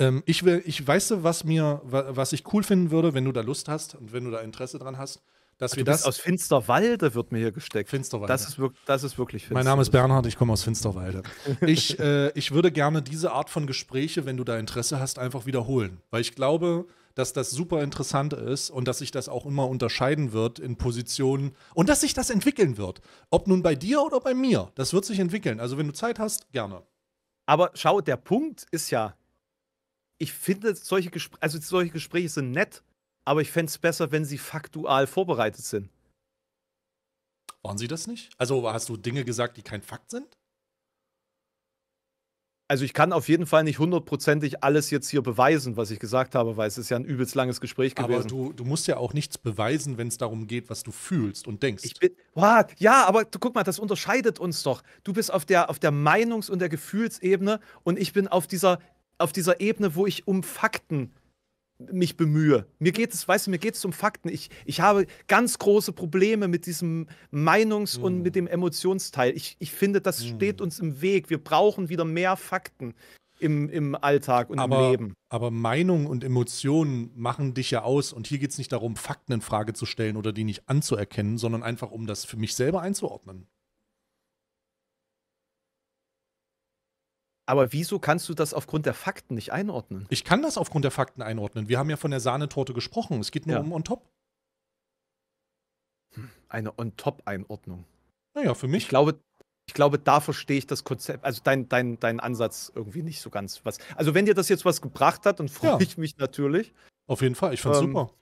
Ähm, ich will, ich weiß, was mir, was ich cool finden würde, wenn du da Lust hast und wenn du da Interesse dran hast dass Ach, wir das. aus Finsterwalde wird mir hier gesteckt. Finsterwalde. Das ist, wirklich, das ist wirklich finster. Mein Name ist Bernhard, ich komme aus Finsterwalde. ich, [laughs] äh, ich würde gerne diese Art von Gespräche, wenn du da Interesse hast, einfach wiederholen. Weil ich glaube, dass das super interessant ist und dass sich das auch immer unterscheiden wird in Positionen und dass sich das entwickeln wird. Ob nun bei dir oder bei mir, das wird sich entwickeln. Also wenn du Zeit hast, gerne. Aber schau, der Punkt ist ja, ich finde solche, Gespr also solche Gespräche sind nett, aber ich fände es besser, wenn sie faktual vorbereitet sind. Waren sie das nicht? Also hast du Dinge gesagt, die kein Fakt sind? Also ich kann auf jeden Fall nicht hundertprozentig alles jetzt hier beweisen, was ich gesagt habe, weil es ist ja ein übelst langes Gespräch gewesen. Aber du, du musst ja auch nichts beweisen, wenn es darum geht, was du fühlst und denkst. Ich bin, wow, ja, aber du, guck mal, das unterscheidet uns doch. Du bist auf der, auf der Meinungs- und der Gefühlsebene und ich bin auf dieser, auf dieser Ebene, wo ich um Fakten mich bemühe. Mir geht es, weißt du, mir geht es um Fakten. Ich, ich habe ganz große Probleme mit diesem Meinungs- mm. und hm. mit dem Emotionsteil. Ich, ich finde, das mm. steht uns im Weg. Wir brauchen wieder mehr Fakten im, im Alltag und aber, im Leben. Aber Meinung und Emotionen machen dich ja aus. Und hier geht es nicht darum, Fakten in Frage zu stellen oder die nicht anzuerkennen, sondern einfach um das für mich selber einzuordnen. Aber wieso kannst du das aufgrund der Fakten nicht einordnen? Ich kann das aufgrund der Fakten einordnen. Wir haben ja von der Sahnetorte gesprochen. Es geht nur ja. um On-Top. Hm, eine On-Top-Einordnung. Naja, für mich. Ich glaube, ich glaube, da verstehe ich das Konzept, also deinen dein, dein Ansatz irgendwie nicht so ganz. Was. Also, wenn dir das jetzt was gebracht hat, dann freue ja. ich mich natürlich. Auf jeden Fall, ich fand's ähm, super.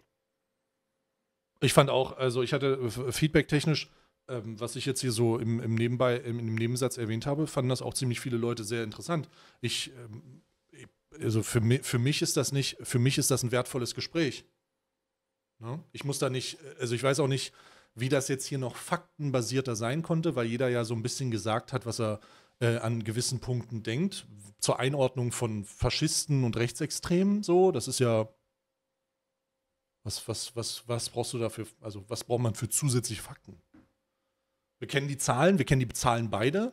Ich fand auch, also ich hatte äh, feedback-technisch ähm, was ich jetzt hier so im, im Nebenbei, im, im, Nebensatz erwähnt habe, fanden das auch ziemlich viele Leute sehr interessant. Ich, ähm, also für, mi für mich ist das nicht, für mich ist das ein wertvolles Gespräch. Ne? Ich muss da nicht, also ich weiß auch nicht, wie das jetzt hier noch faktenbasierter sein konnte, weil jeder ja so ein bisschen gesagt hat, was er äh, an gewissen Punkten denkt. Zur Einordnung von Faschisten und Rechtsextremen so, das ist ja was, was, was, was brauchst du dafür, also was braucht man für zusätzliche Fakten? Wir kennen die Zahlen, wir kennen die Zahlen beide.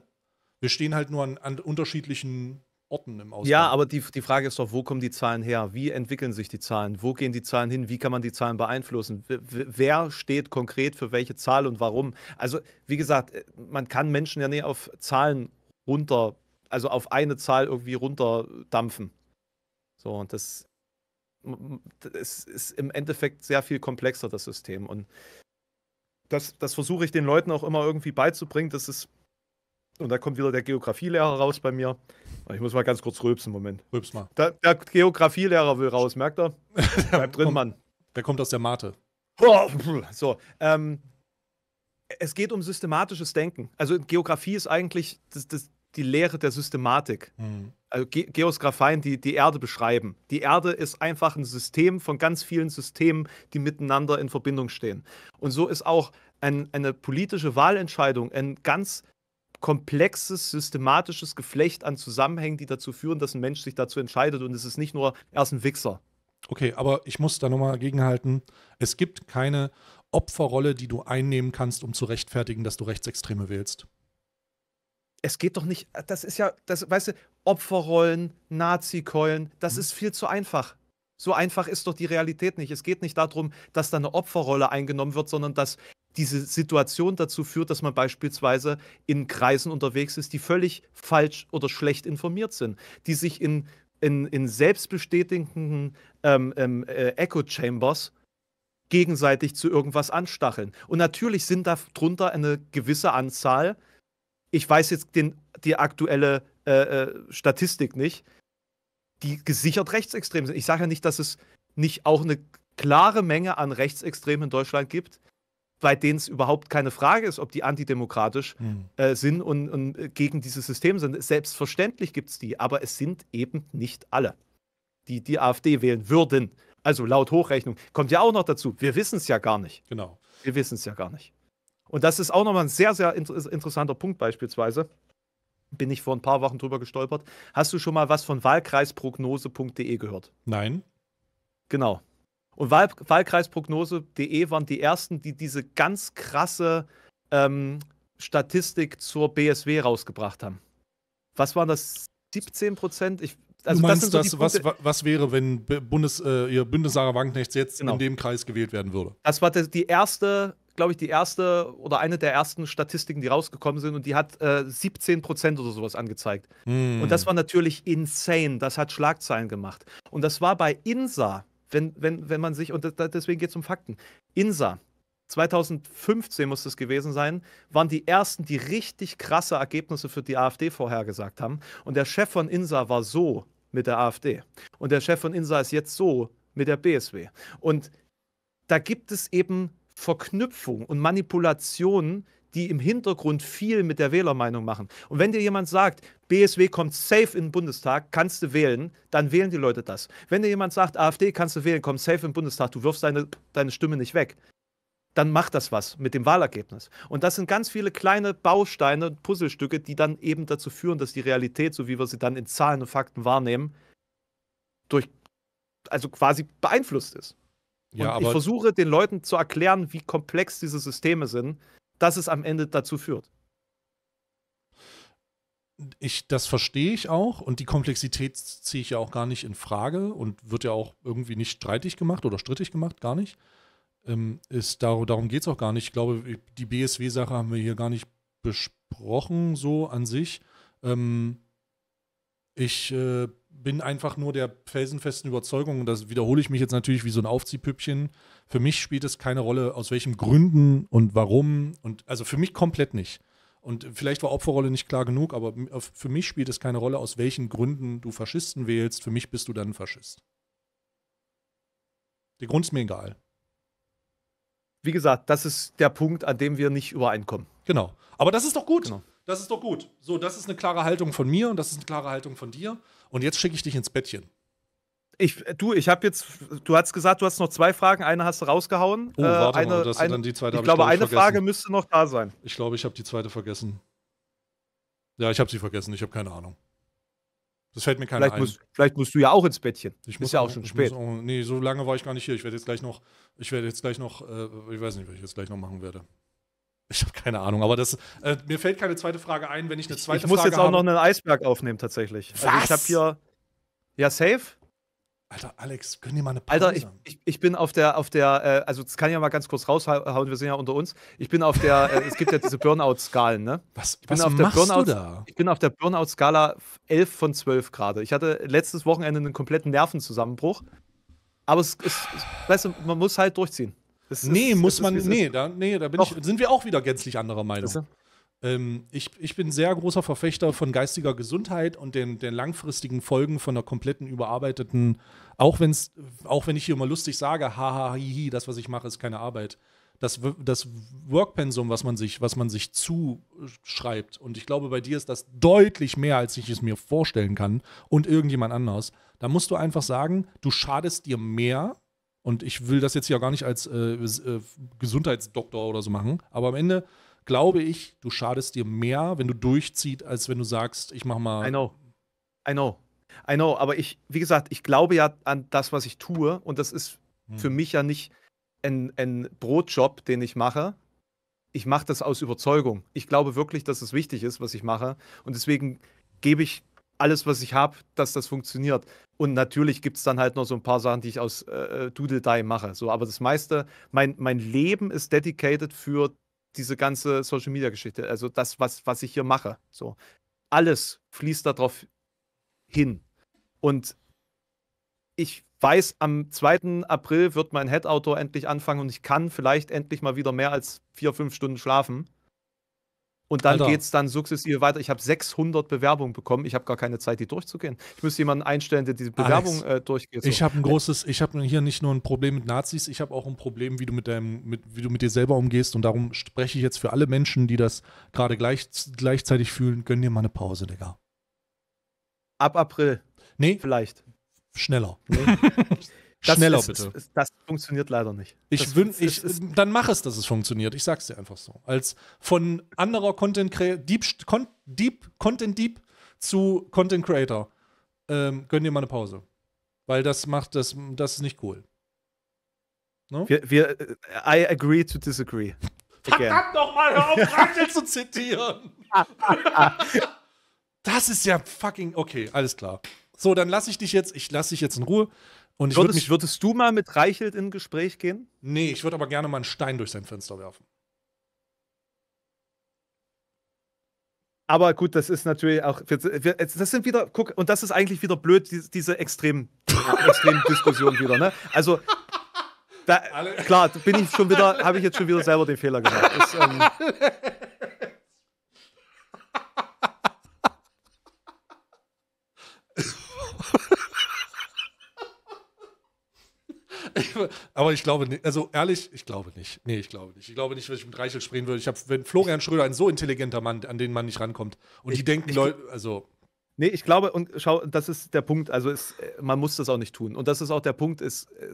Wir stehen halt nur an, an unterschiedlichen Orten im Ausland. Ja, aber die, die Frage ist doch, wo kommen die Zahlen her? Wie entwickeln sich die Zahlen? Wo gehen die Zahlen hin? Wie kann man die Zahlen beeinflussen? Wer steht konkret für welche Zahl und warum? Also, wie gesagt, äh, man kann Menschen ja nicht auf Zahlen runter, also auf eine Zahl irgendwie runterdampfen. So, und das, das ist im Endeffekt sehr viel komplexer, das System. Und das, das versuche ich den Leuten auch immer irgendwie beizubringen, dass es. Und da kommt wieder der Geografielehrer raus bei mir. Ich muss mal ganz kurz rülpsen, Moment. Rülps mal. Da, der Geografielehrer will raus, merkt er? [laughs] Bleib drin, kommt, Mann. Der kommt aus der Mate. [laughs] So, ähm, es geht um systematisches Denken. Also Geografie ist eigentlich das, das, die Lehre der Systematik. Mhm. Also Ge Geosgrapheien, die die Erde beschreiben. Die Erde ist einfach ein System von ganz vielen Systemen, die miteinander in Verbindung stehen. Und so ist auch ein, eine politische Wahlentscheidung ein ganz komplexes, systematisches Geflecht an Zusammenhängen, die dazu führen, dass ein Mensch sich dazu entscheidet und es ist nicht nur erst ein Wichser. Okay, aber ich muss da nochmal gegenhalten. Es gibt keine Opferrolle, die du einnehmen kannst, um zu rechtfertigen, dass du Rechtsextreme wählst es geht doch nicht, das ist ja, das, weißt du, Opferrollen, Nazi-Keulen, das mhm. ist viel zu einfach. So einfach ist doch die Realität nicht. Es geht nicht darum, dass da eine Opferrolle eingenommen wird, sondern dass diese Situation dazu führt, dass man beispielsweise in Kreisen unterwegs ist, die völlig falsch oder schlecht informiert sind, die sich in, in, in selbstbestätigenden ähm, ähm, äh, Echo-Chambers gegenseitig zu irgendwas anstacheln. Und natürlich sind darunter eine gewisse Anzahl ich weiß jetzt den, die aktuelle äh, äh, Statistik nicht, die gesichert rechtsextrem sind. Ich sage ja nicht, dass es nicht auch eine klare Menge an Rechtsextremen in Deutschland gibt, bei denen es überhaupt keine Frage ist, ob die antidemokratisch hm. äh, sind und, und, gegen dieses System sind. Selbstverständlich gibt es die, aber es sind eben nicht alle, die die AfD wählen würden. Also laut Hochrechnung. Kommt ja auch noch dazu. Wir wissen es ja gar nicht. Genau. Wir wissen es ja gar nicht. Und das ist auch nochmal ein sehr, sehr inter interessanter Punkt beispielsweise. Bin ich vor ein paar Wochen drüber gestolpert. Hast du schon mal was von wahlkreisprognose.de gehört? Nein. Genau. Und Wahl wahlkreisprognose.de waren die ersten, die diese ganz krasse ähm, Statistik zur BSW rausgebracht haben. Was waren das? 17 Prozent? Ich, also du meinst, das, so das was, was, wäre, wenn Bundes, äh, Bündnis Sarah Wagenknecht jetzt genau. in dem Kreis gewählt werden würde? Das war die erste glaube ich, die erste oder eine der ersten Statistiken, die rausgekommen sind und die hat äh, 17 Prozent oder sowas angezeigt. Mm. Und das war natürlich insane. Das hat Schlagzeilen gemacht. Und das war bei INSA, wenn, wenn, wenn man sich, und das, deswegen geht es um Fakten. INSA, 2015 muss das gewesen sein, waren die ersten, die richtig krasse Ergebnisse für die AfD vorhergesagt haben. Und der Chef von INSA war so mit der AfD. Und der Chef von INSA ist jetzt so mit der BSW. Und da gibt es eben Verknüpfung und Manipulation, die im Hintergrund viel mit der Wählermeinung machen. Und wenn dir jemand sagt, BSW kommt safe in den Bundestag, kannst du wählen, dann wählen die Leute das. Wenn dir jemand sagt, AfD kannst du wählen, kommt safe in den Bundestag, du wirfst deine, deine Stimme nicht weg, dann macht das was mit dem Wahlergebnis. Und das sind ganz viele kleine Bausteine, Puzzlestücke, die dann eben dazu führen, dass die Realität, so wie wir sie dann in Zahlen und Fakten wahrnehmen, durch, also quasi beeinflusst ist. Ja, ich versuche den Leuten zu erklären, wie komplex diese Systeme sind, dass es am Ende dazu führt. Ich, das verstehe ich auch und die Komplexität ziehe ich ja auch gar nicht in Frage und wird ja auch irgendwie nicht streitig gemacht oder strittig gemacht, gar nicht. Ähm, ist, darum geht es auch gar nicht. Ich glaube, die BSW-Sache haben wir hier gar nicht besprochen, so an sich. Ähm, ich äh, bin einfach nur der felsenfesten Überzeugung, und das wiederhole ich mich jetzt natürlich wie so ein Aufziehpüppchen, für mich spielt es keine Rolle, aus welchen Gründen und warum. Und also für mich komplett nicht. Und vielleicht war Opferrolle nicht klar genug, aber für mich spielt es keine Rolle, aus welchen Gründen du Faschisten wählst. Für mich bist du dann ein Faschist. Der Grund ist mir egal. Wie gesagt, das ist der Punkt, an dem wir nicht übereinkommen. Genau. Aber das ist doch gut. Genau. Das ist doch gut. So, das ist eine klare Haltung von mir und das ist eine klare Haltung von dir. Und jetzt schicke ich dich ins Bettchen. Ich, du, ich habe jetzt, du hast gesagt, du hast noch zwei Fragen, eine hast du rausgehauen. Oh, warte äh, eine, mal, das eine, dann die zweite. Ich glaube, ich, glaub, eine Frage müsste noch da sein. Ich glaube, ich habe die zweite vergessen. Ja, ich habe sie vergessen, ich habe keine Ahnung. Das fällt mir keiner vielleicht ein. Musst, vielleicht musst du ja auch ins Bettchen. Ich muss ja auch, auch schon spät. Auch, nee, so lange war ich gar nicht hier. Ich werde jetzt gleich noch, ich werde jetzt gleich noch, äh, ich weiß nicht, was ich jetzt gleich noch machen werde. Ich habe keine Ahnung, aber das, äh, mir fällt keine zweite Frage ein, wenn ich eine zweite Frage. Ich muss Frage jetzt auch habe. noch einen Eisberg aufnehmen, tatsächlich. Was? Also ich habe hier. Ja, safe. Alter, Alex, gönn dir mal eine Pause? Alter, ich, ich, ich, bin auf der, auf der, äh, also das kann ich ja mal ganz kurz raushauen, wir sind ja unter uns. Ich bin auf der, äh, es gibt ja diese Burnout-Skalen, ne? Was, ich bin was auf machst der Burnout, du da? Ich bin auf der Burnout-Skala 11 von 12 gerade. Ich hatte letztes Wochenende einen kompletten Nervenzusammenbruch. Aber es, es, weißt du, man muss halt durchziehen. Es nee, ist, muss man. Nee, da, nee, da bin ich, sind wir auch wieder gänzlich anderer Meinung. Ähm, ich, ich bin sehr großer Verfechter von geistiger Gesundheit und den, den langfristigen Folgen von einer kompletten überarbeiteten, auch, wenn's, auch wenn ich hier immer lustig sage, haha, hihi, das, was ich mache, ist keine Arbeit. Das, das Workpensum, was man, sich, was man sich zuschreibt, und ich glaube, bei dir ist das deutlich mehr, als ich es mir vorstellen kann und irgendjemand anders. Da musst du einfach sagen, du schadest dir mehr und ich will das jetzt ja gar nicht als äh, äh, Gesundheitsdoktor oder so machen, aber am Ende glaube ich, du schadest dir mehr, wenn du durchziehst, als wenn du sagst, ich mach mal. I know. I know. I know. Aber ich, wie gesagt, ich glaube ja an das, was ich tue. Und das ist hm. für mich ja nicht ein, ein Brotjob, den ich mache. Ich mache das aus Überzeugung. Ich glaube wirklich, dass es wichtig ist, was ich mache. Und deswegen gebe ich alles, was ich habe, dass das funktioniert. Und natürlich gibt es dann halt noch so ein paar Sachen, die ich aus äh, äh, Doodle Die mache. So, aber das meiste, mein, mein Leben ist dedicated für diese ganze Social Media Geschichte. Also das, was, was ich hier mache. So. Alles fließt darauf hin. Und ich weiß, am 2. April wird mein Head-Autor endlich anfangen und ich kann vielleicht endlich mal wieder mehr als vier, fünf Stunden schlafen. Und dann geht es dann sukzessive weiter. Ich habe 600 Bewerbungen bekommen. Ich habe gar keine Zeit, die durchzugehen. Ich müsste jemanden einstellen, der diese Bewerbung Alex, äh, durchgeht. So. Ich habe ein großes, ich habe hier nicht nur ein Problem mit Nazis, ich habe auch ein Problem, wie du mit, deinem, mit, wie du mit dir selber umgehst. Und darum spreche ich jetzt für alle Menschen, die das gerade gleich, gleichzeitig fühlen. Gönn dir mal eine Pause, Digga. Ab April. Nee. Vielleicht. Schneller. Nee. [laughs] Das Schneller ist, bitte. Ist, das funktioniert leider nicht. Ich wün, ich, dann mach es, dass es funktioniert. Ich sag's dir einfach so. Als von anderer Content Creator, Deep, Content Deep zu Content Creator, ähm, gönn dir mal eine Pause. Weil das macht, das, das ist nicht cool. No? Wir, wir, I agree to disagree. [laughs] Verdammt nochmal, hör auf, Rachel zu zitieren. [laughs] das ist ja fucking, okay, alles klar. So, dann lasse ich dich jetzt, ich lasse dich jetzt in Ruhe. Und ich würdest, würd mich, würdest du mal mit Reichelt in Gespräch gehen? Nee, ich würde aber gerne mal einen Stein durch sein Fenster werfen. Aber gut, das ist natürlich auch. Das sind wieder, guck, und das ist eigentlich wieder blöd, diese extremen, [laughs] extremen Diskussionen wieder, ne? Also, da, klar, bin ich schon wieder, habe ich jetzt schon wieder selber den Fehler gemacht. [laughs] Ist, ähm, [laughs] Aber ich glaube nicht, also ehrlich, ich glaube nicht. Nee, ich glaube nicht. Ich glaube nicht, dass ich mit Reichel sprechen würde. Ich habe, wenn Florian Schröder ein so intelligenter Mann, an den man nicht rankommt. Und ich, die denken, ich, Leute, also. Nee, ich glaube, und schau, das ist der Punkt. Also, es, äh, man muss das auch nicht tun. Und das ist auch der Punkt, ist, äh,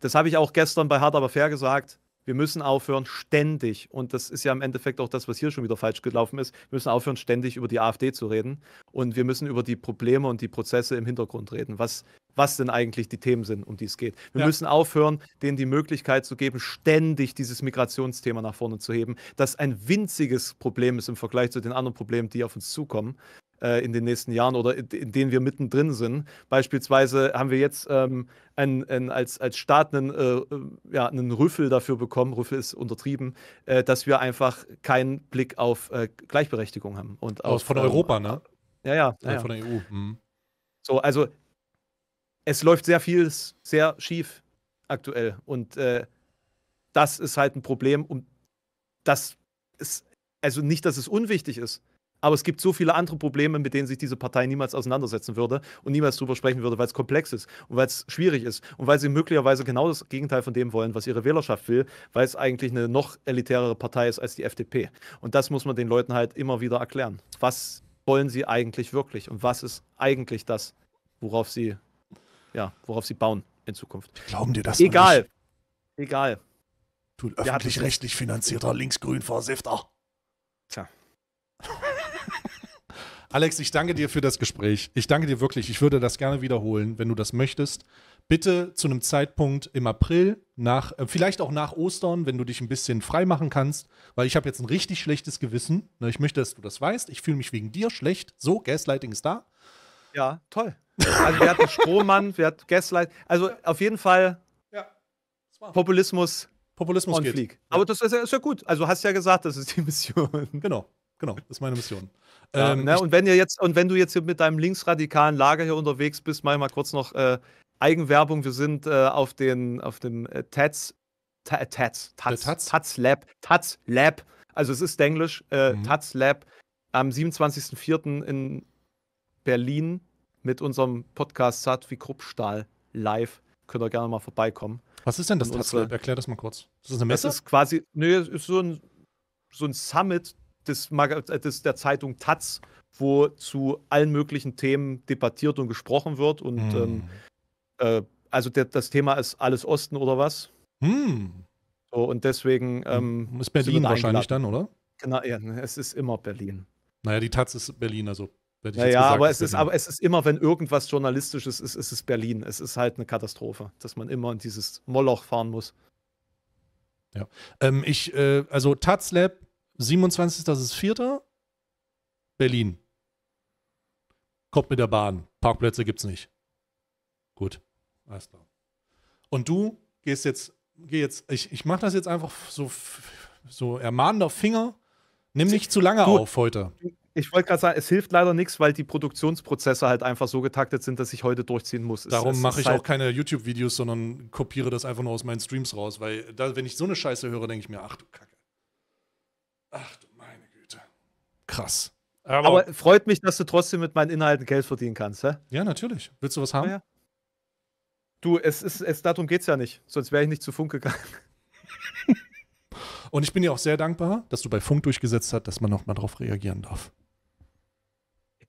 das habe ich auch gestern bei Hard Aber Fair gesagt. Wir müssen aufhören, ständig, und das ist ja im Endeffekt auch das, was hier schon wieder falsch gelaufen ist, wir müssen aufhören, ständig über die AfD zu reden. Und wir müssen über die Probleme und die Prozesse im Hintergrund reden, was was denn eigentlich die Themen sind, um die es geht. Wir ja. müssen aufhören, denen die Möglichkeit zu geben, ständig dieses Migrationsthema nach vorne zu heben, das ein winziges Problem ist im Vergleich zu den anderen Problemen, die auf uns zukommen äh, in den nächsten Jahren oder in, denen wir mittendrin sind. Beispielsweise haben wir jetzt ähm, ein, ein, als, als Staat einen, äh, äh, ja, einen Rüffel dafür bekommen, Rüffel ist untertrieben, äh, dass wir einfach keinen Blick auf äh, Gleichberechtigung haben. Und Aus auf, von ähm, Europa, ne? Ja, ja. ja, ja. Von der EU. Mhm. So, also es läuft sehr viel sehr schief aktuell. Und äh, das ist halt ein Problem. Und das ist, also nicht, dass es unwichtig ist, aber es gibt so viele andere Probleme, mit denen sich diese Partei niemals auseinandersetzen würde und niemals drüber sprechen würde, weil es komplex ist und weil es schwierig ist und weil sie möglicherweise genau das Gegenteil von dem wollen, was ihre Wählerschaft will, weil es eigentlich eine noch elitärere Partei ist als die FDP. Und das muss man den Leuten halt immer wieder erklären. Was wollen sie eigentlich wirklich und was ist eigentlich das, worauf sie ja, worauf sie bauen in Zukunft. Glauben dir das? Egal. Nicht? Egal. Du öffentlich-rechtlich finanzierter Linksgrün-Versifter. Tja. [laughs] Alex, ich danke dir für das Gespräch. Ich danke dir wirklich. Ich würde das gerne wiederholen, wenn du das möchtest. Bitte zu einem Zeitpunkt im April, nach, äh, vielleicht auch nach Ostern, wenn du dich ein bisschen frei machen kannst, weil ich habe jetzt ein richtig schlechtes Gewissen. Ne, ich möchte, dass du das weißt. Ich fühle mich wegen dir schlecht. So, Gaslighting ist da. Ja, toll. Also wir hatten Strohmann, wir hatten Gaslight. Also auf jeden Fall ja. Populismus. Populismus geht. Flieg. Aber das ist ja, ist ja gut. Also hast ja gesagt, das ist die Mission. Genau, genau, das ist meine Mission. Ja, ähm, ne? und wenn ihr jetzt und wenn du jetzt hier mit deinem linksradikalen Lager hier unterwegs bist, mach ich mal kurz noch äh, Eigenwerbung. Wir sind äh, auf den auf dem äh, Tats Tats äh, Tats Tats Lab Tats Lab. Also es ist Englisch äh, mhm. Tats Lab am 27.04. in Berlin mit unserem Podcast Sat wie Kruppstahl live. Könnt ihr gerne mal vorbeikommen. Was ist denn das Tatlab? Erklär das mal kurz. Ist Das eine Messe? Das ist quasi, nö, nee, ist so ein, so ein Summit des, äh, des, der Zeitung Taz, wo zu allen möglichen Themen debattiert und gesprochen wird. Und hm. ähm, äh, also der, das Thema ist alles Osten oder was? Hm. So, und deswegen. Hm. Ähm, ist Berlin wahrscheinlich dann, oder? Genau, ja, es ist immer Berlin. Naja, die Taz ist Berlin, also Hätte naja, gesagt, aber, es ist, aber es ist immer, wenn irgendwas Journalistisches ist, ist es Berlin. Es ist halt eine Katastrophe, dass man immer in dieses Moloch fahren muss. Ja. Ähm, ich, äh, also Taz Lab, 27. das ist 4. Berlin. Kommt mit der Bahn. Parkplätze gibt's nicht. Gut. Alles klar. Und du gehst jetzt, geh jetzt, ich, ich mache das jetzt einfach so, so ermahnender Finger. Nimm nicht zu lange du, auf heute ich wollte gerade sagen, es hilft leider nichts, weil die Produktionsprozesse halt einfach so getaktet sind, dass ich heute durchziehen muss. Darum mache ich halt auch keine YouTube-Videos, sondern kopiere das einfach nur aus meinen Streams raus, weil da, wenn ich so eine Scheiße höre, denke ich mir, ach du Kacke. Ach du meine Güte. Krass. Aber, Aber, freut mich, dass du trotzdem mit meinen Inhalten Geld verdienen kannst, hä? Ja, natürlich. Willst du was haben? Ja, Du, es ist, es, darum geht's ja nicht. Sonst wäre ich nicht zu Funk gegangen. [laughs] Und ich bin dir auch sehr dankbar, dass du bei Funk durchgesetzt hast, dass man nochmal darauf reagieren darf.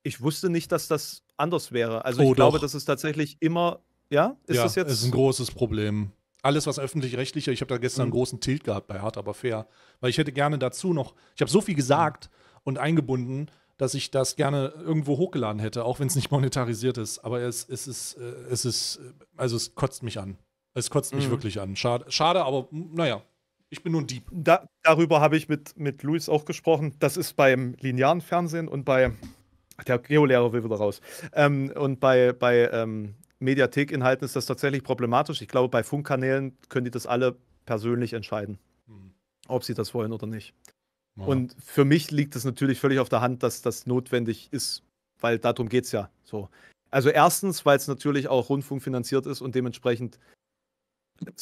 Ich wusste nicht, dass das anders wäre. Also oh, ich glaube, das ist tatsächlich immer, ja, ist ja, das jetzt? ist ein großes Problem. Alles, was öffentlich-rechtlicher, ich habe da gestern mhm. einen großen Tilt gehabt bei Hard aber fair. Weil ich hätte gerne dazu noch, ich habe so viel gesagt und eingebunden, dass ich das gerne irgendwo hochgeladen hätte, auch wenn es nicht [laughs] monetarisiert ist. Aber es, es ist, äh, es ist, äh, also es kotzt mich an. Es kotzt mich mhm. wirklich an. Schade, schade, aber hm, naja, ich bin nur ein Dieb. Da, darüber habe ich mit, mit Luis auch gesprochen. Das ist beim linearen Fernsehen und bei der Geolehrer will wieder raus. Ähm, und bei, bei ähm, Mediathek-Inhalten ist das tatsächlich problematisch. Ich glaube, bei Funkkanälen können die das alle persönlich entscheiden, mhm. ob sie das wollen oder nicht. Ja. Und für mich liegt es natürlich völlig auf der Hand, dass das notwendig ist, weil darum geht es ja so. Also erstens, weil es natürlich auch Rundfunk finanziert ist und dementsprechend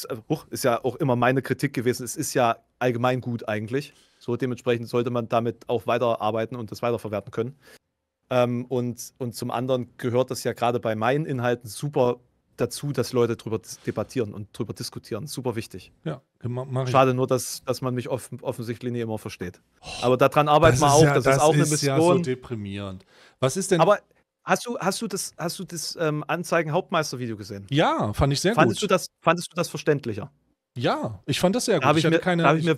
äh, ist ja auch immer meine Kritik gewesen. Es ist ja allgemein gut eigentlich. So dementsprechend sollte man damit auch weiterarbeiten und das weiterverwerten können. Ähm, und, und zum anderen gehört das ja gerade bei meinen Inhalten super dazu, dass Leute drüber debattieren und drüber diskutieren. Super wichtig. Ja, ich. Schade nur, dass, dass man mich offen, offensichtlich nicht immer versteht. Oh, Aber daran arbeiten wir auch. Ja, das, das, ist auch eine Mission. Das ist Ja so deprimierend. Was ist denn. Aber hast du, hast du das, hast du das ähm, Anzeigen-Hauptmeister-Video gesehen? Ja, fand ich sehr fandest gut. Du das, fandest du das verständlicher? Ja, ich fand das sehr gut. Da Habe ich, ich, mir, keine, da hab ich, ich mir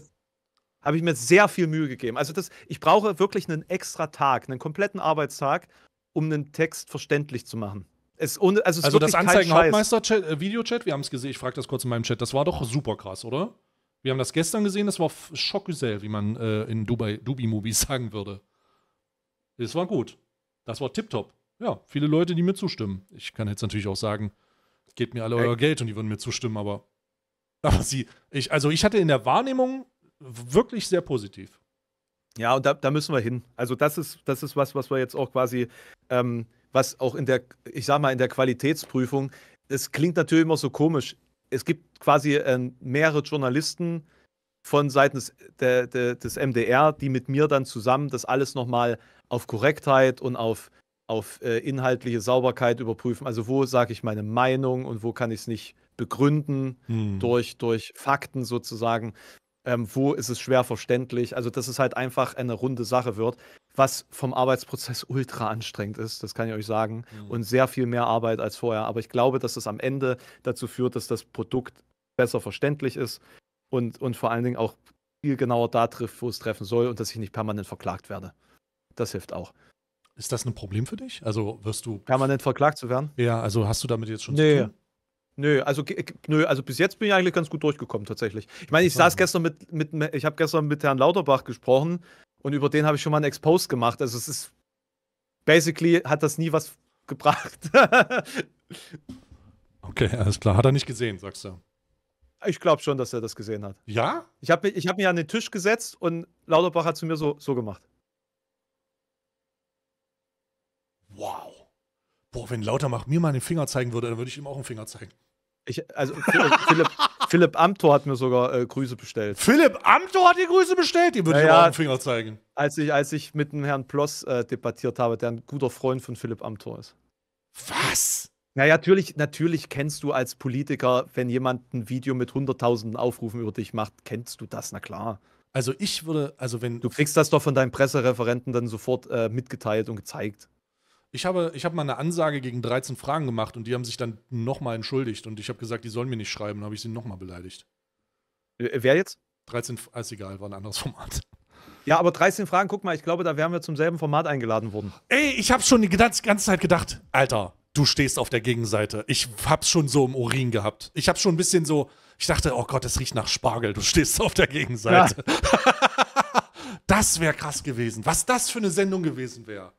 habe ich mir sehr viel Mühe gegeben. Also das, ich brauche wirklich einen extra Tag, einen kompletten Arbeitstag, um einen Text verständlich zu machen. Es, ohne, also, es also das Anzeigen Hauptmeister äh, Videochat, wir haben es gesehen, ich frage das kurz in meinem Chat, das war doch super krass, oder? Wir haben das gestern gesehen, das war Schockgesell, wie man äh, in Dubai Dubi Movies [laughs] sagen würde. Es war gut. Das war tiptop. Ja, viele Leute, die mir zustimmen. Ich kann jetzt natürlich auch sagen, gebt mir alle euer Geld und die würden mir zustimmen, aber aber sie ich also ich hatte in der Wahrnehmung wirklich sehr positiv. Ja, und da, da, müssen wir hin. Also das ist, das ist was, was wir jetzt auch quasi, ähm, was auch in der, ich sag mal, in der Qualitätsprüfung, es klingt natürlich immer so komisch. Es gibt quasi ähm, mehrere Journalisten von seitens der, der, des MDR, die mit mir dann zusammen das alles nochmal auf Korrektheit und auf, auf äh, inhaltliche Sauberkeit überprüfen. Also wo sage ich meine Meinung und wo kann ich es nicht begründen hm. durch, durch Fakten sozusagen ähm, wo ist es schwer verständlich. Also, dass es halt einfach eine runde Sache wird, was vom Arbeitsprozess ultra anstrengend ist, das kann ich euch sagen. Mhm. Und sehr viel mehr Arbeit als vorher. Aber ich glaube, dass es am Ende dazu führt, dass das Produkt besser verständlich ist und, und vor allen Dingen auch viel genauer da trifft, wo es treffen soll und dass ich nicht permanent verklagt werde. Das hilft auch. Ist das ein Problem für dich? Also wirst du. Permanent verklagt zu werden? Ja, also hast du damit jetzt schon nee. zu tun? Nö, also nö, also bis jetzt bin ich eigentlich ganz gut durchgekommen tatsächlich. Ich meine, ich saß gestern mit, mit ich habe gestern mit Herrn Lauterbach gesprochen und über den habe ich schon mal einen Expose gemacht. Also es ist basically hat das nie was gebracht. [laughs] okay, alles klar. Hat er nicht gesehen, sagst du. Ich glaube schon, dass er das gesehen hat. Ja? Ich habe ich hab mich an den Tisch gesetzt und Lauterbach hat zu mir so, so gemacht. Wow. Boah, wenn Lauterbach mir mal den Finger zeigen würde, dann würde ich ihm auch einen Finger zeigen. Ich, also [laughs] Philipp, Philipp Amthor hat mir sogar äh, Grüße bestellt. Philipp Amthor hat die Grüße bestellt? Die würde ja, ich auch einen Finger zeigen. Als ich, als ich mit dem Herrn Ploss äh, debattiert habe, der ein guter Freund von Philipp Amthor ist. Was? Naja, natürlich, natürlich kennst du als Politiker, wenn jemand ein Video mit hunderttausenden Aufrufen über dich macht, kennst du das, na klar. Also ich würde, also wenn. Du kriegst das doch von deinen Pressereferenten dann sofort äh, mitgeteilt und gezeigt. Ich habe, ich habe mal eine Ansage gegen 13 Fragen gemacht und die haben sich dann nochmal entschuldigt und ich habe gesagt, die sollen mir nicht schreiben, dann habe ich sie nochmal beleidigt. Äh, äh, wer jetzt? 13, ah, ist egal, war ein anderes [laughs] Format. Ja, aber 13 Fragen, guck mal, ich glaube, da wären wir zum selben Format eingeladen worden. Ey, ich habe schon die ganze Zeit gedacht, Alter, du stehst auf der Gegenseite. Ich hab's schon so im Urin gehabt. Ich habe schon ein bisschen so, ich dachte, oh Gott, das riecht nach Spargel, du stehst auf der Gegenseite. Ja. [laughs] das wäre krass gewesen. Was das für eine Sendung gewesen wäre.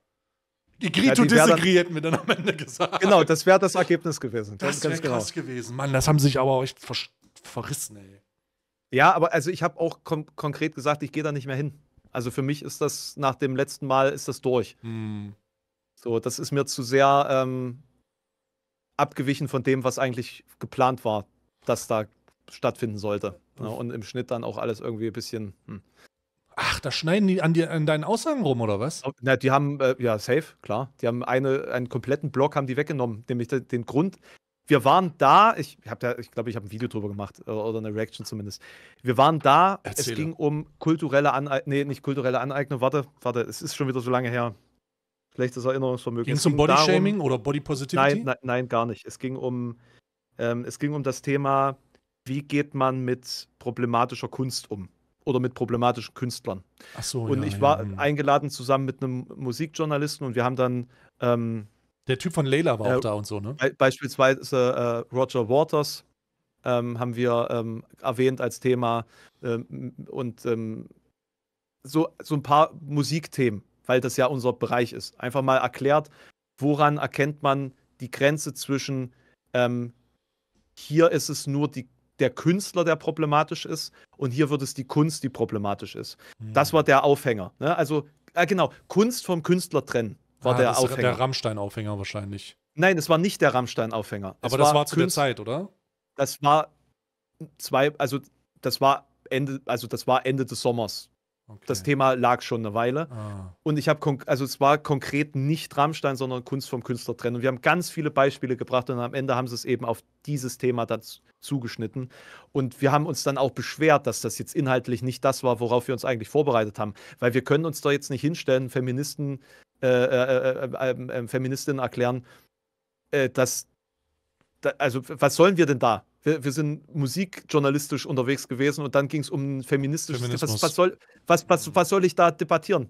Agree to disagree hätten wir dann am Ende gesagt. Genau, das wäre das Ergebnis gewesen. Das, das wäre genau. krass genau. gewesen. Mann, das haben sie sich aber echt ver verrissen, ey. Ja, aber also ich habe auch konkret gesagt, ich gehe da nicht mehr hin. Also für mich ist das nach dem letzten Mal ist das durch. Hm. So, das ist mir zu sehr ähm, abgewichen von dem, was eigentlich geplant war, dass da stattfinden sollte. Ja, ne, und im Schnitt dann auch alles irgendwie ein bisschen. Hm. Ach, da schneiden die an, dir, an deinen Aussagen rum, oder was? Na, die haben, äh, ja, safe, klar. Die haben eine, einen kompletten Block haben die weggenommen, nämlich den, Grund. Wir waren da, ich habe ja, ich glaube, ich habe ein Video drüber gemacht, äh, oder eine Reaction zumindest. Wir waren da, Erzähle. es ging um kulturelle Aneignung, nee, nicht kulturelle Aneignung, warte, warte, es ist schon wieder so lange her. Schlechtes Erinnerungsvermögen. Ging es um Bodyshaming oder Body Positivity? Nein, nein, nein, gar nicht. Es ging um, ähm, es ging um das Thema, wie geht man mit problematischer Kunst um? oder mit problematischen Künstlern. Ach so, und ja, ich war ja, hm. eingeladen zusammen mit einem Musikjournalisten und wir haben dann. Ähm, der Typ von Layla war äh, auch da und so, ne? Beispielsweise äh, Roger Waters ähm, haben wir ähm, erwähnt als Thema ähm, und ähm, so, so ein paar Musikthemen, weil das ja unser Bereich ist. Einfach mal erklärt, woran erkennt man die Grenze zwischen ähm, hier ist es nur die der Künstler, der problematisch ist. Und hier wird es die Kunst, die problematisch ist. Mhm. Das war der Aufhänger. Ne? Also, äh, genau, Kunst vom Künstler trennen war ah, der Aufhänger. Der Rammstein-Aufhänger wahrscheinlich. Nein, es war nicht der Rammstein-Aufhänger. Aber das war, war zu Künst der Zeit, oder? Das war zwei, also das war Ende, also das war Ende des Sommers Okay. Das Thema lag schon eine Weile. Ah. Und ich habe, also es war konkret nicht Rammstein, sondern Kunst vom Künstler trennen. Und wir haben ganz viele Beispiele gebracht und am Ende haben sie es eben auf dieses Thema dazu zugeschnitten. Und wir haben uns dann auch beschwert, dass das jetzt inhaltlich nicht das war, worauf wir uns eigentlich vorbereitet haben. Weil wir können uns da jetzt nicht hinstellen, Feministen, äh, äh, äh, äh ähm, ähm, Feministinnen erklären, äh, dass, da, also was sollen wir denn da? wir, wir sind musikjournalistisch unterwegs gewesen und dann ging es um feministisches. Was, was, soll, was, was, was soll ich da debattieren?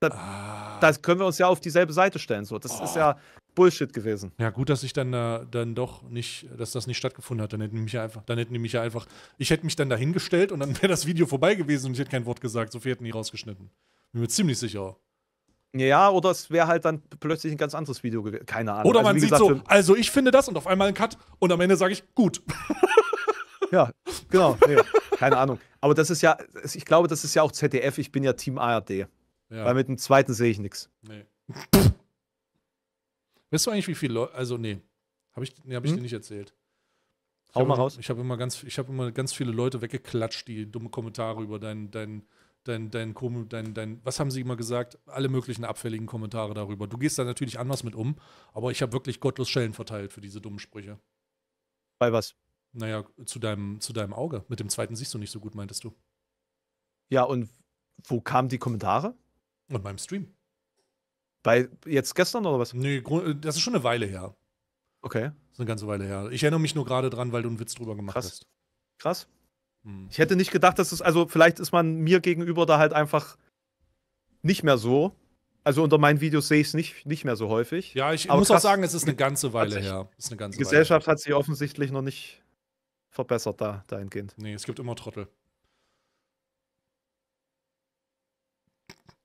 Da, ah. da können wir uns ja auf dieselbe Seite stellen. So. Das oh. ist ja Bullshit gewesen. Ja, gut, dass ich dann äh, dann doch nicht, dass das nicht stattgefunden hat. Dann hätten die mich ja einfach, dann hätten die mich ja einfach, ich hätte mich dann dahingestellt und dann wäre das Video vorbei gewesen und ich hätte kein Wort gesagt. So viel hätten die rausgeschnitten. Bin mir ziemlich sicher. Ja, oder es wäre halt dann plötzlich ein ganz anderes Video gewesen. Keine Ahnung. Oder also, man sieht gesagt, so, also ich finde das und auf einmal ein Cut und am Ende sage ich, gut. [laughs] ja, genau. Nee, keine Ahnung. Aber das ist ja, ich glaube, das ist ja auch ZDF, ich bin ja Team ARD. Ja. Weil mit dem zweiten sehe ich nichts. Nee. weißt du eigentlich, wie viele Leute, also nee, habe ich, nee, hab ich hm? dir nicht erzählt. Ich Hau mal raus. Ich habe immer, ganz, hab immer ganz viele Leute weggeklatscht, die dumme Kommentare über deinen dein, dein, dein, dein, dein, was haben sie immer gesagt? Alle möglichen abfälligen Kommentare darüber. Du gehst da natürlich anders mit um, aber ich habe wirklich gottlos Schellen verteilt für diese dummen Sprüche. Bei was? Naja, zu deinem, zu deinem Auge. Mit dem zweiten siehst du nicht so gut, meintest du. Ja, und wo kamen die Kommentare? Und meinem Stream. Bei jetzt gestern oder was? Nee, äh, das ist schon eine Weile her. Okay. Das ist eine ganze Weile her. Ich erinnere mich nur gerade dran, weil du einen Witz drüber gemacht Krass. hast. Krass. Mhm. Ich hätte nicht gedacht, dass es, also vielleicht ist man mir gegenüber da halt einfach nicht mehr so. Also unter meinen Videos sehe ich es nicht, nicht mehr so häufig. Ja, ich Aber muss auch sagen, es ist eine ganze Weile sich, her. Eine ganze die Gesellschaft Weile. hat sich offensichtlich noch nicht verbessert da, dahingehend. Nee, es gibt immer Trottel.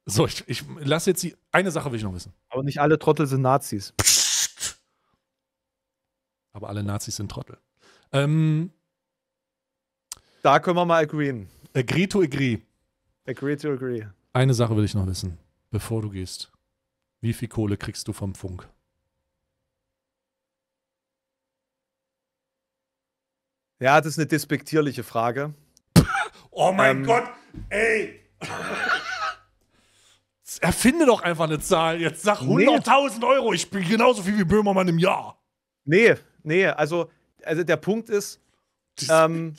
So, ich, ich lasse jetzt die. Eine Sache will ich noch wissen. Aber nicht alle Trottel sind Nazis. Psst. Aber alle Nazis sind Trottel. Ähm, da können wir mal agreeen. Agree to agree. Agree to agree. Eine Sache will ich noch wissen, bevor du gehst. Wie viel Kohle kriegst du vom Funk? Ja, das ist eine despektierliche Frage. [laughs] oh mein ähm, Gott, ey! Erfinde doch einfach eine Zahl. Jetzt sag 100.000 nee. Euro. Ich bin genauso viel wie Böhmermann im Jahr. Nee, nee. Also, also der Punkt ist, ähm,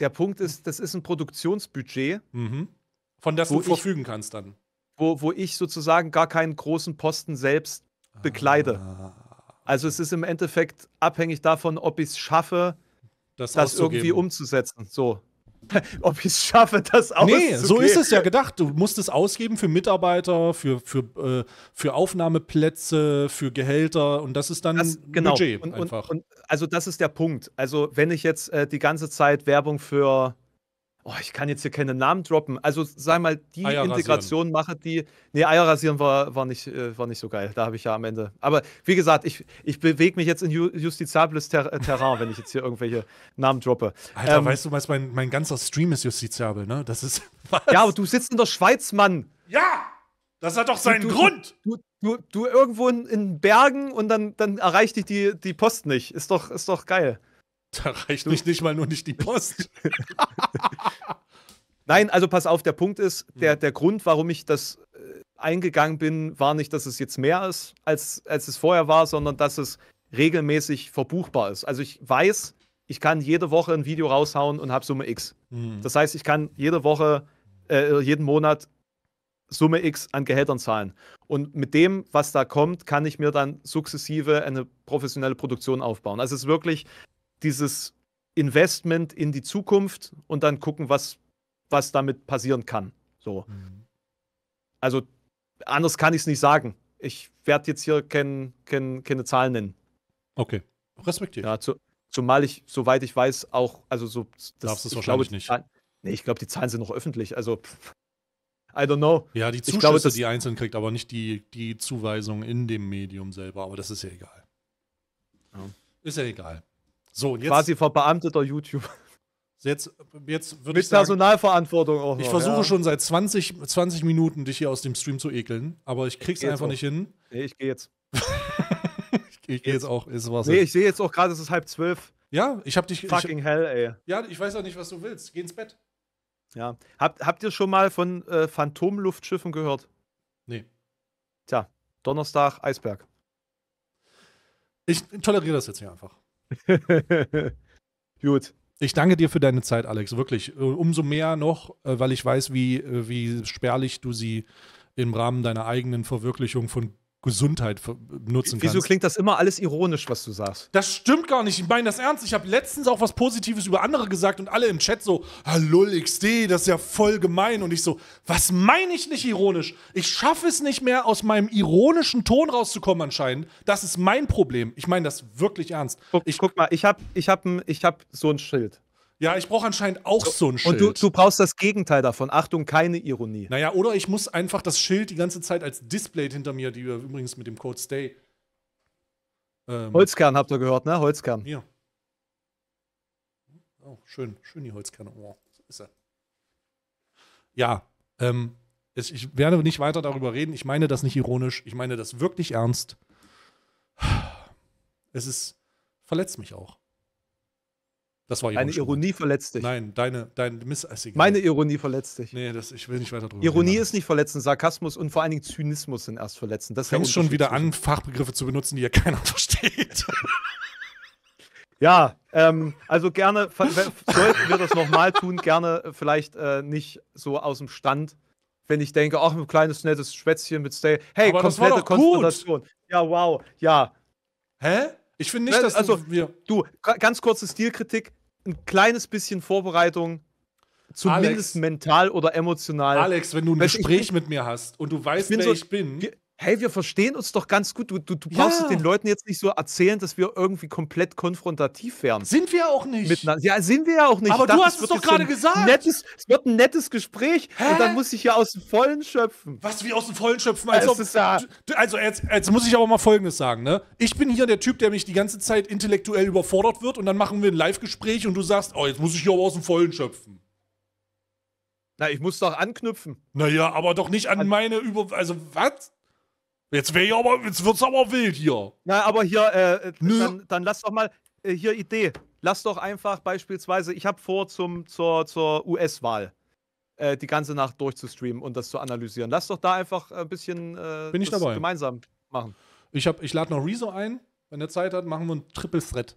der Punkt ist, das ist ein Produktionsbudget. Mhm. Von das du verfügen kannst dann. Wo, wo ich sozusagen gar keinen großen Posten selbst ah. bekleide. Ah. Also es ist im Endeffekt abhängig davon, ob ich es schaffe, das, das irgendwie umzusetzen. So. [laughs] ob ich es schaffe, das auszugeben. Nee, so ist es ja gedacht. Du musst es ausgeben für Mitarbeiter, für, für, äh, für Aufnahmeplätze, für Gehälter und das ist dann das, genau. Budget und, einfach. Und, und, also das ist der Punkt. Also wenn ich jetzt äh, die ganze Zeit Werbung für Oh, ich kann jetzt hier keine Namen droppen. Also sei mal, die Eier Integration mache die. Nee, Eier rasieren war, war, nicht, äh, war nicht so geil. Da habe ich ja am Ende. Aber wie gesagt, ich, ich bewege mich jetzt in justiziables Ter äh, Terrain, wenn ich jetzt hier irgendwelche Namen droppe. Alter, ähm, weißt du was, mein, mein ganzer Stream ist justiziabel, ne? Das ist. [laughs] Was? Ja, aber du sitzt in der Schweiz, Mann. Ja! Das hat doch seinen du, du, Grund! Du, du, du irgendwo in, in, Bergen und dann, dann erreicht dich die, die Post nicht. Ist doch, ist doch geil. Da reicht mich nicht mal nur nicht die Post. [laughs] Nein, also pass auf, der Punkt ist, hm. der, der Grund, warum ich das äh, eingegangen bin, war nicht, dass es jetzt mehr ist, als, als es vorher war, sondern dass es regelmäßig verbuchbar ist. Also ich weiß, ich kann jede Woche ein Video raushauen und habe Summe X. Mhm. Das heißt, ich kann jede Woche, äh, äh, jeden Monat Summe X an Gehältern zahlen. Und mit dem, was da kommt, kann ich mir dann sukzessive eine professionelle Produktion aufbauen. Also es ist wirklich dieses Investment in die Zukunft und dann gucken, was, was damit passieren kann. So. Mhm. Also anders kann ich es nicht sagen. Ich werde jetzt hier kein, kein, keine Zahlen nennen. Okay, respektiert. Ja, zu, zumal ich, soweit ich weiß, auch, also so. Das, Darfst es wahrscheinlich glaube, nicht. nee, ich glaube, die Zahlen sind noch öffentlich. Also, pff, I don't know. Ja, die Zuschüsse, glaube, das, die einzeln kriegt, aber nicht die, die Zuweisung in dem Medium selber. Aber das ist ja egal. Ja. Ist ja egal. So, jetzt. Quasi verbeamteter YouTuber. Jetzt, jetzt würde ich sagen, Personalverantwortung auch. Noch, ich versuche ja. schon seit 20, 20 Minuten, dich hier aus dem Stream zu ekeln, aber ich krieg's ich einfach nicht hin. Nee, ich gehe jetzt. [laughs] ich gehe jetzt. jetzt auch. Ist was nee, ich sehe jetzt auch gerade, es ist halb zwölf. Ja, ich hab dich. Fucking ich, hell, ey. Ja, ich weiß auch nicht, was du willst. Geh ins Bett. Ja. Habt, habt ihr schon mal von äh, Phantomluftschiffen gehört? Nee. Tja, Donnerstag, Eisberg. Ich toleriere das jetzt hier einfach. [laughs] Gut. Ich danke dir für deine Zeit, Alex. Wirklich. Äh, umso mehr noch, äh, weil ich weiß, wie, äh, wie spärlich du sie im Rahmen deiner eigenen Verwirklichung von Gesundheit nutzen kannst. Wieso klingt das immer alles ironisch, was du sagst? Das stimmt gar nicht. Ich meine das ernst. Ich habe letztens auch was Positives über andere gesagt und alle im Chat so, hallo ah, XD, das ist ja voll gemein. Und ich so, was meine ich nicht ironisch? Ich schaffe es nicht mehr, aus meinem ironischen Ton rauszukommen anscheinend. Das ist mein Problem. Ich meine das wirklich ernst. Guck, ich, guck mal, ich habe ich hab, ich hab so ein Schild. Ja, ich brauche anscheinend auch so, so ein Schild. Und du, du, brauchst das Gegenteil davon. Achtung, keine Ironie. Naja, oder ich muss einfach das Schild die ganze Zeit als Display hinter mir, die wir übrigens mit dem Code Stay. Ähm, Holzkern habt ihr gehört, ne? Holzkern. Hier. Oh, schön, schön die Holzkerne. Oh, ist er. Ja, ähm, es, ich werde nicht weiter darüber reden. Ich meine das nicht ironisch. Ich meine das wirklich ernst. Es ist, verletzt mich auch. Das war Ironie. Eine Ironie verletzt dich. Nein, deine, dein Miss Meine Ironie verletzt dich. Nee, das, ich will nicht weiter drüber Ironie reden. ist nicht verletzend, Sarkasmus und vor allen Dingen Zynismus sind erst verletzend. Das fängst schon wieder an, Fachbegriffe zu benutzen, die ja keiner [laughs] versteht. [laughs] Ja, ähm, also gerne, sollten wir das nochmal tun, gerne äh, vielleicht äh, nicht so aus dem Stand, wenn ich denke, ach, ein kleines, nettes Schwätzchen mit Stay. Hey, Aber komplette Konfrontation. Ja, wow, ja. Hä? Ich finde nicht, ne, dass also, wir. Du, ganz kurze Stilkritik ein kleines bisschen Vorbereitung, zumindest Alex, mental oder emotional. Alex, wenn du ein Gespräch ich, mit mir hast und du weißt, wer so, ich bin hey, wir verstehen uns doch ganz gut. Du, du, du brauchst ja. den Leuten jetzt nicht so erzählen, dass wir irgendwie komplett konfrontativ wären. Sind wir auch nicht. Miteinander. Ja, sind wir ja auch nicht. Aber dachte, du hast es doch gerade so gesagt. Nettes, es wird ein nettes Gespräch Hä? und dann muss ich ja aus dem Vollen schöpfen. Was, wie aus dem Vollen schöpfen? Also, ob, ja. also jetzt, jetzt, muss ich aber mal Folgendes sagen. Ne? Ich bin hier der Typ, der mich die ganze Zeit intellektuell überfordert wird und dann machen wir ein Live-Gespräch und du sagst, oh, jetzt muss ich hier aber aus dem Vollen schöpfen. Na, ich muss doch anknüpfen. Naja, aber doch nicht an meine Über... Also, was? Jetzt wäre ja aber, jetzt wird's aber wild hier. Na, aber hier, äh, äh dann, dann, lass doch mal, äh, hier Idee. Lass doch einfach beispielsweise, ich habe vor, zum, zur, zur US-Wahl äh, die ganze Nacht durchzustreamen und das zu analysieren. Lass doch da einfach ein äh, bisschen äh, Bin ich dabei. gemeinsam machen. Ich, hab, ich lade noch Rezo ein. Wenn er Zeit hat, machen wir einen Triple Threat.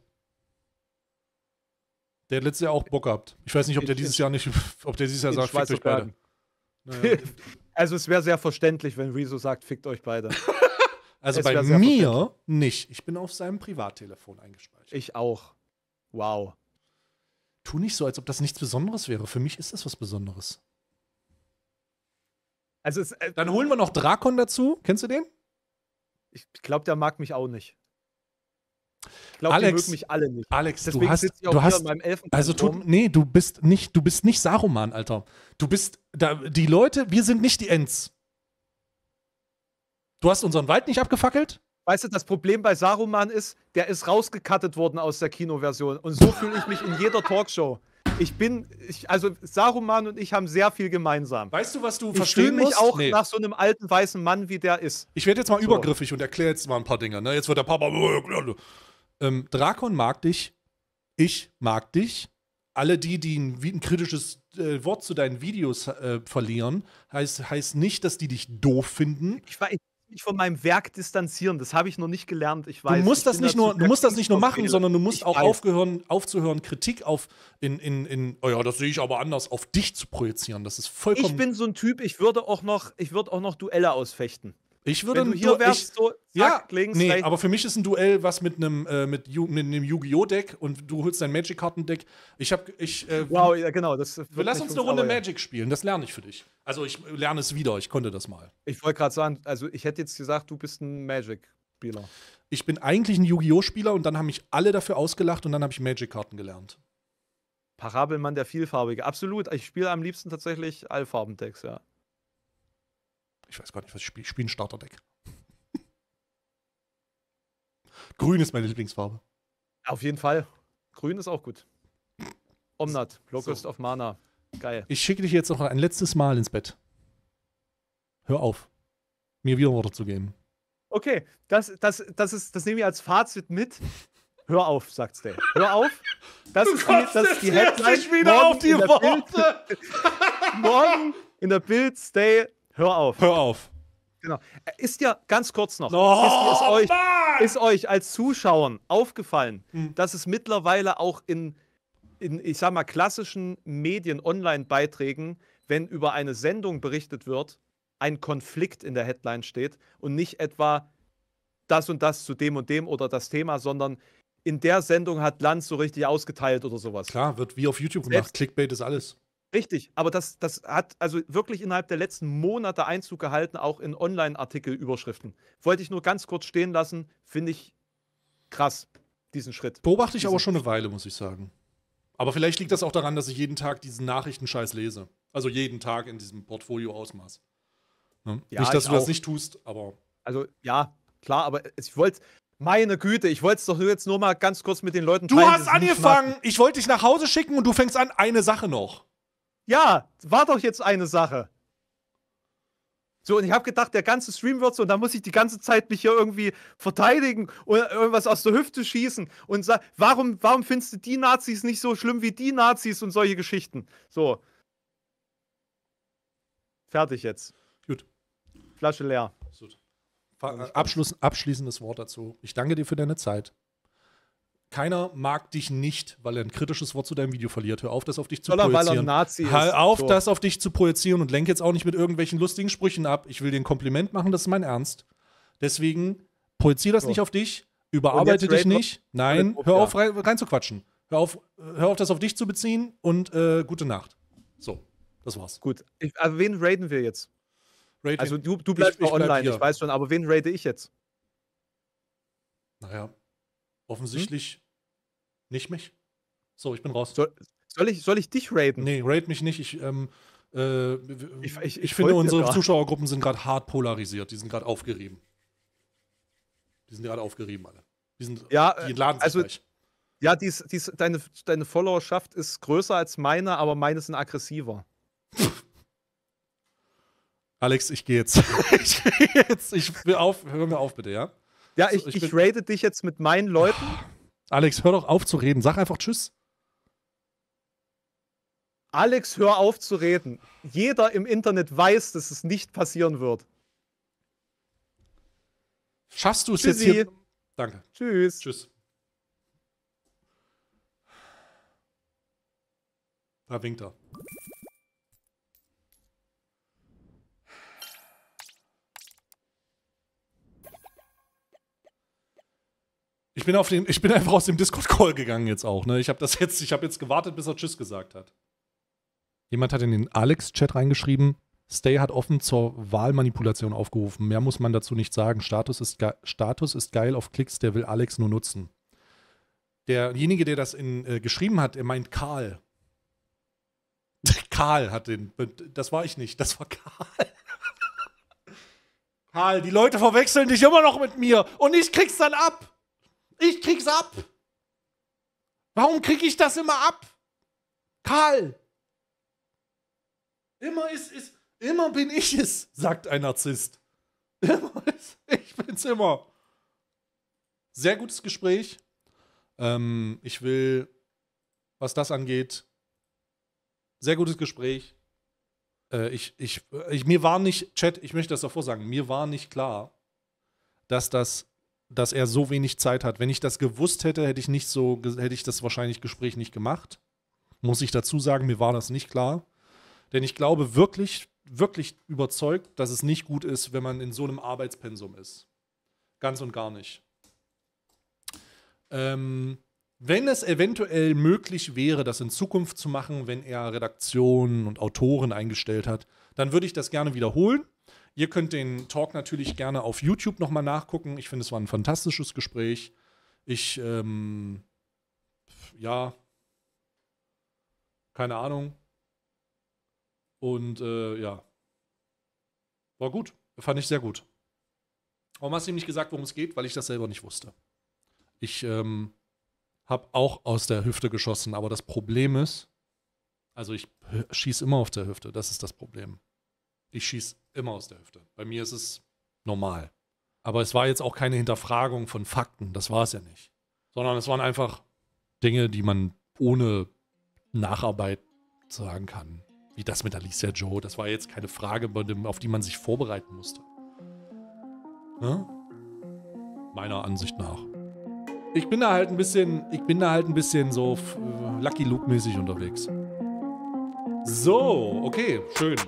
Der hat letztes Jahr auch Bock gehabt. Ich weiß nicht, ob der dieses Jahr nicht, [laughs] ob der dieses Jahr sagt, fickt euch beide. Naja, [laughs] Also es wäre sehr verständlich, wenn Rezo sagt, fickt euch beide. [laughs] also es bei mir nicht. Ich bin auf seinem Privattelefon eingespeichert. Ich auch. Wow. Tu nicht so, als ob das nichts Besonderes wäre. Für mich ist das was Besonderes. Also es, äh, Dann holen wir noch Drakon dazu. Kennst du den? Ich glaube, der mag mich auch nicht glaube, Glaub, Alex, mich alle nicht. Alex, Deswegen du hast, du hast, also tut, nee, du bist nicht, du bist nicht Saruman, Alter. Du bist, da, die Leute, wir sind nicht die Ents. Du hast unseren Wald nicht abgefackelt. Weißt du, das Problem bei Saruman ist, der ist rausgekattet worden aus der Kinoversion. Und so fühle ich mich in jeder Talkshow. Ich bin, ich, also Saruman und ich haben sehr viel gemeinsam. Weißt du, was du ich verstehen musst? Ich fühle mich auch nee. nach so einem alten weißen Mann, wie der ist. Ich werde jetzt mal so. übergriffig und erkläre jetzt mal ein paar Dinge. Ne? Jetzt wird der Papa ähm, Drakon mag dich, ich mag dich. Alle die, die ein, ein kritisches äh, Wort zu deinen Videos äh, verlieren, heißt, heißt nicht, dass die dich doof finden. Ich weiß, mich von meinem Werk distanzieren. Das habe ich noch nicht gelernt. Ich weiß. Du musst das nicht nur, du musst das nicht nur machen, sondern du musst ich auch aufgehören, aufzuhören, Kritik auf in, in, in, oh ja, das sehe ich aber anders, auf dich zu projizieren. Das ist vollkommen. Ich bin so ein Typ, ich würde auch noch, ich würde auch noch Duelle ausfechten. Ich würde Wenn du hier wärst, ich, so, zack, ja, links, nee, rechts. aber für mich ist ein Duell was mit einem äh, mit, Yu mit einem Yu-Gi-Oh Deck und du holst dein Magic Karten Deck. Ich habe ich äh, Wow, ja, genau, das Wir lass uns eine Runde aber, Magic spielen, das lerne ich für dich. Also ich lerne es wieder, ich konnte das mal. Ich wollte gerade sagen, also ich hätte jetzt gesagt, du bist ein Magic Spieler. Ich bin eigentlich ein Yu-Gi-Oh Spieler und dann haben mich alle dafür ausgelacht und dann habe ich Magic Karten gelernt. Parabelmann der Vielfarbige. Absolut. Ich spiele am liebsten tatsächlich Allfarbendecks, ja ich weiß gar nicht, was ich spiele. Ich spiele ein Starterdeck. [laughs] Grün ist meine Lieblingsfarbe. Auf jeden Fall. Grün ist auch gut. Omnat, Locust so. of Mana. Geil. Ich schicke dich jetzt noch ein letztes Mal ins Bett. Hör auf, mir wieder Worte zu geben. Okay, das, das, das, ist, das nehme ich als Fazit mit. Hör auf, sagt Stay. Hör auf. Das du ist die, das ist die Headline. wieder morgen auf die Worte. [laughs] morgen in der Bild, Stay Hör auf. Hör auf. Genau. Äh, ist ja ganz kurz noch. Oh, ist, ist, euch, ist, euch, als Zuschauern aufgefallen, hm. dass es mittlerweile auch in, in, ich sag mal, klassischen Medien, Online-Beiträgen, wenn über eine Sendung berichtet wird, ein Konflikt in der Headline steht und nicht etwa das und das zu dem und dem oder das Thema, sondern in der Sendung hat Lanz so richtig ausgeteilt oder sowas. Klar, wird wie auf YouTube gemacht. Clickbait ist alles. Richtig, aber das, das hat also wirklich innerhalb der letzten Monate Einzug gehalten, auch in Online-Artikel-Überschriften. Wollte ich nur ganz kurz stehen lassen, finde ich krass, diesen Schritt. Beobachte ich aber schon eine Weile, muss ich sagen. Aber vielleicht liegt das auch daran, dass ich jeden Tag diesen Nachrichtenscheiß lese. Also jeden Tag in diesem Portfolio-Ausmaß. Ne? Ja, nicht, dass du auch. das nicht tust, aber. Also ja, klar, aber ich wollte, meine Güte, ich wollte es doch jetzt nur mal ganz kurz mit den Leuten teilen. Du hast angefangen, ich wollte dich nach Hause schicken und du fängst an, eine Sache noch. Ja, war doch jetzt eine Sache. So, und ich habe gedacht, der ganze Stream wird so, und da muss ich die ganze Zeit mich hier irgendwie verteidigen und irgendwas aus der Hüfte schießen und sagen, warum, warum findest du die Nazis nicht so schlimm wie die Nazis und solche Geschichten? So. Fertig jetzt. Gut. Flasche leer. Gut. Äh, abschluss, abschließendes Wort dazu. Ich danke dir für deine Zeit. Keiner mag dich nicht, weil er ein kritisches Wort zu deinem Video verliert. Hör auf, das auf dich zu Oder projizieren. Weil er Nazi ist. Hör auf, so. das auf dich zu projizieren und lenk jetzt auch nicht mit irgendwelchen lustigen Sprüchen ab. Ich will dir ein Kompliment machen, das ist mein Ernst. Deswegen projiziere das so. nicht auf dich, überarbeite dich nicht. Nein, hör auf rein, rein, zu quatschen. Hör auf, hör auf, das auf dich zu beziehen und äh, gute Nacht. So, das war's. Gut. Ich, also wen raiden wir jetzt? Rating. Also du, du bleibst ich, ich online, bleib ich weiß schon, aber wen rate ich jetzt? Naja, offensichtlich nicht mich. So, ich bin raus. Soll, soll ich, soll ich dich raiden? Nee, raid mich nicht. Ich, ähm, äh, ich, ich, ich finde, unsere Zuschauergruppen sind gerade hart polarisiert. Die sind gerade aufgerieben. Die sind gerade aufgerieben, alle. Die, sind, ja, die äh, entladen sich also, gleich. Ja, dies, dies, deine, deine Followerschaft ist größer als meine, aber meine sind aggressiver. [laughs] Alex, ich gehe jetzt. [laughs] ich geh jetzt. Ich will auf, hör mir auf, bitte, ja? Ja, ich, so, ich, ich rate dich jetzt mit meinen Leuten. [laughs] Alex, hör doch auf zu reden. Sag einfach Tschüss. Alex, hör auf zu reden. Jeder im Internet weiß, dass es nicht passieren wird. Schaffst du es Tschüssi. jetzt hier? Danke. Tschüss. Tschüss. Da winkt er. Ich bin, auf den, ich bin einfach aus dem Discord-Call gegangen jetzt auch. Ne? Ich habe jetzt, hab jetzt gewartet, bis er Tschüss gesagt hat. Jemand hat in den Alex-Chat reingeschrieben, Stay hat offen zur Wahlmanipulation aufgerufen. Mehr muss man dazu nicht sagen. Status ist, ge Status ist geil auf Klicks, der will Alex nur nutzen. Derjenige, der das in, äh, geschrieben hat, er meint Karl. [laughs] Karl hat den. Das war ich nicht, das war Karl. [laughs] Karl, die Leute verwechseln dich immer noch mit mir und ich krieg's dann ab. Ich krieg's ab. Warum krieg ich das immer ab? Karl. Immer ist, ist, immer bin ich es, sagt ein Narzisst. Immer ist, ich bin's immer. Sehr gutes Gespräch. Ähm, ich will, was das angeht, sehr gutes Gespräch. Äh, ich, ich, ich, mir war nicht, Chat, ich möchte das davor sagen, mir war nicht klar, dass das dass er so wenig Zeit hat. Wenn ich das gewusst hätte, hätte ich nicht so, hätte ich das wahrscheinlich Gespräch nicht gemacht. Muss ich dazu sagen, mir war das nicht klar. Denn ich glaube wirklich, wirklich überzeugt, dass es nicht gut ist, wenn man in so einem Arbeitspensum ist. Ganz und gar nicht. Ähm, wenn es eventuell möglich wäre, das in Zukunft zu machen, wenn er Redaktionen und Autoren eingestellt hat, dann würde ich das gerne wiederholen. Ihr könnt den Talk natürlich gerne auf YouTube nochmal nachgucken. Ich finde, es war ein fantastisches Gespräch. Ich, ähm, ja, keine Ahnung. Und äh, ja, war gut. Fand ich sehr gut. Warum hast du ihm nicht gesagt, worum es geht? Weil ich das selber nicht wusste. Ich ähm, habe auch aus der Hüfte geschossen, aber das Problem ist, also ich schieße immer auf der Hüfte, das ist das Problem ich schieße immer aus der Hüfte. Bei mir ist es normal. Aber es war jetzt auch keine Hinterfragung von Fakten, das war es ja nicht. Sondern es waren einfach Dinge, die man ohne Nacharbeit sagen kann. Wie das mit Alicia Joe, das war jetzt keine Frage, auf die man sich vorbereiten musste. Ne? Meiner Ansicht nach. Ich bin da halt ein bisschen, ich bin da halt ein bisschen so äh, Lucky Luke-mäßig unterwegs. So, okay, schön.